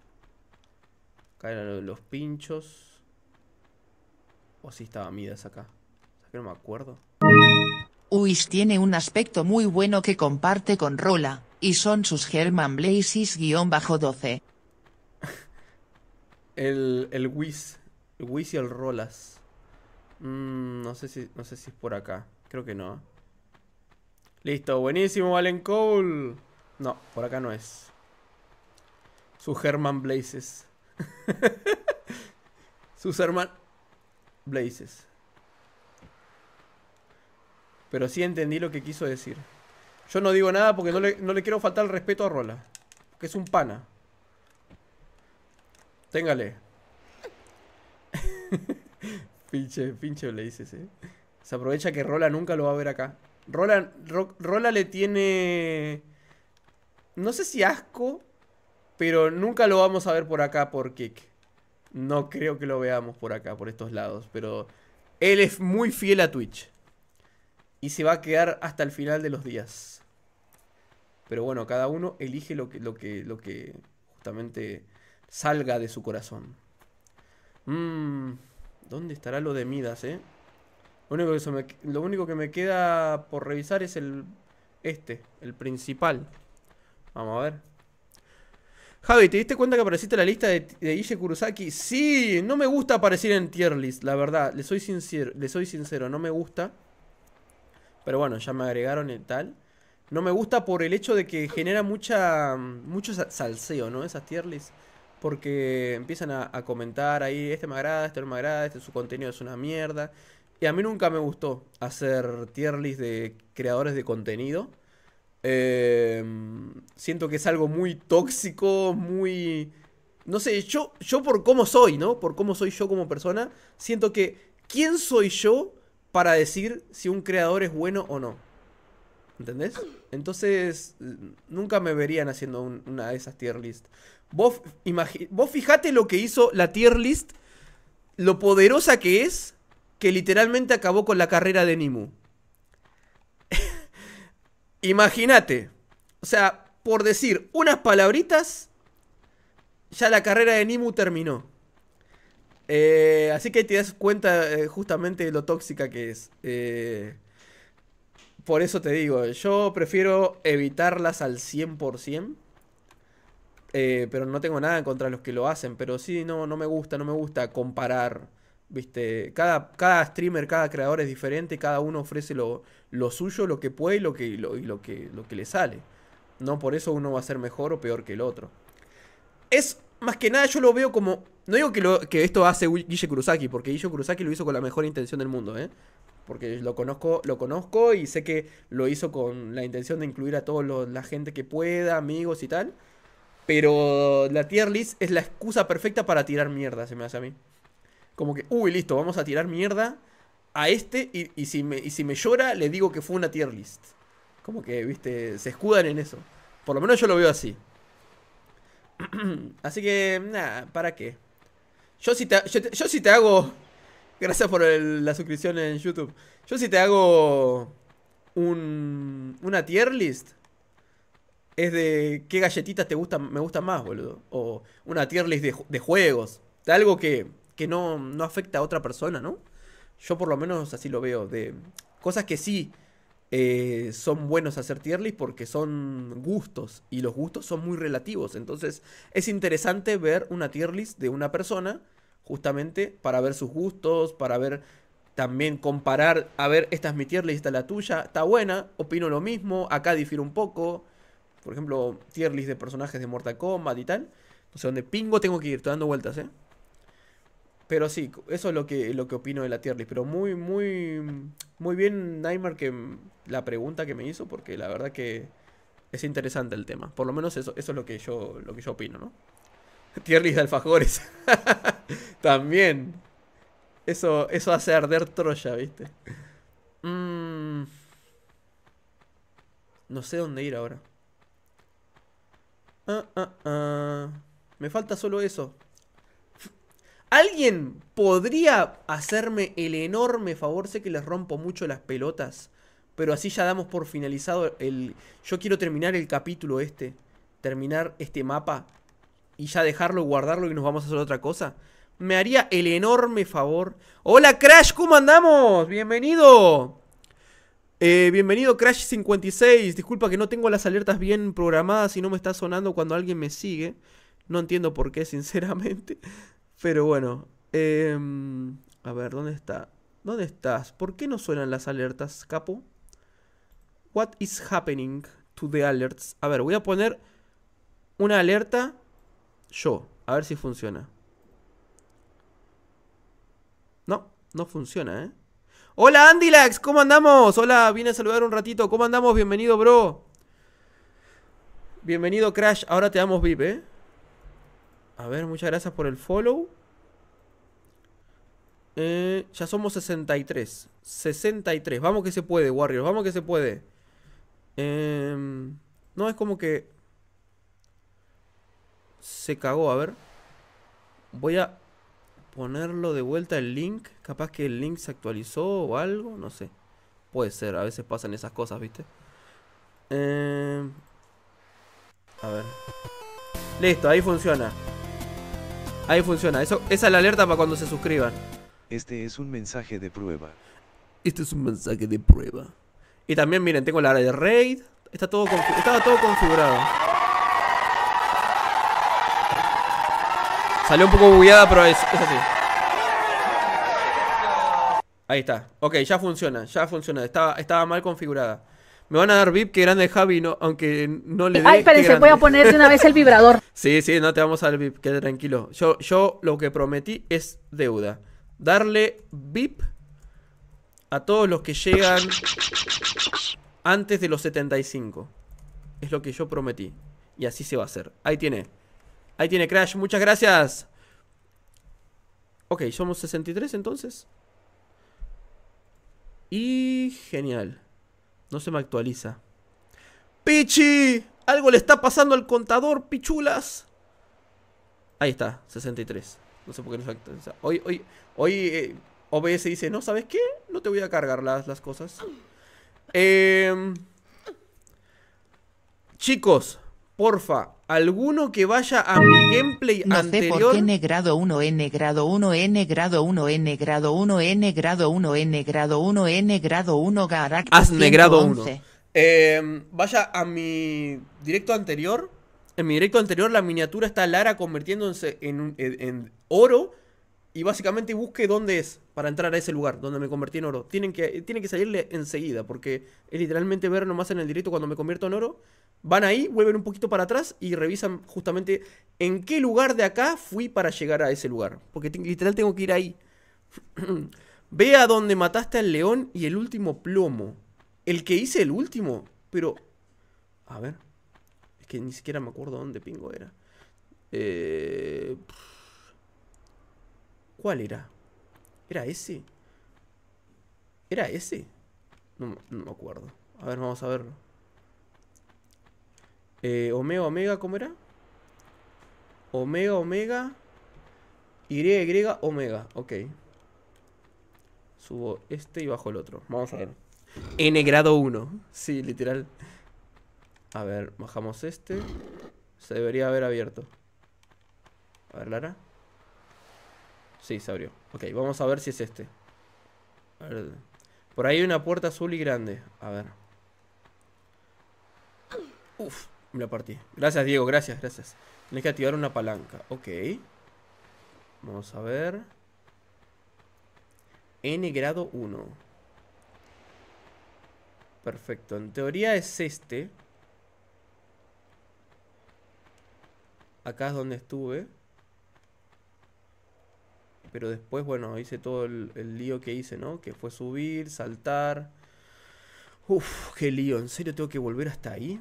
Acá eran los pinchos. O si estaba Midas acá. O sea, que no me acuerdo.
Uis tiene un aspecto muy bueno que comparte con Rola, y son sus German Blazes-12.
(laughs) el, el El Whis y el Rolas. Mm, no, sé si, no sé si es por acá. Creo que no. Listo, buenísimo, Valen Cole. No, por acá no es. Su Herman Blazes. (laughs) Su Herman Blazes. Pero sí entendí lo que quiso decir. Yo no digo nada porque no le, quiero faltar el respeto a Rola. Que es un pana. Téngale. (laughs) pinche, pinche Blazes, eh. Se aprovecha que Rola nunca lo va a ver acá. Rola le tiene no sé si asco, pero nunca lo vamos a ver por acá por No creo que lo veamos por acá, por estos lados, pero él es muy fiel a Twitch. Y se va a quedar hasta el final de los días. Pero bueno, cada uno elige lo que, lo que, lo que justamente salga de su corazón. Mm, ¿dónde estará lo de Midas, eh? Lo único, que me, lo único que me queda por revisar es el este, el principal. Vamos a ver. Javi, ¿te diste cuenta que apareciste en la lista de, de Kurosaki? Sí, no me gusta aparecer en tier list, la verdad. Le soy sincero, le soy sincero no me gusta. Pero bueno, ya me agregaron el tal. No me gusta por el hecho de que genera mucha mucho salseo, ¿no? Esas tier lists. Porque empiezan a, comentar ahí, este me agrada, este no me agrada, este su contenido es una mierda. Y a mí nunca me gustó hacer tier list de creadores de contenido. Em, siento que es algo muy tóxico, muy... No sé, yo, yo por cómo soy, ¿no? Por cómo soy yo como persona, siento que... ¿Quién soy yo para decir si un creador es bueno o no? ¿Entendés? Entonces, nunca me verían haciendo una de esas tier list. Vos, vos fijate lo que hizo la tier list, lo poderosa que es, que literalmente acabó con la carrera de Nimu. Imagínate. O sea, por decir unas palabritas, ya la carrera de Nimu terminó. Eh, así que te das cuenta eh, justamente de lo tóxica que es. Eh, por eso te digo, yo prefiero evitarlas al 100%. pero no tengo nada contra los que lo hacen. Pero sí, no, no me gusta, no me gusta comparar. Viste, cada, cada streamer, cada creador es diferente, cada uno ofrece lo, suyo, lo que puede y lo que, lo, que, lo que le sale. No por eso uno va a ser mejor o peor que el otro. Es más que nada, yo lo veo como. No digo que, lo, que esto hace Guille Kurosaki, porque Guille Kurosaki lo hizo con la mejor intención del mundo, ¿eh? Porque lo conozco, lo conozco y sé que lo hizo con la intención de incluir a toda la gente que pueda, amigos y tal. Pero la tier list es la excusa perfecta para tirar mierda, se me hace a mí. Como que, uy, listo, vamos a tirar mierda a este y, si, me, y si me llora, le digo que fue una tier list. Como que, viste, se escudan en eso. Por lo menos yo lo veo así. (clears throat) así que, nada, ¿para qué? Yo si te, yo, te hago... (laughs) Gracias por la suscripción en YouTube. Yo si te hago un, una tier list, es de qué galletitas te gustan, me gustan más, boludo. O una tier list de, de juegos. De algo que que no, afecta a otra persona, ¿no? Yo por lo menos así lo veo. De cosas que sí eh, son buenos hacer tier list porque son gustos. Y los gustos son muy relativos. Entonces es interesante ver una tier list de una persona. Justamente para ver sus gustos, para ver también comparar. A ver, esta es mi tier list, esta es la tuya. Está buena, opino lo mismo. Acá difiero un poco. Por ejemplo, tier list de personajes de Mortal Kombat y tal. No sé dónde pingo tengo que ir, estoy dando vueltas, ¿eh? Pero sí, eso es lo que, lo que opino de la tier Pero muy, muy, muy bien, Neymar, que la pregunta que me hizo, porque la verdad que es interesante el tema. Por lo menos eso, es lo que yo, lo que yo opino, ¿no? (laughs) Tier de alfajores. (laughs) También. Eso, eso hace arder Troya, ¿viste? Mm. No sé dónde ir ahora. Ah, ah, ah. Me falta solo eso. ¿Alguien podría hacerme el enorme favor? Sé que les rompo mucho las pelotas, pero así ya damos por finalizado el... Yo quiero terminar el capítulo este, terminar este mapa y ya dejarlo, guardarlo y nos vamos a hacer otra cosa. Me haría el enorme favor. Hola Crash, ¿cómo andamos? Bienvenido. Eh, bienvenido Crash56. Disculpa que no tengo las alertas bien programadas y no me está sonando cuando alguien me sigue. No entiendo por qué, (laughs) sinceramente. Pero bueno, em, a ver, ¿dónde está? ¿Dónde estás? ¿Por qué no suenan las alertas, capo? What is happening to the alerts? A ver, voy a poner una alerta yo, a ver si funciona. No, no funciona, ¿eh? Hola Andilax, ¿cómo andamos? Hola, vine a saludar un ratito, ¿cómo andamos? Bienvenido, bro. Bienvenido, Crash, ahora te damos VIP, ¿eh? A ver, muchas gracias por el follow. Eh, ya somos 63. 63. Vamos que se puede, Warriors. Vamos que se puede. Em, no, es como que... Se cagó, a ver. Voy a ponerlo de vuelta el link. Capaz que el link se actualizó o algo. No sé. Puede ser. A veces pasan esas cosas, ¿viste? Em, a ver. Listo, ahí funciona. Ahí funciona. Eso, esa es la alerta para cuando se suscriban. Este es un mensaje de prueba. Este es un mensaje de prueba. Y también, miren, tengo la área de raid. Está todo estaba todo configurado. Salió un poco bugueada, pero es, es así. Ahí está. Ok, ya funciona, ya funciona. Estaba, estaba mal configurada me van a dar VIP, que grande Javi, no, aunque no le dé. Ay, se voy a poner de una vez el (laughs) vibrador. sí, sí, no te vamos a dar VIP, quédate tranquilo. Yo, yo lo que prometí es deuda. Darle VIP a todos los que llegan antes de los 75. Es lo que yo prometí. Y así se va a hacer. Ahí tiene. Ahí tiene Crash. Muchas gracias. Ok, somos 63 entonces. Y genial. No se me actualiza. ¡Pichi! Algo le está pasando al contador, pichulas. Ahí está, 63. No sé por qué no se actualiza. Hoy, hoy, hoy eh, OBS dice, no, ¿sabes qué? No te voy a cargar las, las cosas. Em, chicos, porfa, alguno que vaya a mi gameplay
anterior. No 1 n grado 1 n grado 1 n grado 1 n grado 1 n grado 1 n grado 1 garak. Has negrado 1. vaya a
mi directo anterior. En mi directo anterior la miniatura está Lara convirtiéndose en, en, en oro y básicamente busque dónde es para entrar a ese lugar donde me convertí en oro. Tienen que, que salirle enseguida, porque es literalmente ver nomás en el directo cuando me convierto en oro. Van ahí, vuelven un poquito para atrás y revisan justamente en qué lugar de acá fui para llegar a ese lugar. Porque literal tengo que ir ahí. (clears throat) Ve a donde mataste al león y el último plomo. El que hice el último, pero... A ver. Es que ni siquiera me acuerdo dónde pingo era. Eh... ¿Cuál era? ¿Era ese? ¿Era ese? No, me acuerdo. A ver, vamos a verlo. Eh, omega, omega, ¿cómo era? Omega, omega. Y, y, omega. Ok. Subo este y bajo el otro. Vamos a ver. N grado 1. Sí, literal. A ver, bajamos este. Se debería haber abierto. A ver, Lara. Sí, se abrió. Ok, vamos a ver si es este. Por ahí hay una puerta azul y grande. A ver. Uf, me la partí. Gracias, Diego, gracias, gracias. Tienes que activar una palanca. Ok. Vamos a ver. N grado 1. Perfecto. En teoría es este. Acá es donde estuve pero después, bueno, hice todo el, lío que hice, ¿no? Que fue subir, saltar. Uf, qué lío, ¿en serio tengo que volver hasta ahí?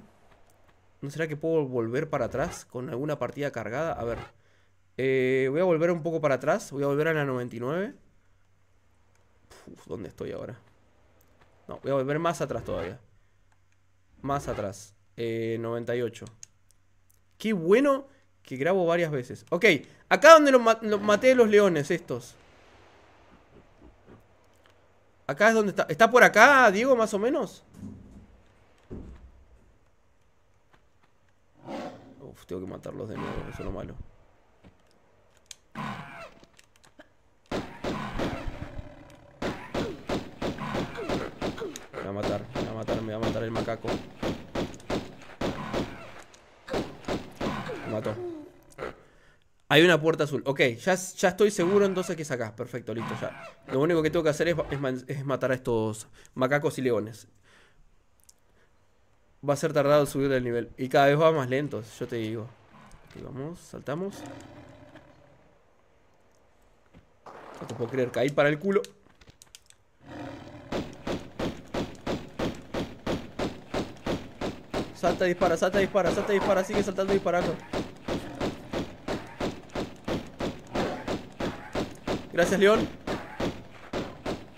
¿No será que puedo volver para atrás con alguna partida cargada? A ver, eh, voy a volver un poco para atrás, voy a volver a la 99. ¿dónde estoy ahora? No, voy a volver más atrás todavía. Más atrás. 98. Eh, qué bueno que grabo varias veces. Ok, acá donde los maté los leones estos. Acá es donde está. ¿Está por acá, Diego, más o menos? Uf, tengo que matarlos de nuevo, eso es lo malo. Me a matar, me va a matar, me va a matar el macaco. Hay una puerta azul. Ok, ya, ya estoy seguro entonces que es acá. Perfecto, listo, ya. Lo único que tengo que hacer es, matar a estos macacos y leones. Va a ser tardado subir del nivel. Y cada vez va más lento, yo te digo. Aquí vamos, saltamos. No te puedo creer, caí para el culo. Salta, dispara, salta, dispara, salta, dispara, sigue saltando y disparando. Gracias, León.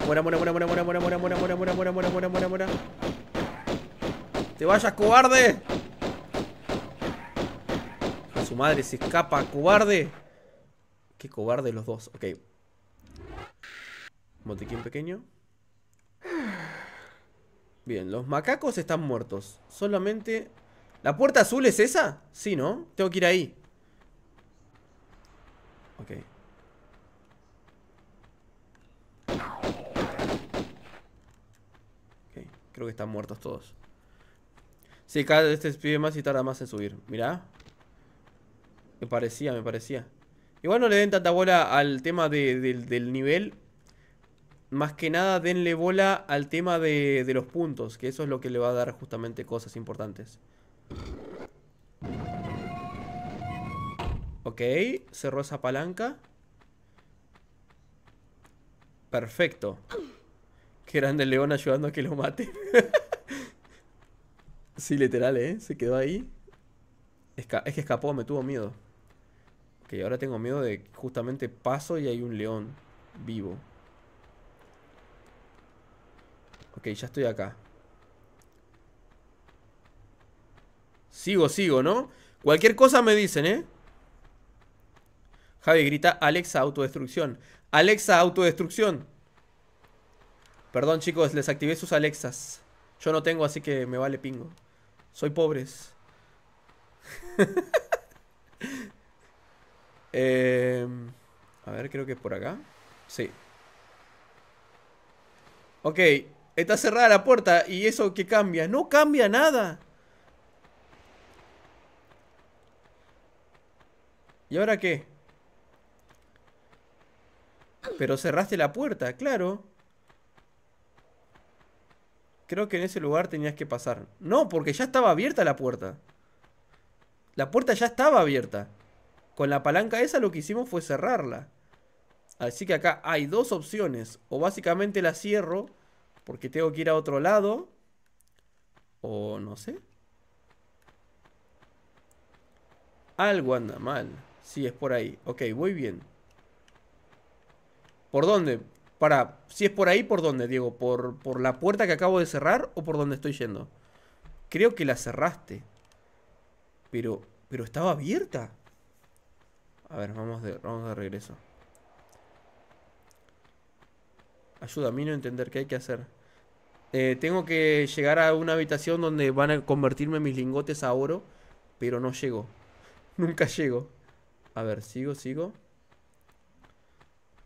Mora, mora, mora, mora, mora, mora, mora, mora, mora, mora, mora, mora, ¡Te vayas, cobarde! A su madre se escapa, cobarde. Qué cobarde los dos. Ok. Montequín pequeño. Bien, los macacos están muertos. Solamente... ¿La puerta azul es esa? Sí, ¿no? Tengo que ir ahí. Ok. Creo que están muertos todos. Sí, cada vez este pide más y tarda más en subir. Mirá. Me parecía, me parecía. Igual no le den tanta bola al tema del nivel. Más que nada denle bola al tema de, de los puntos. Que eso es lo que le va a dar justamente cosas importantes. Ok, cerró esa palanca. Perfecto grande león ayudando a que lo mate. (laughs) sí, literal, ¿eh? Se quedó ahí. es que escapó, me tuvo miedo. Ok, ahora tengo miedo de que justamente paso y hay un león vivo. Ok, ya estoy acá. Sigo, sigo, ¿no? Cualquier cosa me dicen, ¿eh? Javi grita, Alexa, autodestrucción. Alexa, autodestrucción. Perdón, chicos, les activé sus Alexas. Yo no tengo, así que me vale pingo. Soy pobres. (laughs) Em, a ver, creo que es por acá. Sí. Ok, está cerrada la puerta. ¿Y eso que cambia? No cambia nada. ¿Y ahora qué? Pero cerraste la puerta, claro. Creo que en ese lugar tenías que pasar. No, porque ya estaba abierta la puerta. La puerta ya estaba abierta. Con la palanca esa lo que hicimos fue cerrarla. Así que acá hay dos opciones. O básicamente la cierro porque tengo que ir a otro lado. O no sé. Algo anda mal. Sí, es por ahí. Ok, voy bien. ¿Por dónde? Ahora, si es por ahí, ¿por dónde, Diego? ¿Por, ¿Por la puerta que acabo de cerrar o por donde estoy yendo? Creo que la cerraste. Pero, pero estaba abierta. A ver, vamos de, vamos regreso. Ayuda a mí no entender qué hay que hacer. Eh, tengo que llegar a una habitación donde van a convertirme mis lingotes a oro. Pero no llego. (laughs) Nunca llego. A ver, sigo, sigo.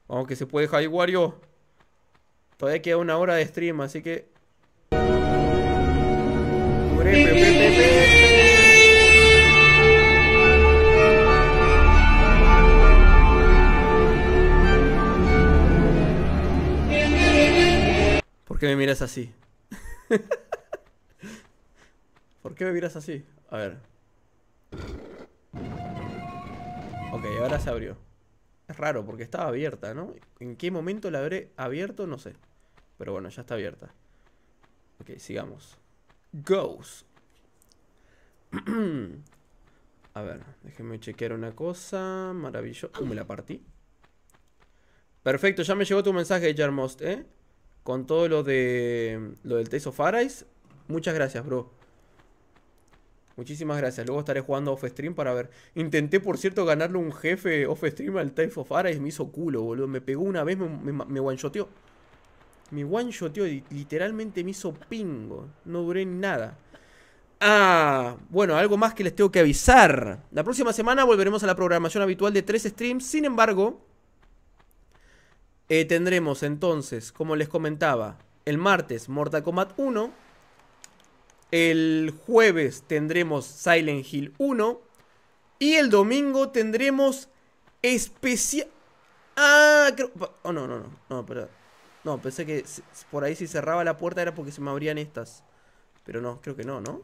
Vamos que se puede, Javi Wario. Todavía queda una hora de stream, así que. ¿Por qué me miras así? (laughs) ¿Por qué me miras así? A ver. Ok, ahora se abrió. Es raro porque estaba abierta, ¿no? ¿En qué momento la habré abierto? No sé. Pero bueno, ya está abierta. Ok, sigamos. Ghost. (clears throat) A ver, déjenme chequear una cosa. Maravilloso. Uh, me la partí. Perfecto, ya me llegó tu mensaje, Jermost. ¿eh? Con todo lo de. lo del Tales of Arise. Muchas gracias, bro. Muchísimas gracias. Luego estaré jugando off-stream para ver. Intenté, por cierto, ganarle un jefe off-stream al Tales of Arise. Me hizo culo, boludo. Me pegó una vez, me, me, me one mi one shot, tío, literalmente me hizo pingo. No duré nada. Ah, bueno, algo más que les tengo que avisar. La próxima semana volveremos a la programación habitual de tres streams. Sin embargo, eh, tendremos entonces, como les comentaba, el martes Mortal Kombat 1. El jueves tendremos Silent Hill 1. Y el domingo tendremos especial... Ah, creo... Oh, no, no, no, no, perdón. No, pensé que por ahí si cerraba la puerta era porque se me abrían estas. Pero no, creo que no, ¿no?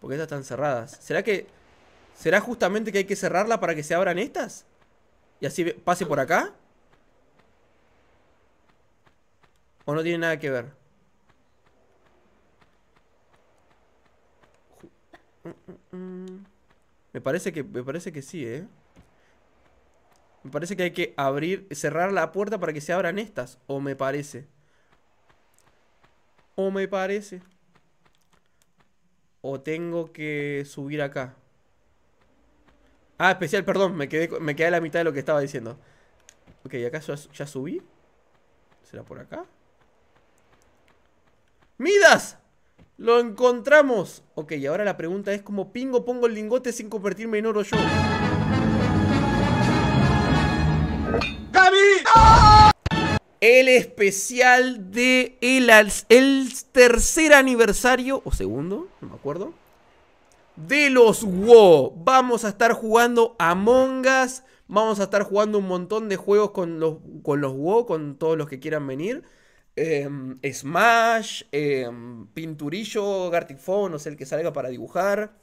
Porque estas están cerradas. ¿Será que... ¿Será justamente que hay que cerrarla para que se abran estas? ¿Y así pase por acá? ¿O no tiene nada que ver? Mm, mm, mm. Me parece que, me parece que sí, ¿eh? Me parece que hay que abrir, cerrar la puerta para que se abran estas. O me parece. O me parece. O tengo que subir acá. Ah, especial, perdón. Me quedé, me quedé a la mitad de lo que estaba diciendo. Ok, acá ya, subí. ¿Será por acá? ¡Midas! ¡Lo encontramos! Ok, ahora la pregunta es ¿Cómo pingo pongo el lingote sin convertirme en oro yo? el especial de el, el tercer aniversario, o segundo, no me acuerdo, de los WoW. Vamos a estar jugando Among Us. Vamos a estar jugando un montón de juegos con los, con los WoW, con todos los que quieran venir. Em, Smash, em, Pinturillo, Pinturillo, Phone, no sé el que salga para dibujar.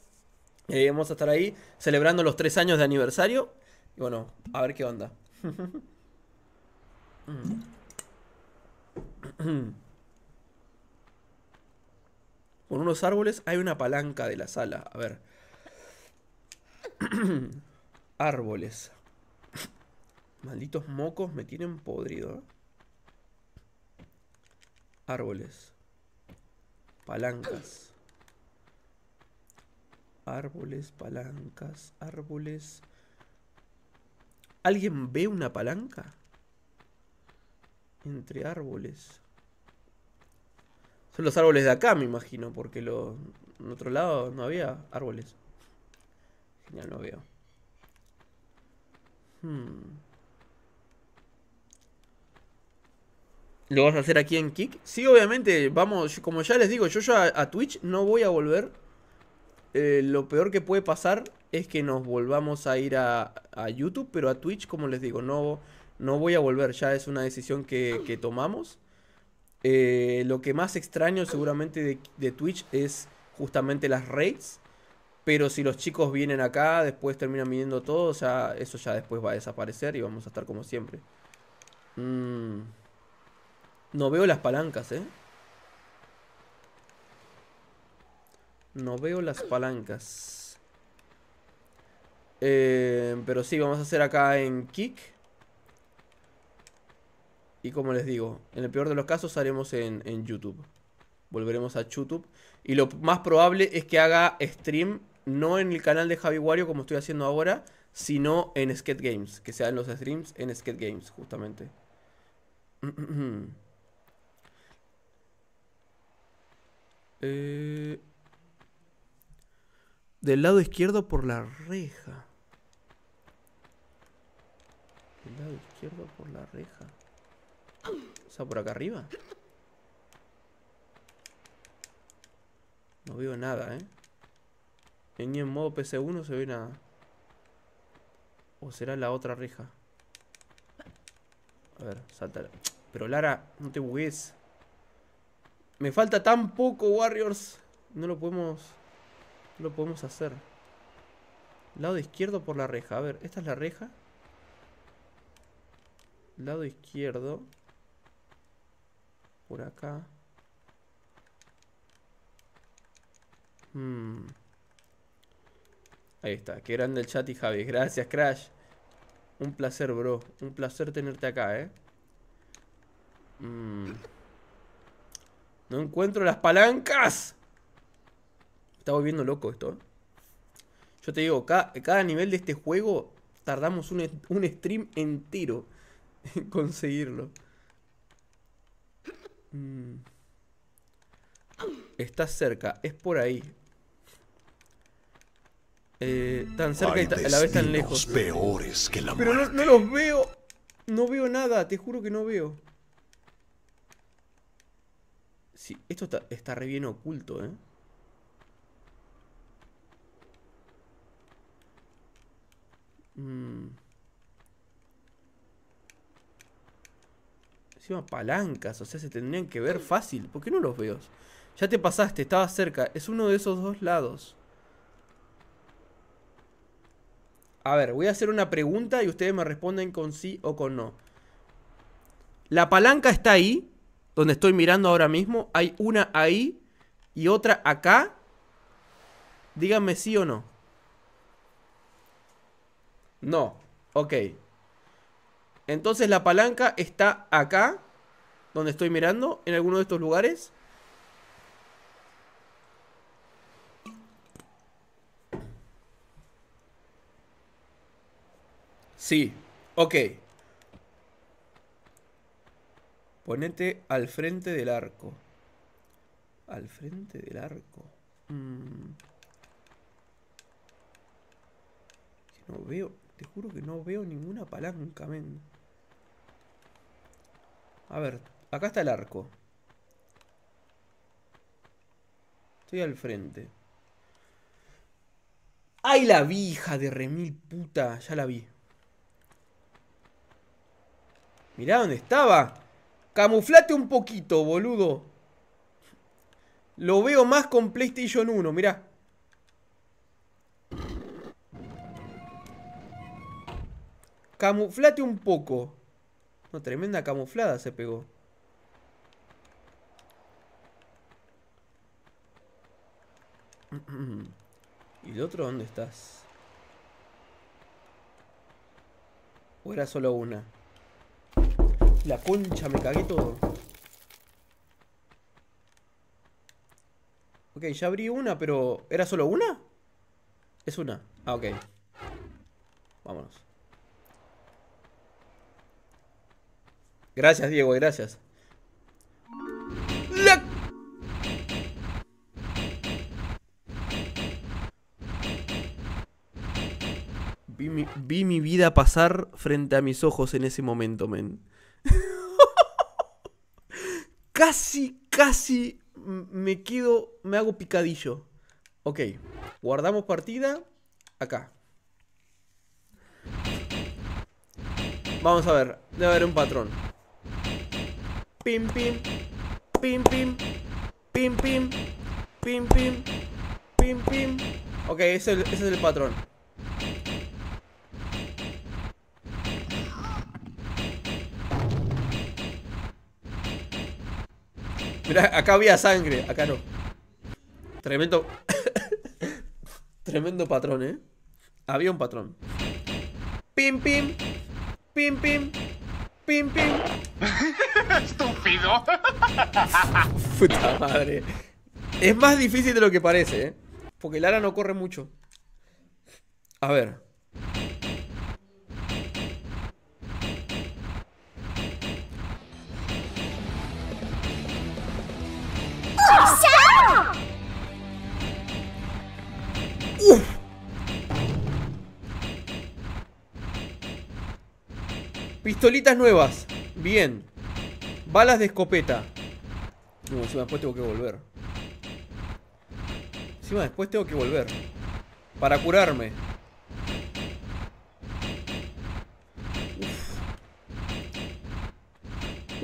Eh, vamos a estar ahí celebrando los tres años de aniversario. Y bueno, a ver qué onda.
(laughs) Mm. Con
(clears throat) unos árboles hay una palanca de la sala. A ver. (clears throat) árboles. Malditos mocos me tienen podrido. ¿eh? Árboles. Palancas. Árboles, palancas, árboles. ¿Alguien ve una palanca? Entre árboles. Son los árboles de acá, me imagino, porque lo, en otro lado no había árboles. Genial, no veo. Hmm. ¿Lo vas a hacer aquí en Kick? Sí, obviamente, vamos, como ya les digo, yo ya a Twitch no voy a volver. Eh, lo peor que puede pasar es que nos volvamos a ir a, a YouTube, pero a Twitch, como les digo, no, no voy a volver, ya es una decisión que, tomamos. Eh, lo que más extraño seguramente de, Twitch es justamente las raids, pero si los chicos vienen acá, después terminan viniendo todos, eso ya después va a desaparecer y vamos a estar como siempre. Mm, no veo las palancas, ¿eh? No veo las palancas. Eh, pero sí, vamos a hacer acá en kick. Y como les digo, en el peor de los casos haremos en, YouTube. Volveremos a YouTube. Y lo más probable es que haga stream no en el canal de Javi Wario como estoy haciendo ahora, sino en Skate Games. Que sean los streams en Skate Games, justamente.
(clears throat) Eh,
del lado izquierdo por la reja. Del lado izquierdo por la reja. Está por acá arriba. No veo nada, ¿eh? Ni en modo PC1 se ve nada. ¿O será la otra reja? A ver, salta. Pero Lara, no te bugues. Me falta tan poco, Warriors. No lo podemos... No lo podemos hacer. Lado izquierdo por la reja. A ver, esta es la reja. Lado izquierdo por acá. Hmm. Ahí está, qué grande el chat y Javi. Gracias, Crash. Un placer, bro. Un placer tenerte acá, ¿eh? Hmm. No encuentro las palancas. Estaba está volviendo loco esto. Yo te digo, cada, nivel de este juego tardamos un, un stream entero en (laughs) conseguirlo. Mm. Está cerca, es por ahí. Eh, tan cerca y a la vez tan lejos. peores que la Pero no, los veo. No veo nada, te juro que no veo. Sí, esto está, re bien oculto, ¿eh? Mmm palancas, o sea, se tendrían que ver fácil. ¿Por qué no los veo? Ya te pasaste, estaba cerca. Es uno de esos dos lados. A ver, voy a hacer una pregunta y ustedes me responden con sí o con no. La palanca está ahí, donde estoy mirando ahora mismo. Hay una ahí y otra acá. Díganme sí o no. No. Ok. Entonces la palanca está acá, donde estoy mirando, en alguno de estos lugares. Sí, ok. Ponete al frente del arco. Al frente del arco. Mm. No veo, te juro que no veo ninguna palanca, men. A ver, acá está el arco. Estoy al frente. ¡Ay, la vi, hija de remil puta! Ya la vi. Mirá dónde estaba. Camuflate un poquito, boludo. Lo veo más con PlayStation 1, mirá. Camuflate un poco. Una tremenda camuflada se pegó.
(clears throat)
¿Y el otro dónde estás? ¿O era solo una? La concha, me cagué todo. Ok, ya abrí una, pero... ¿Era solo una? Es una. Ah, ok. Vámonos. Gracias, Diego, gracias. Vi, mi, vi mi, vida pasar frente a mis ojos en ese momento, men. (laughs)
casi,
casi me quedo, me hago picadillo. Ok, guardamos partida acá. Vamos a ver, debe haber un patrón pim, pim, pim, pim, pim, pim, pim, pim, pim, Ok, ese, ese es el patrón. Mira, acá había sangre, acá no. Tremendo. (laughs) Tremendo patrón, eh. Había un patrón. Pim, pim.
Pim, pim pim, pim. (laughs) Estúpido. (laughs) Puta
madre. Es más difícil de lo que parece, ¿eh? Porque Lara no corre mucho. A ver. Pistolitas nuevas. Bien. Balas de escopeta. No, encima después tengo que volver. Encima después tengo que volver. Para curarme. Uf.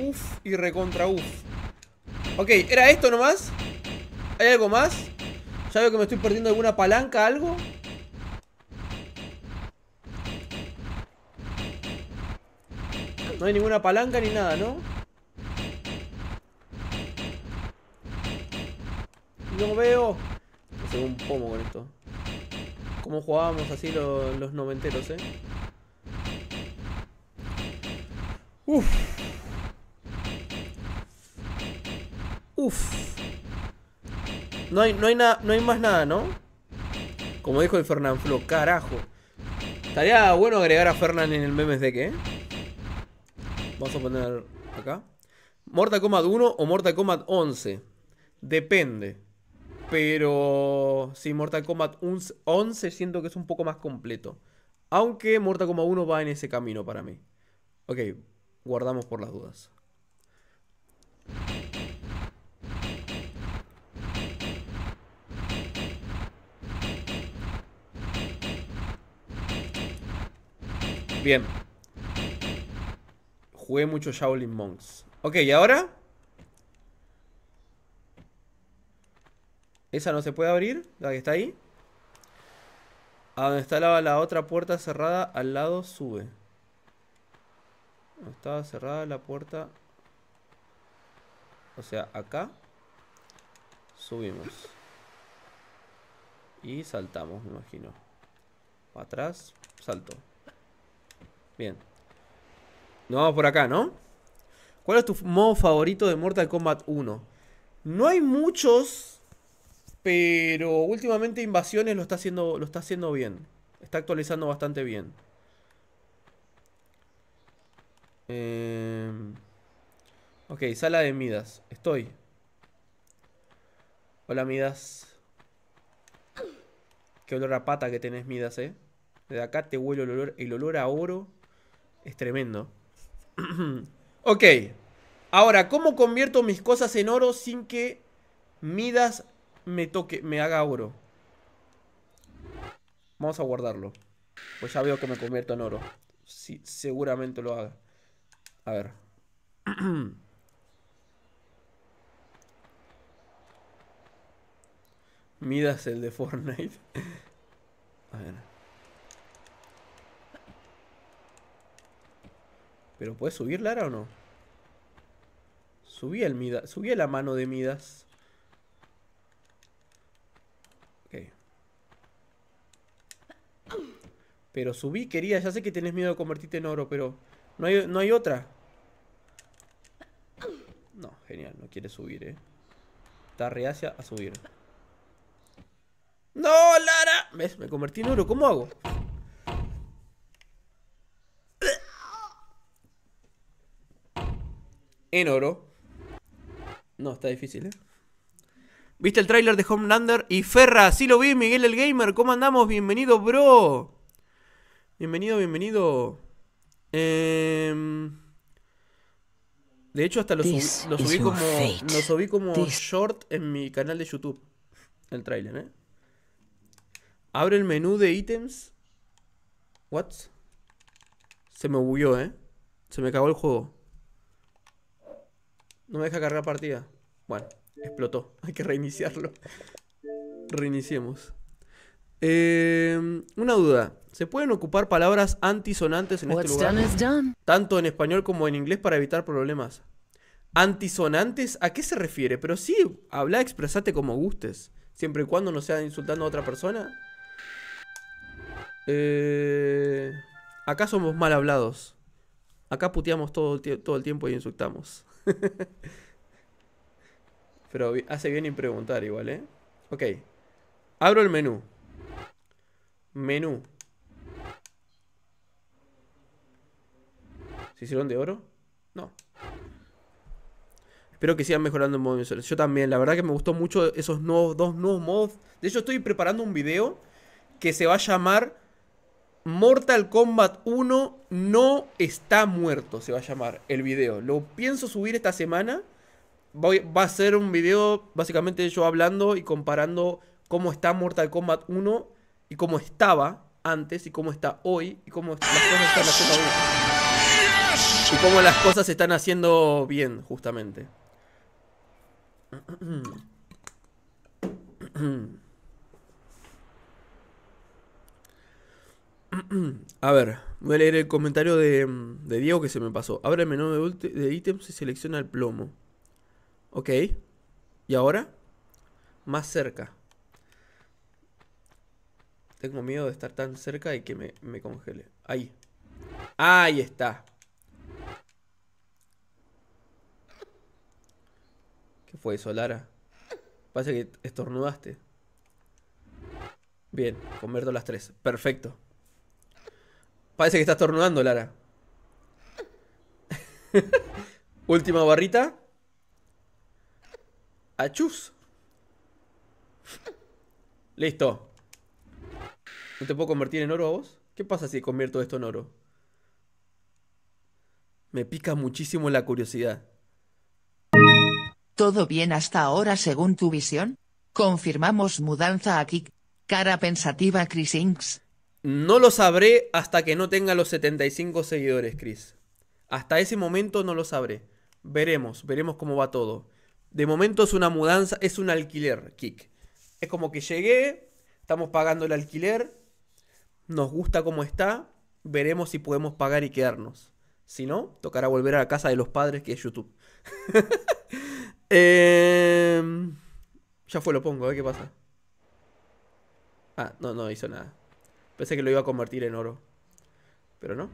Uf y recontra uf. Ok, ¿era esto nomás? ¿Hay algo más? Ya veo que me estoy perdiendo alguna palanca, algo. No hay ninguna palanca ni nada, ¿no? No veo. Me un pomo con esto. Como jugábamos así los, noventeros, ¿eh? Uf. Uf. No hay, no hay, no hay más nada, ¿no? Como dijo el Flo, carajo. Estaría bueno agregar a Fernan en el memes de que, ¿eh? Vamos a poner acá. Mortal Kombat 1 o Mortal Kombat 11. Depende. Pero si Mortal Kombat 11 siento que es un poco más completo. Aunque Mortal Kombat 1 va en ese camino para mí. Ok, guardamos por las dudas. Bien. Jugué mucho Shaolin Monks. Ok, ¿y ahora? Esa no se puede abrir, la que está ahí. A donde está la, otra puerta cerrada, al lado sube. Estaba cerrada la puerta. O sea, acá. Subimos. Y saltamos, me imagino. atrás, salto. Bien. Nos vamos por acá, ¿no? ¿Cuál es tu modo favorito de Mortal Kombat 1? No hay muchos, pero últimamente Invasiones lo está haciendo, lo está haciendo bien. Está actualizando bastante bien. Em, ok, sala de Midas. Estoy. Hola, Midas. Qué olor a pata que tenés, Midas, eh. De acá te huele el olor. El olor a oro es tremendo. (clears throat) ok. Ahora, ¿cómo convierto mis cosas en oro sin que Midas me toque, me haga oro? Vamos a guardarlo. Pues ya veo que me convierto en oro. Sí, seguramente lo haga. A ver. (clears throat) Midas el de Fortnite. (laughs) a ver. ¿Pero puedes subir, Lara, o no? Subí, el Midas, subí la mano de Midas. Ok. Pero subí, querida. Ya sé que tenés miedo de convertirte en oro, pero... No hay, otra. No, genial. No quiere subir, eh. Está reacia a subir. ¡No, Lara! ¿Ves? Me convertí en oro. ¿Cómo hago? oro. No, está difícil, ¿eh? ¿Viste el tráiler de Homelander? Y Ferra, sí lo vi, Miguel el Gamer. ¿Cómo andamos? Bienvenido, bro. Bienvenido, bienvenido. Em, de hecho, hasta lo, subí, como, lo subí como short en mi canal de YouTube. El tráiler, ¿eh? Abre el menú de ítems. What? Se me bugueó, ¿eh? Se me cagó el juego. No me deja cargar partida. Bueno, explotó. (laughs) Hay que reiniciarlo. Reiniciemos. Em, una duda. ¿Se pueden ocupar palabras antisonantes en este lugar? Tanto en español como en inglés para evitar problemas. ¿Antisonantes? ¿A qué se refiere? Pero sí, habla, expresate como gustes. Siempre y cuando no sea insultando a otra persona. Eh, acá somos mal hablados. Acá puteamos todo todo el tiempo y insultamos. (laughs) Pero hace bien en preguntar igual, ¿eh? Ok. Abro el menú. Menú. ¿Se hicieron de oro? No. Espero que sigan mejorando el modo Yo también, la verdad que me gustó mucho esos nuevos, dos nuevos modos. De hecho, estoy preparando un video que se va a llamar Mortal Kombat 1 no está muerto, se va a llamar el video. Lo pienso subir esta semana. va a ser un video básicamente yo hablando y comparando cómo está Mortal Kombat 1 y cómo estaba antes y cómo está hoy y cómo las cosas están haciendo Y cómo las cosas se están haciendo bien, justamente. (clears throat) (clears throat) (clears throat) (clears throat) A ver, voy a leer el comentario de, Diego que se me pasó. Abre el menú de, ítems y selecciona el plomo. Ok. ¿Y ahora? Más cerca. Tengo miedo de estar tan cerca y que me, congele. Ahí. Ahí está. ¿Qué fue eso, Lara? Pasa que estornudaste. Bien, convierto las tres. Perfecto. Parece que estás tornando, Lara. (laughs) Última barrita. Achus. Listo. ¿No te puedo convertir en oro a vos? ¿Qué pasa si convierto esto en oro? Me pica muchísimo la curiosidad.
¿Todo bien hasta ahora según tu visión? Confirmamos mudanza aquí. Cara pensativa Chris Inks.
No lo sabré hasta que no tenga los 75 seguidores, Chris. Hasta ese momento no lo sabré. Veremos, veremos cómo va todo. De momento es una mudanza, es un alquiler, Kick. Es como que llegué, estamos pagando el alquiler, nos gusta cómo está, veremos si podemos pagar y quedarnos. Si no, tocará volver a la casa de los padres que es YouTube. (laughs) Em, ya fue, lo pongo, a ver qué pasa. Ah, no, no hizo nada. Pensé que lo iba a convertir en oro. Pero no.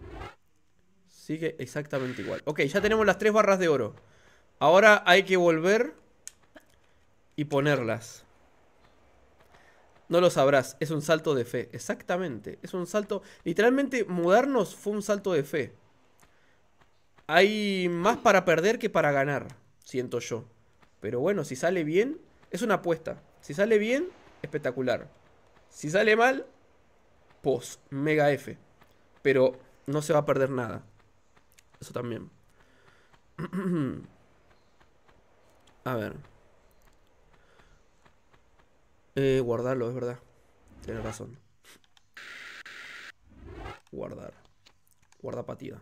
Sigue exactamente igual. Ok, ya tenemos las tres barras de oro. Ahora hay que volver y ponerlas. No lo sabrás, es un salto de fe. Exactamente, es un salto... Literalmente, mudarnos fue un salto de fe. Hay más para perder que para ganar, siento yo. Pero bueno, si sale bien, es una apuesta. Si sale bien, espectacular. Si sale mal, post mega F. Pero no se va a perder nada. Eso también. (clears throat) a ver. Eh, guardarlo, es verdad. Tiene razón. Guardar. Guarda patida.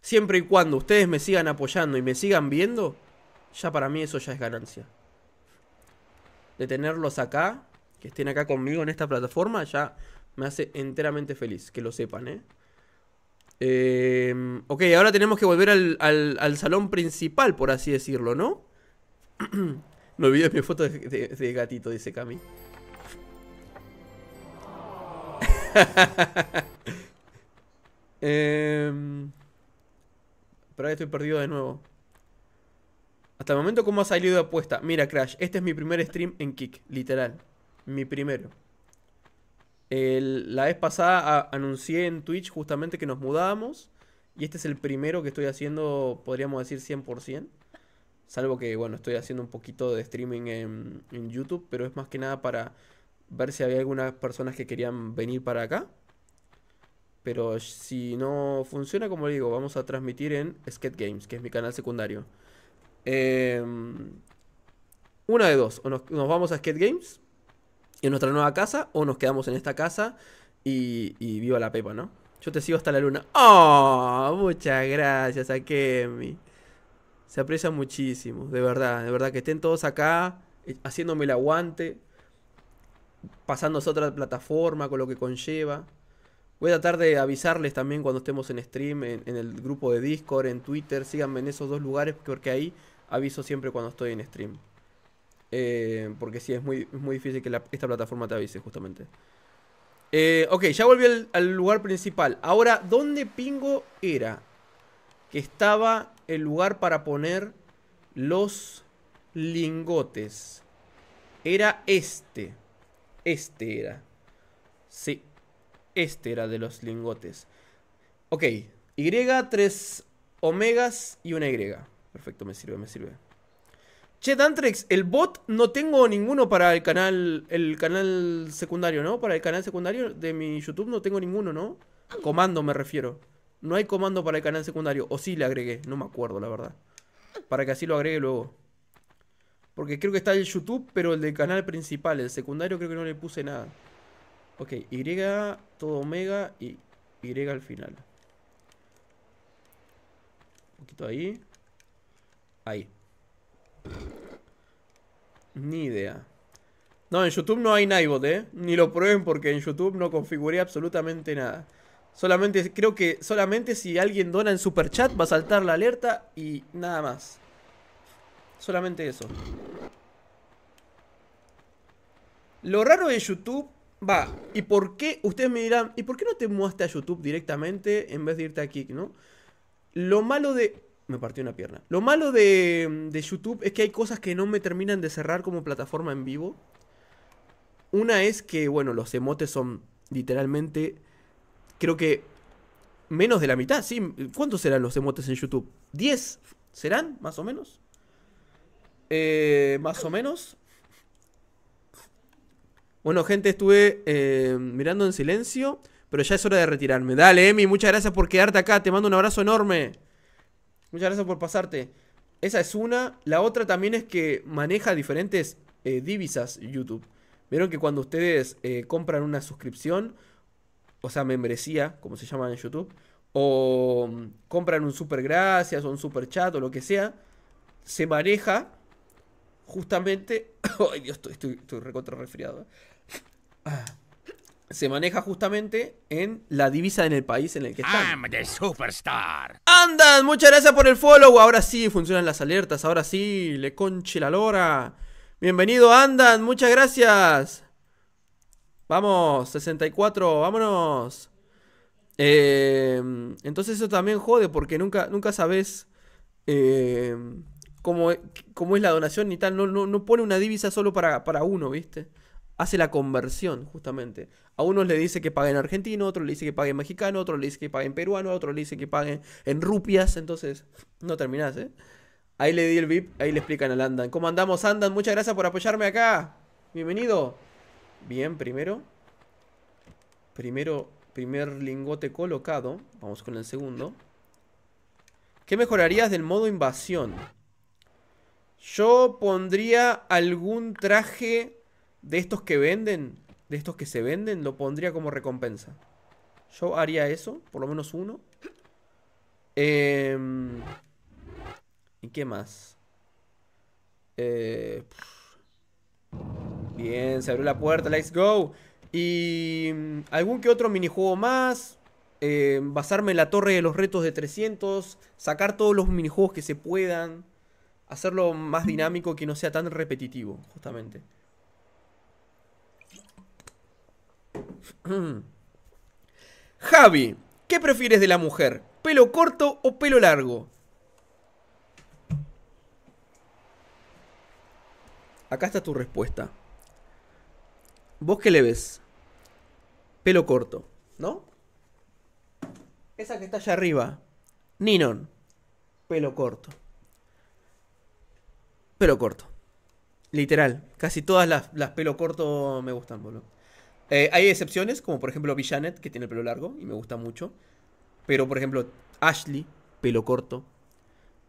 Siempre y cuando ustedes me sigan apoyando y me sigan viendo, ya para mí eso ya es ganancia. De tenerlos acá, que estén acá conmigo en esta plataforma, ya me hace enteramente feliz, que lo sepan, ¿eh? Em, ok, ahora tenemos que volver al, salón principal, por así decirlo, ¿no? no (clears throat) olvides mi foto de, de, gatito, dice Cami. (laughs) eh, pero ahí estoy perdido de nuevo. Hasta el momento, ¿cómo ha salido de apuesta? Mira, Crash, este es mi primer stream en Kick, literal. Mi primero la vez pasada anuncié en Twitch justamente que nos mudábamos. Y este es el primero que estoy haciendo, podríamos decir, 100%. Salvo que, bueno, estoy haciendo un poquito de streaming en, YouTube, pero es más que nada para ver si había algunas personas que querían venir para acá. Pero si no funciona, como digo, vamos a transmitir en Skate Games, que es mi canal secundario. Em, una de dos, o nos, nos vamos a Skate Games en nuestra nueva casa o nos quedamos en esta casa y, viva la Pepa, ¿no? Yo te sigo hasta la luna. ¡Oh! Muchas gracias a Kemi. Se aprecia muchísimo, de verdad, de verdad que estén todos acá eh, haciéndome el aguante, pasándose a otra plataforma con lo que conlleva. Voy a tratar de avisarles también cuando estemos en stream, en, el grupo de Discord, en Twitter. Síganme en esos dos lugares porque ahí aviso siempre cuando estoy en stream. Eh, porque sí, es muy, muy difícil que esta plataforma te avise, justamente. Eh, ok, ya volví al, lugar principal. Ahora, ¿dónde pingo era? Que estaba el lugar para poner los lingotes. Era este. Este era. Sí. Este era de los lingotes. Ok. Y, 3 omegas y una Y. Perfecto, me sirve, me sirve. Che, Dantrex, el bot no tengo ninguno para el canal. El canal secundario, ¿no? Para el canal secundario de mi YouTube no tengo ninguno, ¿no? Comando me refiero. No hay comando para el canal secundario. O sí le agregué, no me acuerdo, la verdad. Para que así lo agregue luego. Porque creo que está el YouTube, pero el del canal principal. El secundario creo que no le puse nada. Ok, Y, todo omega y Y al final. Un poquito ahí. Ahí. Ni idea. No, en YouTube no hay Naibot, ¿eh? Ni lo prueben porque en YouTube no configuré absolutamente nada. Solamente, creo que solamente si alguien dona en Super Chat va a saltar la alerta y nada más. Solamente eso. Lo raro de YouTube, va, ¿y por qué? Ustedes me dirán, ¿y por qué no te mudaste a YouTube directamente en vez de irte a Kik, no? Lo malo de me partió una pierna. Lo malo de, YouTube es que hay cosas que no me terminan de cerrar como plataforma en vivo. Una es que, bueno, los emotes son literalmente, creo que menos de la mitad, ¿sí? ¿Cuántos serán los emotes en YouTube? ¿Diez ¿Serán? ¿Más o menos? Eh, más o menos. Bueno, gente, estuve eh, mirando en silencio, pero ya es hora de retirarme. Dale, Emi, muchas gracias por quedarte acá. Te mando un abrazo enorme. Muchas gracias por pasarte. Esa es una. La otra también es que maneja diferentes eh, divisas YouTube. Vieron que cuando ustedes eh, compran una suscripción, o sea, membresía, como se llama en YouTube, o mm, compran un super gracias o un super chat o lo que sea, se maneja justamente. (coughs) Ay, Dios, estoy, estoy, estoy recontra resfriado. ¿eh? ah se maneja justamente en la divisa en el país en el que está. I'm
the superstar.
Andan, muchas gracias por el follow. Ahora sí funcionan las alertas, ahora sí, le conche la lora. Bienvenido, Andan, muchas gracias. Vamos, 64, vámonos. Em, entonces eso también jode porque nunca, nunca sabes eh, cómo, es la donación ni tal. No, pone una divisa solo para, para uno, ¿viste? hace la conversión, justamente. A unos le dice que pague en argentino, otro le dice que pague en mexicano, otro le dice que pague en peruano, otro le dice que pague en rupias. Entonces, no terminás, ¿eh? Ahí le di el VIP, ahí le explican al Andan. ¿Cómo andamos, Andan? Muchas gracias por apoyarme acá. Bienvenido. Bien, primero. Primero, primer lingote colocado. Vamos con el segundo. ¿Qué mejorarías del modo invasión? Yo pondría algún traje de estos que venden, de estos que se venden, lo pondría como recompensa. Yo haría eso, por lo menos uno. Em, ¿Y qué más? Eh, bien, se abrió la puerta, let's go. Y mm, algún que otro minijuego más. Em, basarme en la torre de los retos de 300. Sacar todos los minijuegos que se puedan. Hacerlo más dinámico que no sea tan repetitivo, justamente. (clears throat) Javi, ¿qué prefieres de la mujer? ¿Pelo corto o pelo largo? Acá está tu respuesta. ¿Vos qué le ves? Pelo corto, ¿no? Esa que está allá arriba. Ninon. Pelo corto. Pelo corto. Literal. Casi todas las, pelo corto me gustan, boludo. Eh, hay excepciones, como por ejemplo villanet que tiene el pelo largo y me gusta mucho. Pero por ejemplo, Ashley, pelo corto.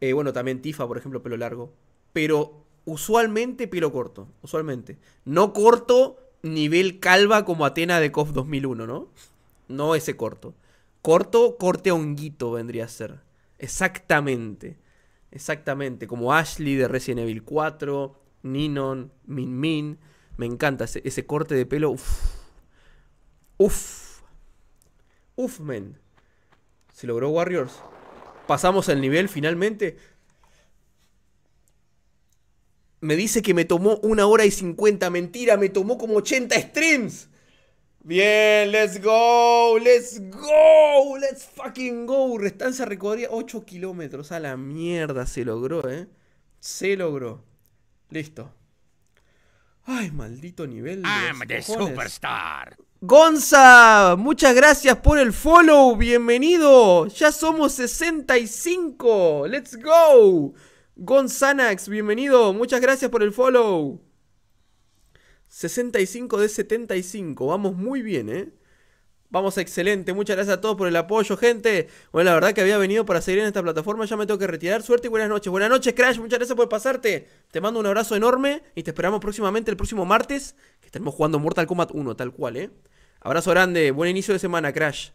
Eh, bueno, también Tifa, por ejemplo, pelo largo. Pero usualmente pelo corto, usualmente. No corto nivel calva como Atena de KOF 2001, ¿no? No ese corto. Corto, corte honguito vendría a ser. Exactamente. Exactamente. Como Ashley de Resident Evil 4, Ninon, Min Min. Me encanta ese, corte de pelo. Uf. Uf, men. Se logró Warriors. Pasamos el nivel finalmente. Me dice que me tomó una hora y cincuenta Mentira, me tomó como 80 streams. Bien, let's go, let's go, let's fucking go. Restancia recorría 8 kilómetros. A la mierda, se logró, ¿eh? Se logró. Listo. Ay, maldito nivel. I'm the
superstar.
Gonza, muchas gracias por el follow, bienvenido. Ya somos 65, let's go. Gonzanax, bienvenido, muchas gracias por el follow. 65 de 75, vamos muy bien, ¿eh? Vamos excelente. Muchas gracias a todos por el apoyo, gente. Bueno, la verdad que había venido para seguir en esta plataforma. Ya me tengo que retirar. Suerte y buenas noches. Buenas noches, Crash. Muchas gracias por pasarte. Te mando un abrazo enorme y te esperamos próximamente el próximo martes. Que estaremos jugando Mortal Kombat 1, tal cual, ¿eh? Abrazo grande. Buen inicio de semana, Crash.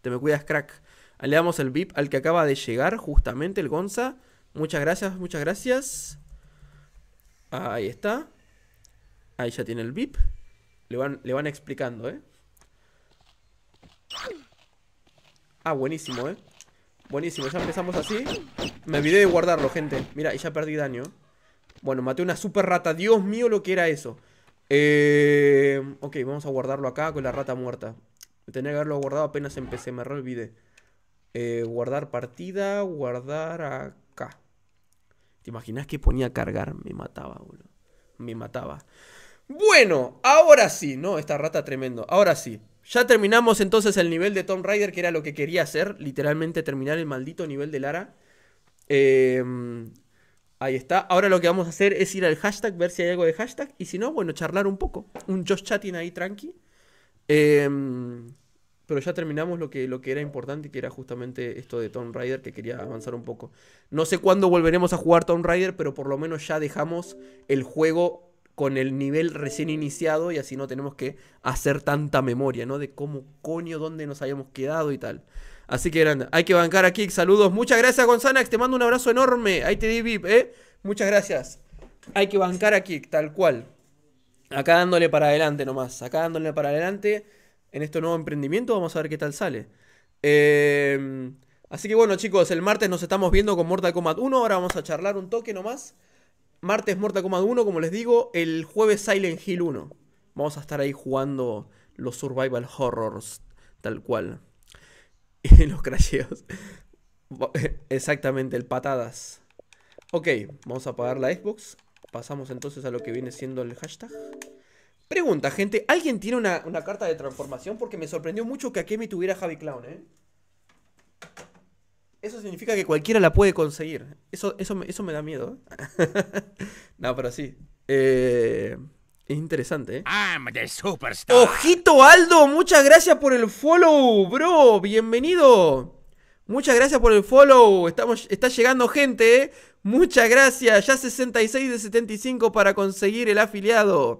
Te me cuidas, crack. Le damos el VIP al que acaba de llegar, justamente, el Gonza. Muchas gracias, muchas gracias. Ahí está. Ahí ya tiene el VIP. Le van, le van explicando, ¿eh? Ah, buenísimo, eh Buenísimo, ya empezamos así Me olvidé de guardarlo, gente Mira, y ya perdí daño Bueno, maté una super rata Dios mío lo que era eso eh... Ok, vamos a guardarlo acá con la rata muerta Tenía que haberlo guardado apenas empecé, me olvidé eh, Guardar partida, guardar acá ¿Te imaginas que ponía a cargar? Me mataba, boludo Me mataba Bueno, ahora sí, no, esta rata tremendo Ahora sí ya terminamos entonces el nivel de Tomb Raider, que era lo que quería hacer, literalmente terminar el maldito nivel de Lara. Em, ahí está. Ahora lo que vamos a hacer es ir al hashtag, ver si hay algo de hashtag, y si no, bueno, charlar un poco. Un Josh Chatting ahí tranqui. Em, pero ya terminamos lo que, lo que era importante, que era justamente esto de Tomb Raider, que quería avanzar un poco. No sé cuándo volveremos a jugar Tomb Raider, pero por lo menos ya dejamos el juego con el nivel recién iniciado y así no tenemos que hacer tanta memoria, ¿no? De cómo coño, dónde nos habíamos quedado y tal. Así que grande, hay que bancar a aquí, saludos. Muchas gracias Gonzanax, te mando un abrazo enorme. Ahí te di VIP, ¿eh? Muchas gracias. Hay que bancar a aquí, tal cual. Acá dándole para adelante nomás, acá dándole para adelante en este nuevo emprendimiento, vamos a ver qué tal sale. Em, así que bueno chicos, el martes nos estamos viendo con Mortal Kombat 1, ahora vamos a charlar un toque nomás. Martes como coma 1, como les digo, el jueves Silent Hill 1. Vamos a estar ahí jugando los survival horrors, tal cual. (laughs) Y los crasheos. (laughs) Exactamente, el patadas. Ok, vamos a apagar la Xbox. Pasamos entonces a lo que viene siendo el hashtag. Pregunta, gente. ¿Alguien tiene una, una carta de transformación? Porque me sorprendió mucho que Akemi tuviera Javi Clown, ¿eh? Eso significa que cualquiera la puede conseguir. Eso, eso, eso me da miedo. (laughs) no, pero sí. es eh, interesante, ¿eh? Ojito Aldo, muchas gracias por el follow, bro. Bienvenido. Muchas gracias por el follow. Estamos, está llegando gente, ¿eh? Muchas gracias. Ya 66 de 75 para conseguir el afiliado.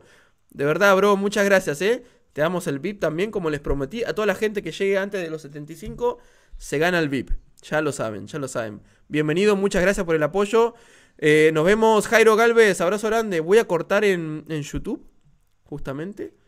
De verdad, bro, muchas gracias, ¿eh? Te damos el VIP también, como les prometí. A toda la gente que llegue antes de los 75, se gana el VIP. Ya lo saben, ya lo saben. Bienvenido, muchas gracias por el apoyo. Eh, nos vemos, Jairo Galvez, abrazo grande. Voy a cortar en, en YouTube, justamente.